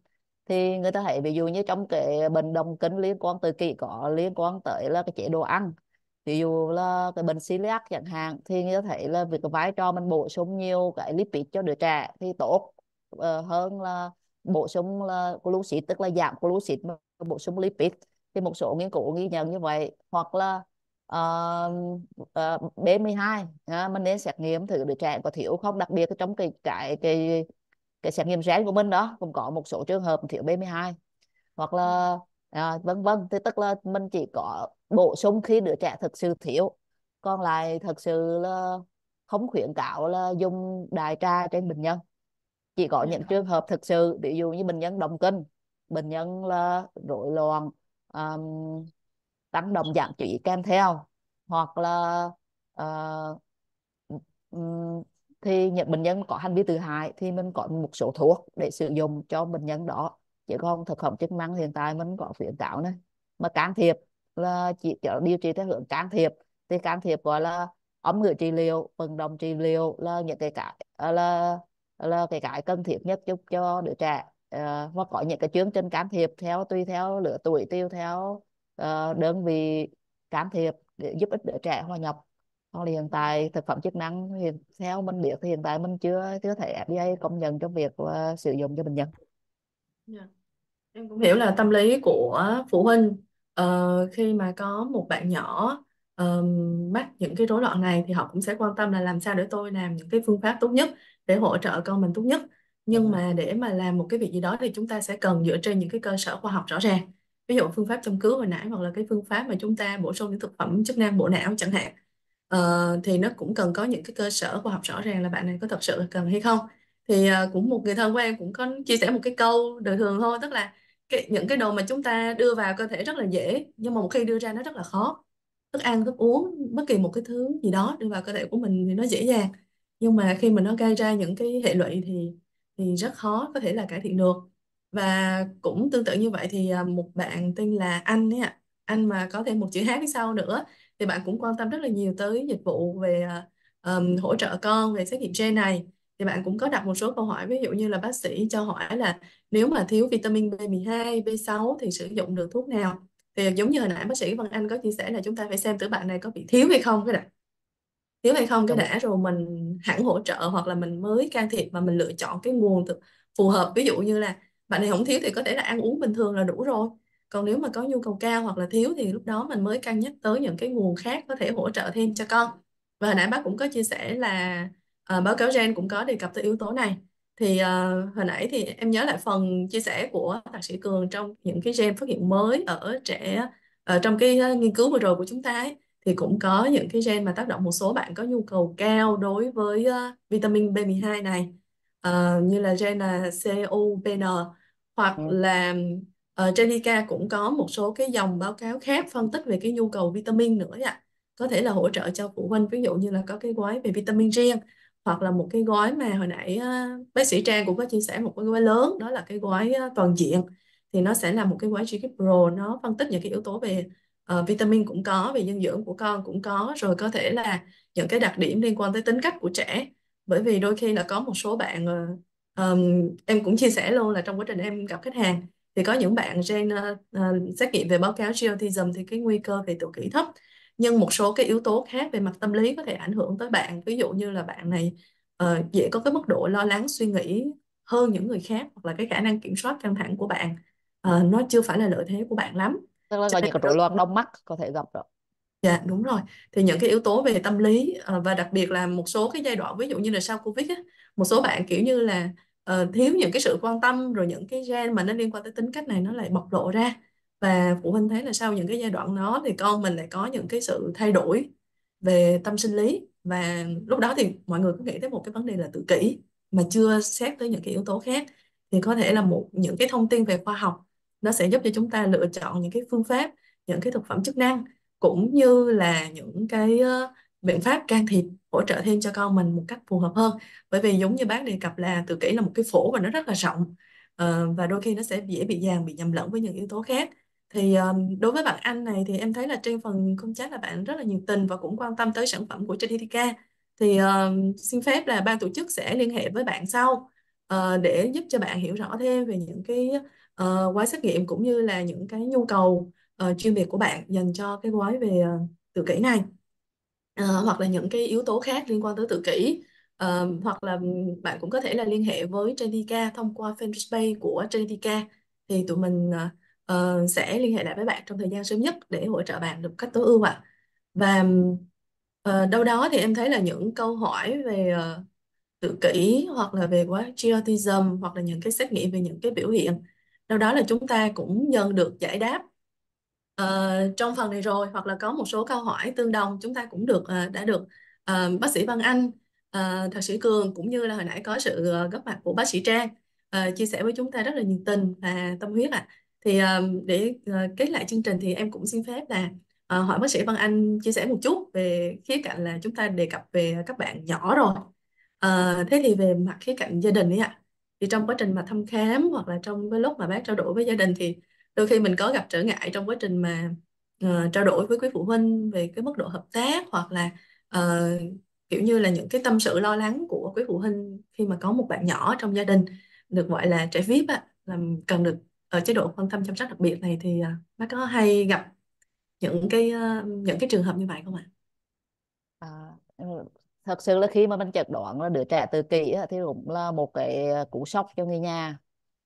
Speaker 2: thì người ta thấy ví dụ như trong cái bệnh đồng kinh liên quan tới kỹ có liên quan tới là cái chế độ ăn ví dụ là cái bệnh celiac chẳng hạn thì người ta thấy là việc vai trò mình bổ sung nhiều cái lipid cho đứa trẻ thì tốt uh, hơn là bổ sung là glucid tức là giảm glucid mà bổ sung lipid thì một số nghiên cứu ghi nhận như vậy hoặc là uh, ờ, ờ, B12 hai ờ, mình nên xét nghiệm thử đứa trẻ có thiếu không đặc biệt trong cái cái cái cái xét nghiệm gen của mình đó cũng có một số trường hợp thiếu B12 hoặc là à, vân vân thì tức là mình chỉ có bổ sung khi đứa trẻ thực sự thiếu còn lại thật sự là không khuyến cáo là dùng đài tra trên bệnh nhân chỉ có dạ. những trường hợp thực sự ví dụ như bệnh nhân động kinh bệnh nhân là rối loạn um, tăng động giảm chỉ kèm theo hoặc là uh, um, thì những bệnh nhân có hành vi tự hại thì mình có một số thuốc để sử dụng cho bệnh nhân đó chứ không thực phẩm chức năng hiện tại mình có khuyến cáo này mà can thiệp là chỉ điều trị theo hướng can thiệp thì can thiệp gọi là ống ngựa trị liệu vận động trị liệu là những cái cái ờ, là là cái cái cần thiết nhất giúp cho đứa trẻ uh, ờ, và có những cái chương trình can thiệp theo tùy theo lứa tuổi tiêu theo uh, đơn vị can thiệp để giúp ích đứa trẻ hòa nhập còn hiện tại thực phẩm chức năng hiện theo mình biết thì hiện tại mình chưa chưa thể FDA công nhận trong việc uh, sử dụng cho bệnh nhân yeah.
Speaker 1: Dạ. Em cũng hiểu là tâm
Speaker 2: lý của phụ huynh ờ, khi
Speaker 1: mà có một bạn nhỏ um, mắc những cái rối loạn này thì họ cũng sẽ quan tâm là làm sao để tôi làm những cái phương pháp tốt nhất để hỗ trợ con mình tốt nhất nhưng mà để mà làm một cái việc gì đó thì chúng ta sẽ cần dựa trên những cái cơ sở khoa học rõ ràng ví dụ phương pháp châm cứu hồi nãy hoặc là cái phương pháp mà chúng ta bổ sung những thực phẩm chức năng bộ não chẳng hạn ờ, thì nó cũng cần có những cái cơ sở khoa học rõ ràng là bạn này có thật sự cần hay không thì uh, cũng một người thân của em cũng có chia sẻ một cái câu đời thường thôi tức là cái, những cái đồ mà chúng ta đưa vào cơ thể rất là dễ nhưng mà một khi đưa ra nó rất là khó thức ăn thức uống bất kỳ một cái thứ gì đó đưa vào cơ thể của mình thì nó dễ dàng nhưng mà khi mà nó gây ra những cái hệ lụy thì thì rất khó có thể là cải thiện được và cũng tương tự như vậy thì à, một bạn tên là Anh ấy ạ anh mà có thêm một chữ hát phía sau nữa thì bạn cũng quan tâm rất là nhiều tới dịch vụ về um, hỗ trợ con về xét nghiệm gen này thì bạn cũng có đặt một số câu hỏi ví dụ như là bác sĩ cho hỏi là nếu mà thiếu vitamin B12, B6 thì sử dụng được thuốc nào thì giống như hồi nãy bác sĩ Văn Anh có chia sẻ là chúng ta phải xem tử bạn này có bị thiếu hay không cái này nếu hay không cái đã rồi mình hẳn hỗ trợ hoặc là mình mới can thiệp và mình lựa chọn cái nguồn thực phù hợp ví dụ như là bạn này không thiếu thì có thể là ăn uống bình thường là đủ rồi còn nếu mà có nhu cầu cao hoặc là thiếu thì lúc đó mình mới cân nhắc tới những cái nguồn khác có thể hỗ trợ thêm cho con và hồi nãy bác cũng có chia sẻ là uh, báo cáo gen cũng có đề cập tới yếu tố này thì uh, hồi nãy thì em nhớ lại phần chia sẻ của thạc sĩ Cường trong những cái gen phát hiện mới ở trẻ ở ờ, trong cái nghiên cứu vừa rồi của chúng ta ấy thì cũng có những cái gen mà tác động một số bạn có nhu cầu cao đối với uh, vitamin B12 này uh, như là gen à, ừ. là COPN ờ, hoặc là uh, Genica cũng có một số cái dòng báo cáo khác phân tích về cái nhu cầu vitamin nữa ạ. Có thể là hỗ trợ cho phụ huynh ví dụ như là có cái gói về vitamin riêng hoặc là một cái gói mà hồi nãy uh, bác sĩ Trang cũng có chia sẻ một cái gói lớn đó là cái gói uh, toàn diện thì nó sẽ là một cái gói GK Pro nó phân tích những cái yếu tố về uh, vitamin cũng có về dinh dưỡng của con cũng có rồi có thể là những cái đặc điểm liên quan tới tính cách của trẻ bởi vì đôi khi là có một số bạn uh, um, em cũng chia sẻ luôn là trong quá trình em gặp khách hàng thì có những bạn gen uh, xét nghiệm về báo cáo geotism thì cái nguy cơ về tự kỷ thấp nhưng một số cái yếu tố khác về mặt tâm lý có thể ảnh hưởng tới bạn ví dụ như là bạn này uh, dễ có cái mức độ lo lắng suy nghĩ hơn những người khác hoặc là cái khả năng kiểm soát căng thẳng của bạn uh, nó chưa phải là lợi thế của bạn lắm tức là có những cái rối loạn đông mắt có thể gặp rồi Dạ đúng rồi. Thì những cái yếu tố về tâm lý ờ, và đặc biệt là một số cái giai đoạn ví dụ như là sau Covid á, một số bạn kiểu như là ờ, thiếu những cái sự quan tâm rồi những cái gen mà nó liên quan tới tính cách này nó lại bộc lộ ra và phụ huynh thấy là sau những cái giai đoạn đó thì con mình lại có những cái sự thay đổi về tâm sinh lý và lúc đó thì mọi người cứ nghĩ tới một cái vấn đề là tự kỷ mà chưa xét tới những cái yếu tố khác thì có thể là một những cái thông tin về khoa học nó sẽ giúp cho chúng ta lựa chọn những cái phương pháp những cái thực phẩm chức năng cũng như là những cái biện pháp can thiệp hỗ trợ thêm cho con mình một cách phù hợp hơn bởi vì giống như bác đề cập là tự kỷ là một cái phổ và nó rất là rộng ờ, và đôi khi nó sẽ dễ bị dàn bị nhầm lẫn với những yếu tố khác thì ờ, đối với bạn Anh này thì em thấy là trên phần công chat là bạn rất là nhiệt tình và cũng quan tâm tới sản phẩm của Trinitica thì ờ, xin phép là ban tổ chức sẽ liên hệ với bạn sau để giúp cho bạn hiểu rõ thêm về những cái ờ, gói xét nghiệm cũng như là những cái nhu cầu ờ, chuyên biệt của bạn dành cho cái gói về ờ, tự kỷ này Ờ, hoặc là những cái yếu tố khác liên quan tới tự kỷ Ờ, hoặc là bạn cũng có thể là liên hệ với Genetica thông qua fanpage của Genetica thì tụi mình ờ, ờ, sẽ liên hệ lại với bạn trong thời gian sớm nhất để hỗ trợ bạn được cách tối ưu ạ và ờ, đâu đó thì em thấy là những câu hỏi về ờ, tự kỷ hoặc là về quá autism hoặc là những cái xét nghiệm về những cái biểu hiện đâu đó là chúng ta cũng dần được giải đáp uh, trong phần này rồi hoặc là có một số câu hỏi tương đồng chúng ta cũng được uh, đã được uh, bác sĩ Văn Anh, uh, thạc sĩ Cường cũng như là hồi nãy có sự uh, góp mặt của bác sĩ Trang uh, chia sẻ với chúng ta rất là nhiệt tình và tâm huyết ạ. À. Thì uh, để uh, kết lại chương trình thì em cũng xin phép là À, hỏi bác sĩ Văn Anh chia sẻ một chút về khía cạnh là chúng ta đề cập về các bạn nhỏ rồi. À, thế thì về mặt khía cạnh gia đình ấy ạ, thì trong quá trình mà thăm khám hoặc là trong cái lúc mà bác trao đổi với gia đình thì đôi khi mình có gặp trở ngại trong quá trình mà uh, trao đổi với quý phụ huynh về cái mức độ hợp tác hoặc là uh, kiểu như là những cái tâm sự lo lắng của quý phụ huynh khi mà có một bạn nhỏ trong gia đình được gọi là trẻ VIP á, là cần được ở chế độ quan tâm chăm sóc đặc biệt này thì uh, bác có hay gặp những cái uh, những cái trường hợp như vậy không ạ?
Speaker 2: thật sự là khi mà mình chẩn đoán là đứa trẻ tự kỷ thì cũng là một cái ờ, cú sốc cho người nhà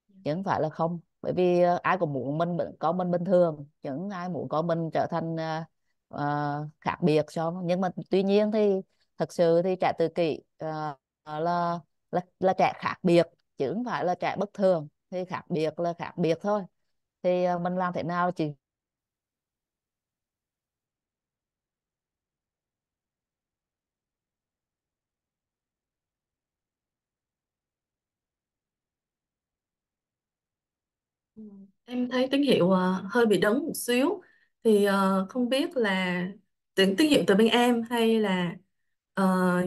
Speaker 2: dạ. chứ không phải là không bởi vì ờ, ai cũng muốn mình có mình bình thường chứ ai muốn có mình trở thành uh, khác biệt so nhưng mà tuy nhiên thì thật sự thì trẻ tự kỷ uh, là, là là trẻ khác biệt chứ không phải là trẻ bất thường thì khác biệt là khác biệt thôi thì mình làm thế nào chỉ
Speaker 1: Em thấy tín hiệu ờ, hơi bị đóng một xíu thì ờ, không biết là tín tín hiệu từ bên em hay là ờ,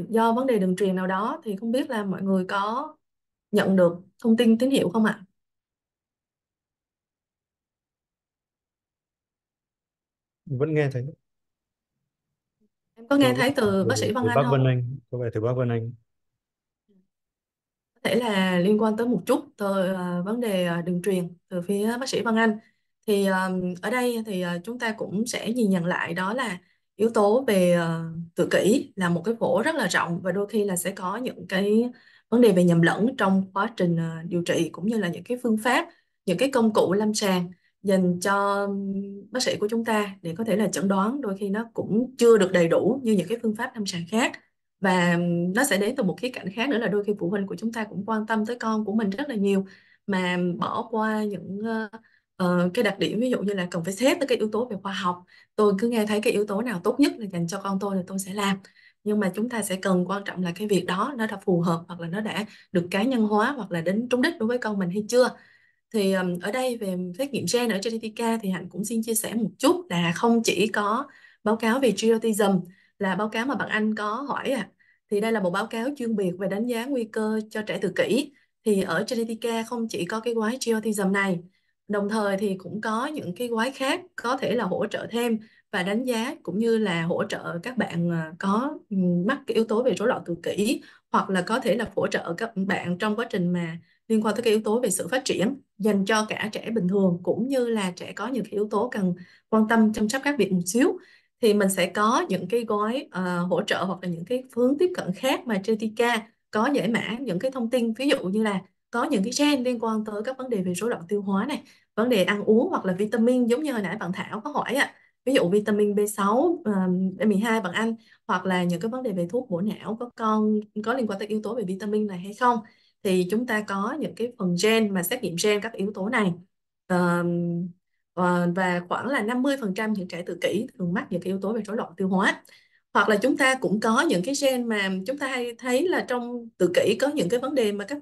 Speaker 1: do vấn đề đường truyền nào đó thì không biết là mọi người có nhận được thông tin tín hiệu không ạ? vẫn nghe thấy Em có nghe từ thấy từ bác sĩ Văn từ Anh bác không?
Speaker 3: Anh có vẻ từ bác Vân Anh
Speaker 1: thể là liên quan tới một chút tới uh, ờ, vấn đề uh, đường truyền từ phía bác sĩ Văn Anh thì um, ở đây thì uh, chúng ta cũng sẽ nhìn nhận lại đó là yếu tố về tự kỷ là một cái phổ rất là rộng và đôi khi là sẽ có những cái vấn đề về nhầm lẫn trong quá trình điều trị cũng như là những cái phương pháp những cái công cụ lâm sàng dành cho bác sĩ của chúng ta để có thể là chẩn đoán đôi khi nó cũng chưa được đầy đủ như những cái phương pháp lâm sàng khác và nó sẽ đến từ một khía cạnh khác nữa là đôi khi phụ huynh của chúng ta cũng quan tâm tới con của mình rất là nhiều mà bỏ qua những uh, cái đặc điểm ví dụ như là cần phải xét tới cái yếu tố về khoa học tôi cứ nghe thấy cái yếu tố nào tốt nhất là dành cho con tôi thì tôi sẽ làm nhưng mà chúng ta sẽ cần quan trọng là cái việc đó nó đã phù hợp hoặc là nó đã được cá nhân hóa hoặc là đến trúng đích đối với con mình hay chưa thì um, ở đây về xét nghiệm gen ở GTTK thì Hạnh cũng xin chia sẻ một chút là không chỉ có báo cáo về triotism là báo cáo mà bạn Anh có hỏi à thì đây là một báo cáo chuyên biệt về đánh giá nguy cơ cho trẻ tự kỷ thì ở Genetica không chỉ có cái quái geotism này đồng thời thì cũng có những cái quái khác có thể là hỗ trợ thêm và đánh giá cũng như là hỗ trợ các bạn à, có ừ, mắc cái yếu tố về rối loạn tự kỷ hoặc là có thể là hỗ trợ các bạn trong quá trình mà liên quan tới cái yếu tố về sự phát triển dành cho cả trẻ bình thường cũng như là trẻ có những cái yếu tố cần quan tâm chăm sóc khác biệt một xíu thì mình sẽ có những cái gói uh, hỗ trợ hoặc là những cái hướng tiếp cận khác mà Jetica có giải mã những cái thông tin ví dụ như là có những cái gen liên quan tới các vấn đề về rối loạn tiêu hóa này vấn đề ăn uống hoặc là vitamin giống như hồi nãy bạn Thảo có hỏi ạ ví dụ vitamin B6 B12 ờ, bằng anh hoặc là những cái vấn đề về thuốc bổ não có con có liên quan tới yếu tố về vitamin này hay không thì chúng ta có những cái phần gen mà xét nghiệm gen các yếu tố này Ờ, và khoảng là 50% những trẻ tự kỷ thường mắc những cái yếu tố về rối loạn tiêu hóa hoặc là chúng ta cũng có những cái gen mà chúng ta hay thấy là trong tự kỷ có những cái vấn đề mà các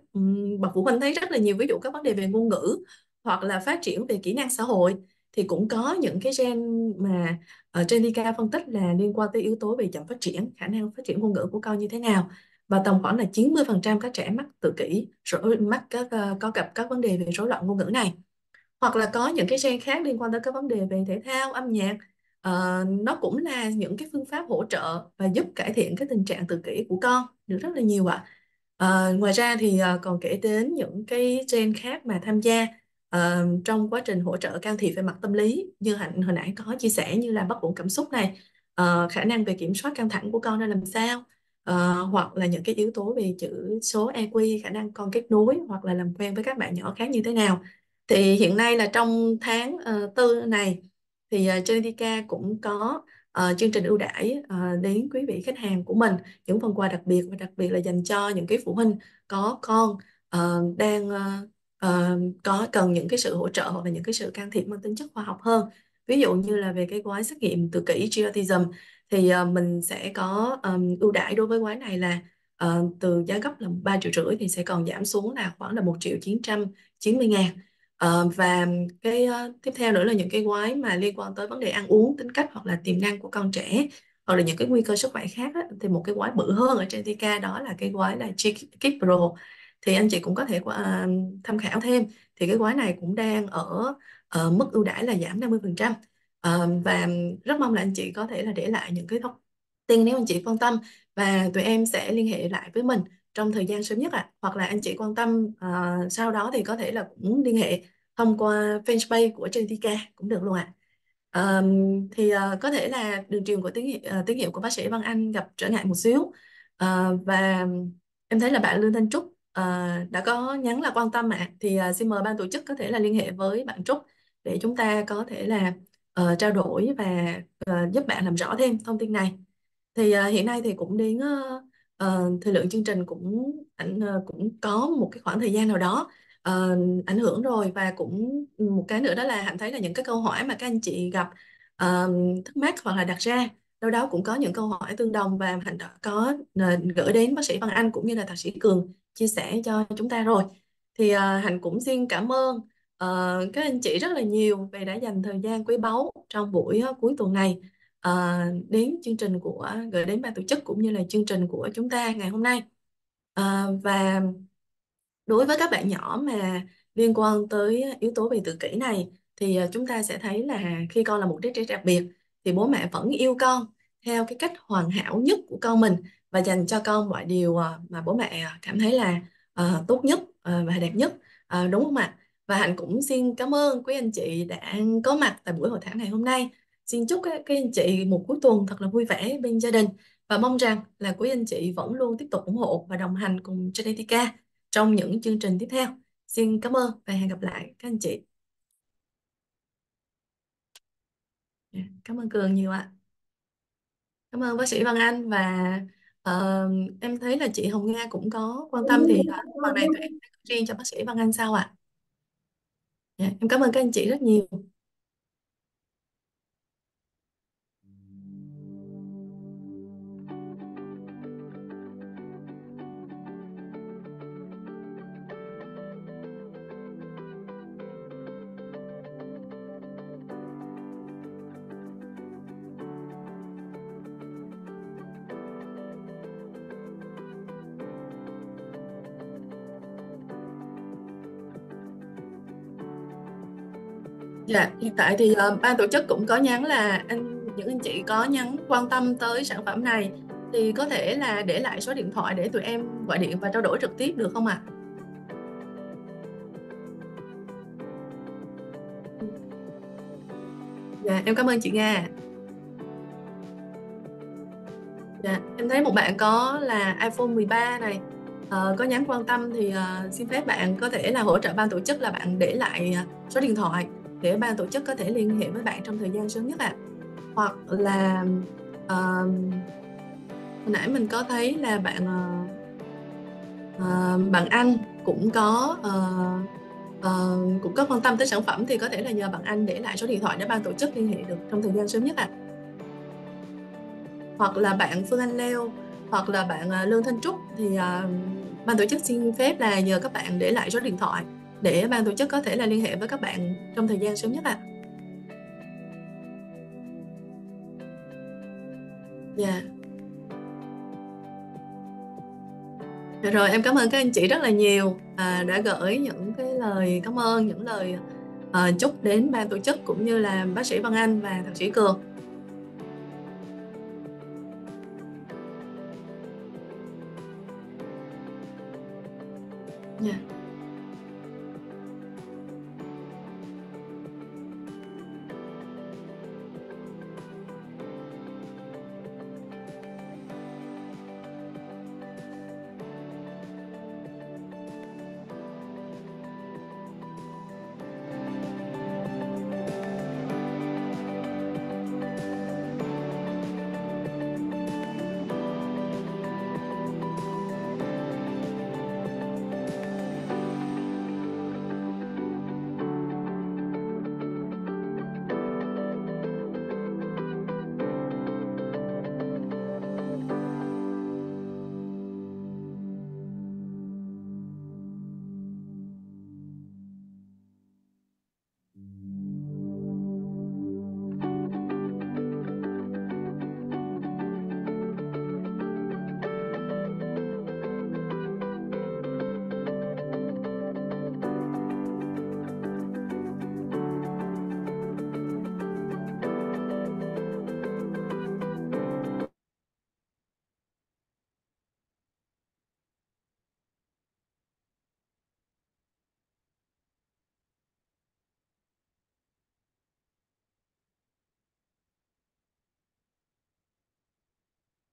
Speaker 1: bậc phụ huynh thấy rất là nhiều ví dụ các vấn đề về ngôn ngữ hoặc là phát triển về kỹ năng xã hội thì cũng có những cái gen mà ở trên Nika phân tích là liên quan tới yếu tố về chậm phát triển, khả năng phát triển ngôn ngữ của con như thế nào và tầm khoảng là 90% các trẻ mắc tự kỷ, rồi mắc các ờ, có gặp các vấn đề về rối loạn ngôn ngữ này hoặc là có những cái gen khác liên quan tới các vấn đề về thể thao âm nhạc uh, nó cũng là những cái phương pháp hỗ trợ và giúp cải thiện cái tình trạng tự kỷ của con được rất là nhiều ạ uh, ngoài ra thì uh, còn kể đến những cái gen khác mà tham gia uh, trong quá trình hỗ trợ can thiệp về mặt tâm lý như hạnh hồi nãy có chia sẻ như là bất ổn cảm xúc này uh, khả năng về kiểm soát căng thẳng của con ra làm sao Uh, hoặc là những cái yếu tố về chữ số EQ khả năng con kết nối hoặc là làm quen với các bạn nhỏ khác như thế nào thì hiện nay là trong tháng uh, tư này thì uh, ờ, Genetica cũng có uh, chương trình ưu đãi uh, đến quý vị khách hàng của mình những phần quà đặc biệt và đặc biệt là dành cho những cái phụ huynh có con uh, đang uh, uh, có cần những cái sự hỗ trợ hoặc là những cái sự can thiệp mang tính chất khoa học hơn ví dụ như là về cái gói xét nghiệm tự kỷ Geotism thì uh, mình sẽ có um, ưu đãi đối với gói này là uh, từ giá gốc là 3 triệu rưỡi thì sẽ còn giảm xuống là khoảng là 1 triệu 990 ngàn Ờ, và cái ờ, tiếp theo nữa là những cái quái mà liên quan tới vấn đề ăn uống, tính cách hoặc là tiềm năng của con trẻ hoặc là những cái nguy cơ sức khỏe khác á, thì một cái quái bự hơn ở trên TK đó là cái quái là Chick Pro thì anh chị cũng có thể qua- à, tham khảo thêm thì cái quái này cũng đang ở ờ, mức ưu đãi là giảm 50% Ờ, và rất mong là anh chị có thể là để lại những cái thông tin nếu anh chị quan tâm và tụi em sẽ liên hệ lại với mình trong thời gian sớm nhất ạ à. hoặc là anh chị quan tâm uh, sau đó thì có thể là cũng liên hệ thông qua fanpage của JTK cũng được luôn ạ à. um, thì uh, có thể là đường truyền của tiếng hiệu, uh, ờ, tiếng hiệu của bác sĩ Văn Anh gặp trở ngại một xíu uh, và em thấy là bạn Lương Thanh Trúc uh, đã có nhắn là quan tâm ạ à. thì uh, xin mời ban tổ chức có thể là liên hệ với bạn Trúc để chúng ta có thể là uh, trao đổi và uh, giúp bạn làm rõ thêm thông tin này thì uh, hiện nay thì cũng đến uh, ờ, thời lượng chương trình cũng ảnh ờ, cũng có một cái khoảng thời gian nào đó ờ, ảnh hưởng rồi và cũng một cái nữa đó là hạnh thấy là những cái câu hỏi mà các anh chị gặp ờ, thắc mắc hoặc là đặt ra đâu đó cũng có những câu hỏi tương đồng và hạnh đã có ờ, gửi đến bác sĩ Văn Anh cũng như là thạc sĩ Cường chia sẻ cho chúng ta rồi thì ờ, hạnh cũng xin cảm ơn ờ, các anh chị rất là nhiều vì đã dành thời gian quý báu trong buổi ờ, cuối tuần này uh, đến chương trình của gửi đến ban tổ chức cũng như là chương trình của chúng ta ngày hôm nay uh, và đối với các bạn nhỏ mà liên quan tới yếu tố về tự kỷ này thì ờ, chúng ta sẽ thấy là khi con là một đứa trẻ đặc biệt thì bố mẹ vẫn yêu con theo cái cách hoàn hảo nhất của con mình và dành cho con mọi điều mà bố mẹ cảm thấy là uh, tốt nhất uh, và đẹp nhất uh, đúng không ạ? Và Hạnh cũng xin cảm ơn quý anh chị đã có mặt tại buổi hội thảo ngày hôm nay Xin chúc các, anh chị một cuối tuần thật là vui vẻ bên gia đình và mong rằng là quý anh chị vẫn luôn tiếp tục ủng hộ và đồng hành cùng Genetica trong những chương trình tiếp theo. Xin cảm ơn và hẹn gặp lại các anh chị. Dạ, cảm ơn Cường nhiều ạ. Cảm ơn bác sĩ Văn Anh và uh, em thấy là chị Hồng Nga cũng có quan tâm thì ờ, phần này tụi em riêng cho bác sĩ Văn Anh sao ạ? Yeah, dạ, em cảm ơn các anh chị rất nhiều. Dạ, hiện tại thì uh, ban tổ chức cũng có nhắn là anh những anh chị có nhắn quan tâm tới sản phẩm này thì có thể là để lại số điện thoại để tụi em gọi điện và trao đổi trực tiếp được không ạ? À? Dạ, em cảm ơn chị Nga. Dạ, em thấy một bạn có là iPhone 13 này uh, có nhắn quan tâm thì uh, xin phép bạn có thể là hỗ trợ ban tổ chức là bạn để lại uh, số điện thoại để ban tổ chức có thể liên hệ với bạn trong thời gian sớm nhất ạ à. hoặc là uh, hồi nãy mình có thấy là bạn uh, bạn anh cũng có uh, uh, cũng có quan tâm tới sản phẩm thì có thể là nhờ bạn anh để lại số điện thoại để ban tổ chức liên hệ được trong thời gian sớm nhất ạ à. hoặc là bạn phương anh leo hoặc là bạn uh, lương thanh trúc thì uh, ban tổ chức xin phép là nhờ các bạn để lại số điện thoại để ban tổ chức có thể là liên hệ với các bạn trong thời gian sớm nhất ạ. À. Dạ. Yeah. Dạ rồi em cảm ơn các anh chị rất là nhiều à, đã gửi những cái lời cảm ơn, những lời à, chúc đến ban tổ chức cũng như là bác sĩ Văn Anh và thạc sĩ Cường.
Speaker 3: Yeah. Dạ.